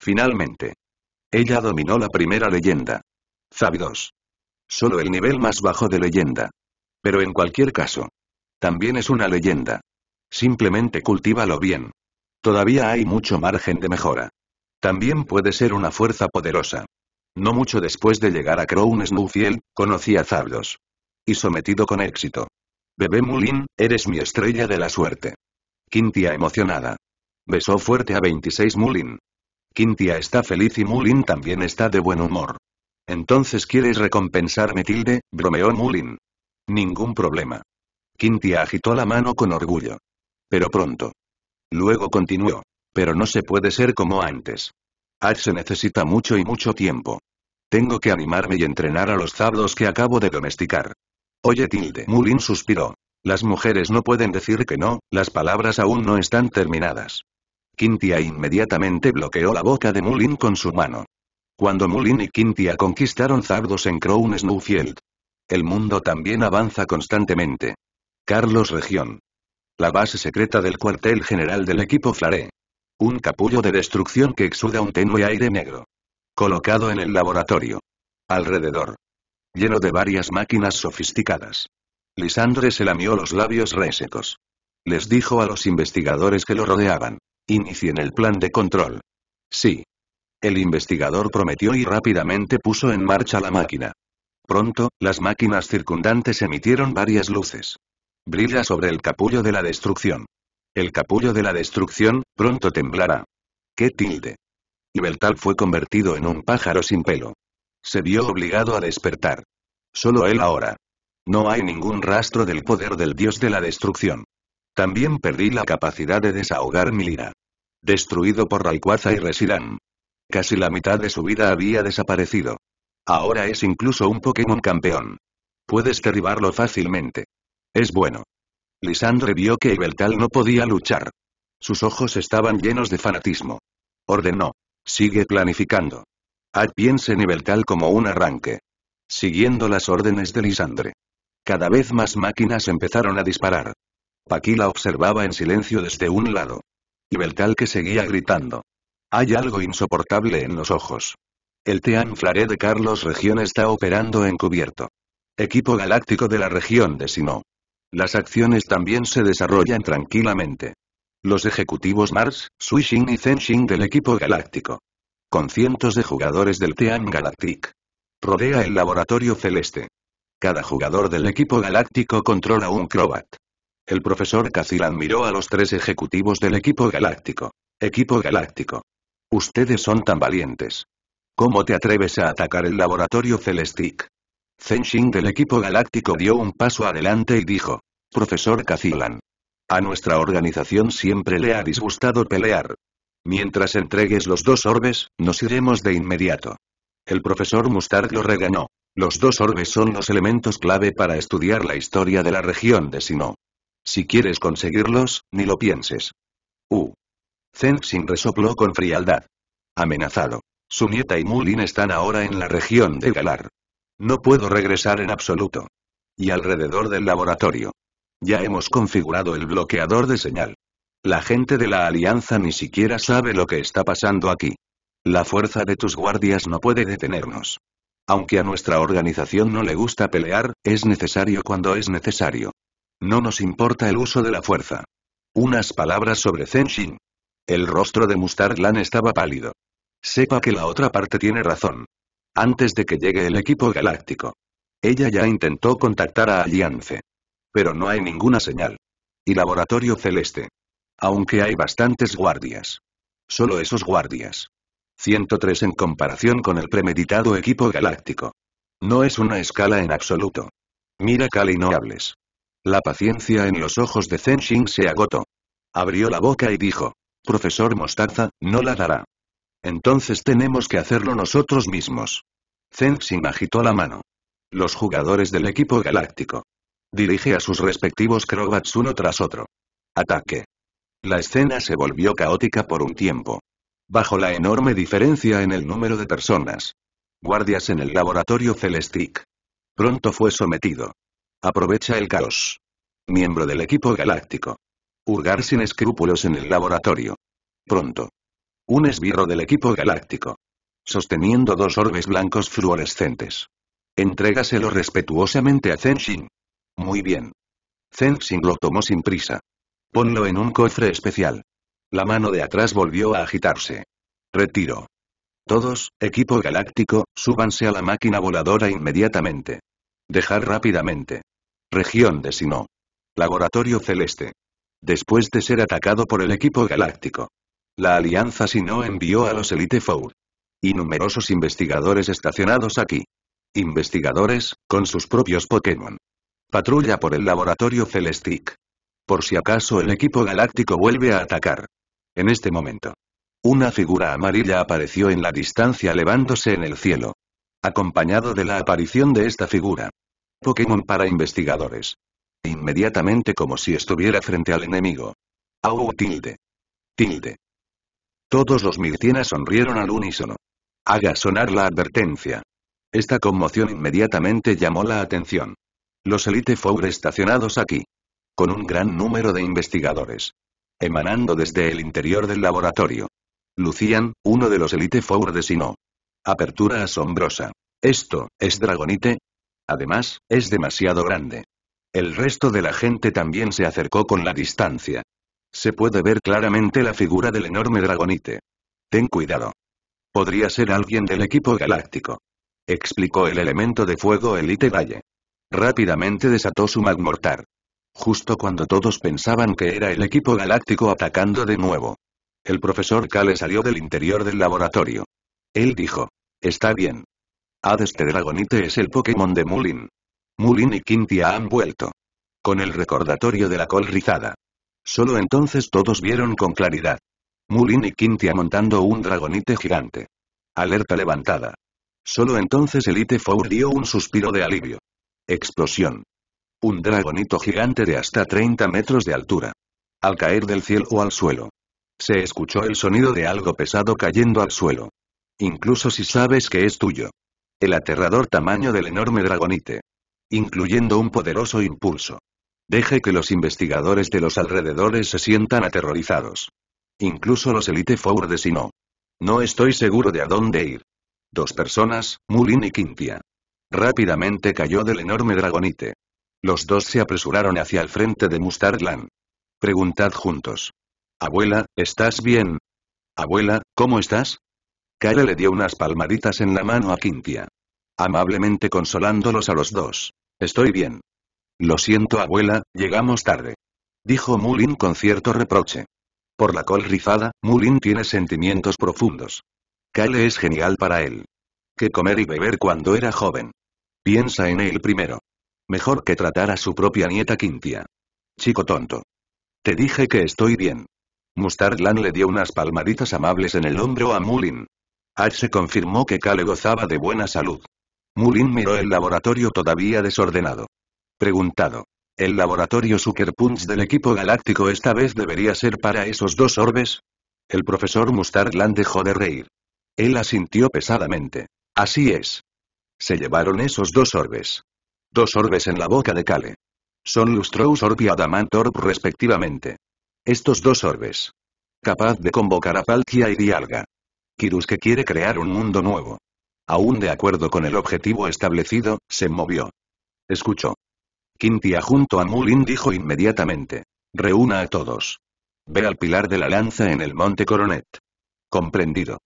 Finalmente. Ella dominó la primera leyenda. Zabidos. Solo el nivel más bajo de leyenda. Pero en cualquier caso. También es una leyenda. Simplemente cultívalo bien. Todavía hay mucho margen de mejora. También puede ser una fuerza poderosa. No mucho después de llegar a Crown Snowfield, conocí a Zablos. Y sometido con éxito. Bebé Mulin, eres mi estrella de la suerte. Quintia emocionada. Besó fuerte a 26 Mulin. Quintia está feliz y Mulin también está de buen humor. Entonces quieres recompensarme tilde, bromeó Mulin. Ningún problema. Quintia agitó la mano con orgullo. Pero pronto. Luego continuó. Pero no se puede ser como antes. Ad se necesita mucho y mucho tiempo. Tengo que animarme y entrenar a los zabdos que acabo de domesticar. Oye tilde. Mulin suspiró. Las mujeres no pueden decir que no, las palabras aún no están terminadas. Quintia inmediatamente bloqueó la boca de Mulin con su mano. Cuando Mulin y Quintia conquistaron Zardos en Crown Snowfield. El mundo también avanza constantemente. Carlos Región la base secreta del cuartel general del equipo Flare. Un capullo de destrucción que exuda un tenue aire negro. Colocado en el laboratorio. Alrededor. Lleno de varias máquinas sofisticadas. Lisandre se lamió los labios resecos. Les dijo a los investigadores que lo rodeaban. Inicien el plan de control. Sí. El investigador prometió y rápidamente puso en marcha la máquina. Pronto, las máquinas circundantes emitieron varias luces. Brilla sobre el capullo de la destrucción. El capullo de la destrucción, pronto temblará. ¡Qué tilde! Y Beltal fue convertido en un pájaro sin pelo. Se vio obligado a despertar. Solo él ahora. No hay ningún rastro del poder del dios de la destrucción. También perdí la capacidad de desahogar mi lira. Destruido por Ralquaza y Resilán. Casi la mitad de su vida había desaparecido. Ahora es incluso un Pokémon campeón. Puedes derribarlo fácilmente. Es bueno. Lisandre vio que Ibeltal no podía luchar. Sus ojos estaban llenos de fanatismo. Ordenó. Sigue planificando. Ad piensen en como un arranque. Siguiendo las órdenes de Lisandre. Cada vez más máquinas empezaron a disparar. Paquila observaba en silencio desde un lado. Ibeltal que seguía gritando. Hay algo insoportable en los ojos. El Tean Flare de Carlos Región está operando encubierto. Equipo galáctico de la región de Sinó. Las acciones también se desarrollan tranquilamente. Los ejecutivos Mars, Suishin y Zenshin del equipo galáctico. Con cientos de jugadores del Team Galactic. Rodea el laboratorio celeste. Cada jugador del equipo galáctico controla un Crobat. El profesor Kacil miró a los tres ejecutivos del equipo galáctico. Equipo galáctico. Ustedes son tan valientes. ¿Cómo te atreves a atacar el laboratorio Celestic? Zenshin del equipo galáctico dio un paso adelante y dijo. Profesor Cacilan. A nuestra organización siempre le ha disgustado pelear. Mientras entregues los dos orbes, nos iremos de inmediato. El profesor Mustard lo reganó. Los dos orbes son los elementos clave para estudiar la historia de la región de Sino. Si quieres conseguirlos, ni lo pienses. Uh. Zenshin resopló con frialdad. Amenazado. Su nieta y Mulin están ahora en la región de Galar. No puedo regresar en absoluto. Y alrededor del laboratorio. Ya hemos configurado el bloqueador de señal. La gente de la Alianza ni siquiera sabe lo que está pasando aquí. La fuerza de tus guardias no puede detenernos. Aunque a nuestra organización no le gusta pelear, es necesario cuando es necesario. No nos importa el uso de la fuerza. Unas palabras sobre Zenshin. El rostro de Mustardlan estaba pálido. Sepa que la otra parte tiene razón. Antes de que llegue el equipo galáctico. Ella ya intentó contactar a Aliance, Pero no hay ninguna señal. Y Laboratorio Celeste. Aunque hay bastantes guardias. Solo esos guardias. 103 en comparación con el premeditado equipo galáctico. No es una escala en absoluto. Mira cali no hables. La paciencia en los ojos de Zenshin se agotó. Abrió la boca y dijo. Profesor Mostaza, no la dará. Entonces tenemos que hacerlo nosotros mismos. Zenxin agitó la mano. Los jugadores del equipo galáctico. Dirige a sus respectivos Crobats uno tras otro. Ataque. La escena se volvió caótica por un tiempo. Bajo la enorme diferencia en el número de personas. Guardias en el laboratorio Celestic. Pronto fue sometido. Aprovecha el caos. Miembro del equipo galáctico. Hurgar sin escrúpulos en el laboratorio. Pronto. Un esbirro del equipo galáctico. Sosteniendo dos orbes blancos fluorescentes. Entrégaselo respetuosamente a Zenshin. Muy bien. Zenshin lo tomó sin prisa. Ponlo en un cofre especial. La mano de atrás volvió a agitarse. Retiro. Todos, equipo galáctico, súbanse a la máquina voladora inmediatamente. Dejar rápidamente. Región de sino Laboratorio Celeste. Después de ser atacado por el equipo galáctico, la Alianza no envió a los Elite Four. Y numerosos investigadores estacionados aquí. Investigadores, con sus propios Pokémon. Patrulla por el laboratorio Celestic. Por si acaso el equipo galáctico vuelve a atacar. En este momento. Una figura amarilla apareció en la distancia elevándose en el cielo. Acompañado de la aparición de esta figura. Pokémon para investigadores. Inmediatamente como si estuviera frente al enemigo. Au tilde. Tilde. Todos los mirtinas sonrieron al unísono. Haga sonar la advertencia. Esta conmoción inmediatamente llamó la atención. Los Elite Four estacionados aquí. Con un gran número de investigadores. Emanando desde el interior del laboratorio. Lucian, uno de los Elite Four designó. Apertura asombrosa. Esto, ¿es Dragonite? Además, es demasiado grande. El resto de la gente también se acercó con la distancia. Se puede ver claramente la figura del enorme dragonite. Ten cuidado. Podría ser alguien del equipo galáctico. Explicó el elemento de fuego Elite Valle. Rápidamente desató su magmortar. Justo cuando todos pensaban que era el equipo galáctico atacando de nuevo. El profesor Kale salió del interior del laboratorio. Él dijo. Está bien. Hades este Dragonite es el Pokémon de Mulin. Mulin y Quintia han vuelto. Con el recordatorio de la col rizada. Solo entonces todos vieron con claridad. Mulin y Quintia montando un dragonite gigante. Alerta levantada. Solo entonces Elite Four dio un suspiro de alivio. Explosión. Un dragonito gigante de hasta 30 metros de altura. Al caer del cielo o al suelo. Se escuchó el sonido de algo pesado cayendo al suelo. Incluso si sabes que es tuyo. El aterrador tamaño del enorme dragonite. Incluyendo un poderoso impulso. Deje que los investigadores de los alrededores se sientan aterrorizados. Incluso los Elite Four y no. No estoy seguro de a dónde ir. Dos personas, Mulin y Quintia. Rápidamente cayó del enorme dragonite. Los dos se apresuraron hacia el frente de Mustardland. Preguntad juntos. Abuela, ¿estás bien? Abuela, ¿cómo estás? Kara le dio unas palmaditas en la mano a Quintia. Amablemente consolándolos a los dos. Estoy bien. Lo siento abuela, llegamos tarde. Dijo Mulin con cierto reproche. Por la col rizada, Mulin tiene sentimientos profundos. Kale es genial para él. Que comer y beber cuando era joven. Piensa en él primero. Mejor que tratar a su propia nieta Quintia. Chico tonto. Te dije que estoy bien. Mustardland le dio unas palmaditas amables en el hombro a Mulin. Ash se confirmó que Kale gozaba de buena salud. Mulin miró el laboratorio todavía desordenado. Preguntado. El laboratorio Sucker Punch del equipo galáctico esta vez debería ser para esos dos orbes. El profesor Mustardland dejó de reír. Él asintió pesadamente. Así es. Se llevaron esos dos orbes. Dos orbes en la boca de Kale. Son Lustrous Orb y Orb respectivamente. Estos dos orbes. Capaz de convocar a Palkia y Dialga. Kirus que quiere crear un mundo nuevo. Aún de acuerdo con el objetivo establecido, se movió. Escuchó. Quintia junto a Mulin dijo inmediatamente. Reúna a todos. Ve al pilar de la lanza en el monte Coronet. Comprendido.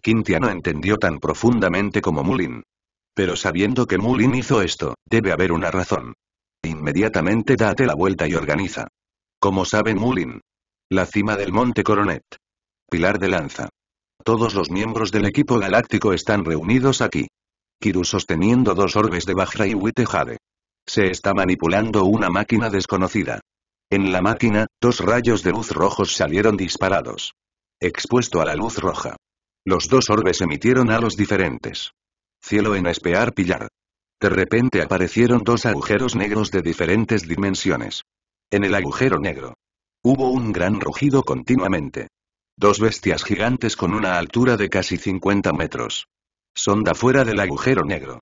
Quintia no entendió tan profundamente como Mulin. Pero sabiendo que Mulin hizo esto, debe haber una razón. Inmediatamente date la vuelta y organiza. Como sabe Mulin. La cima del monte Coronet. Pilar de lanza. Todos los miembros del equipo galáctico están reunidos aquí. Kiru sosteniendo dos orbes de Bajra y Witejade. Se está manipulando una máquina desconocida. En la máquina, dos rayos de luz rojos salieron disparados. Expuesto a la luz roja. Los dos orbes emitieron halos diferentes. Cielo en espear pillar. De repente aparecieron dos agujeros negros de diferentes dimensiones. En el agujero negro. Hubo un gran rugido continuamente. Dos bestias gigantes con una altura de casi 50 metros. Sonda fuera del agujero negro.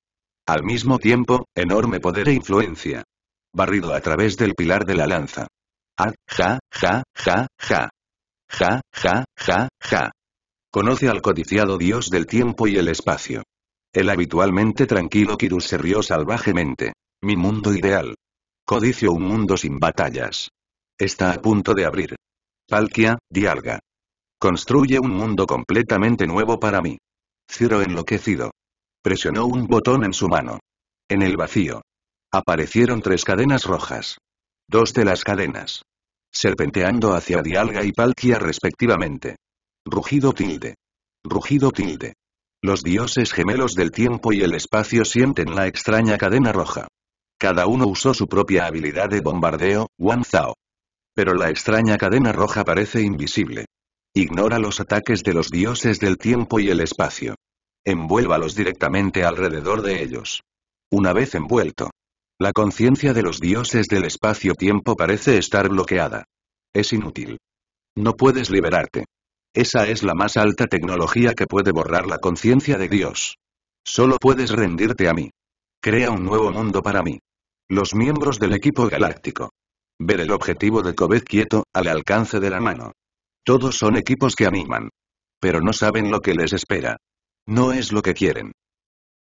Al mismo tiempo, enorme poder e influencia. Barrido a través del pilar de la lanza. Ah, ja, ja, ja, ja. Ja, ja, ja, ja. Conoce al codiciado dios del tiempo y el espacio. El habitualmente tranquilo Kirus se rió salvajemente. Mi mundo ideal. Codicio un mundo sin batallas. Está a punto de abrir. Palkia, dialga. Construye un mundo completamente nuevo para mí. Ciro enloquecido. Presionó un botón en su mano. En el vacío. Aparecieron tres cadenas rojas. Dos de las cadenas. Serpenteando hacia Dialga y Palkia respectivamente. Rugido tilde. Rugido tilde. Los dioses gemelos del tiempo y el espacio sienten la extraña cadena roja. Cada uno usó su propia habilidad de bombardeo, Wan Pero la extraña cadena roja parece invisible. Ignora los ataques de los dioses del tiempo y el espacio envuélvalos directamente alrededor de ellos. Una vez envuelto, la conciencia de los dioses del espacio-tiempo parece estar bloqueada. Es inútil. No puedes liberarte. Esa es la más alta tecnología que puede borrar la conciencia de Dios. Solo puedes rendirte a mí. Crea un nuevo mundo para mí. Los miembros del equipo galáctico. Ver el objetivo de Kobet quieto, al alcance de la mano. Todos son equipos que animan. Pero no saben lo que les espera. No es lo que quieren.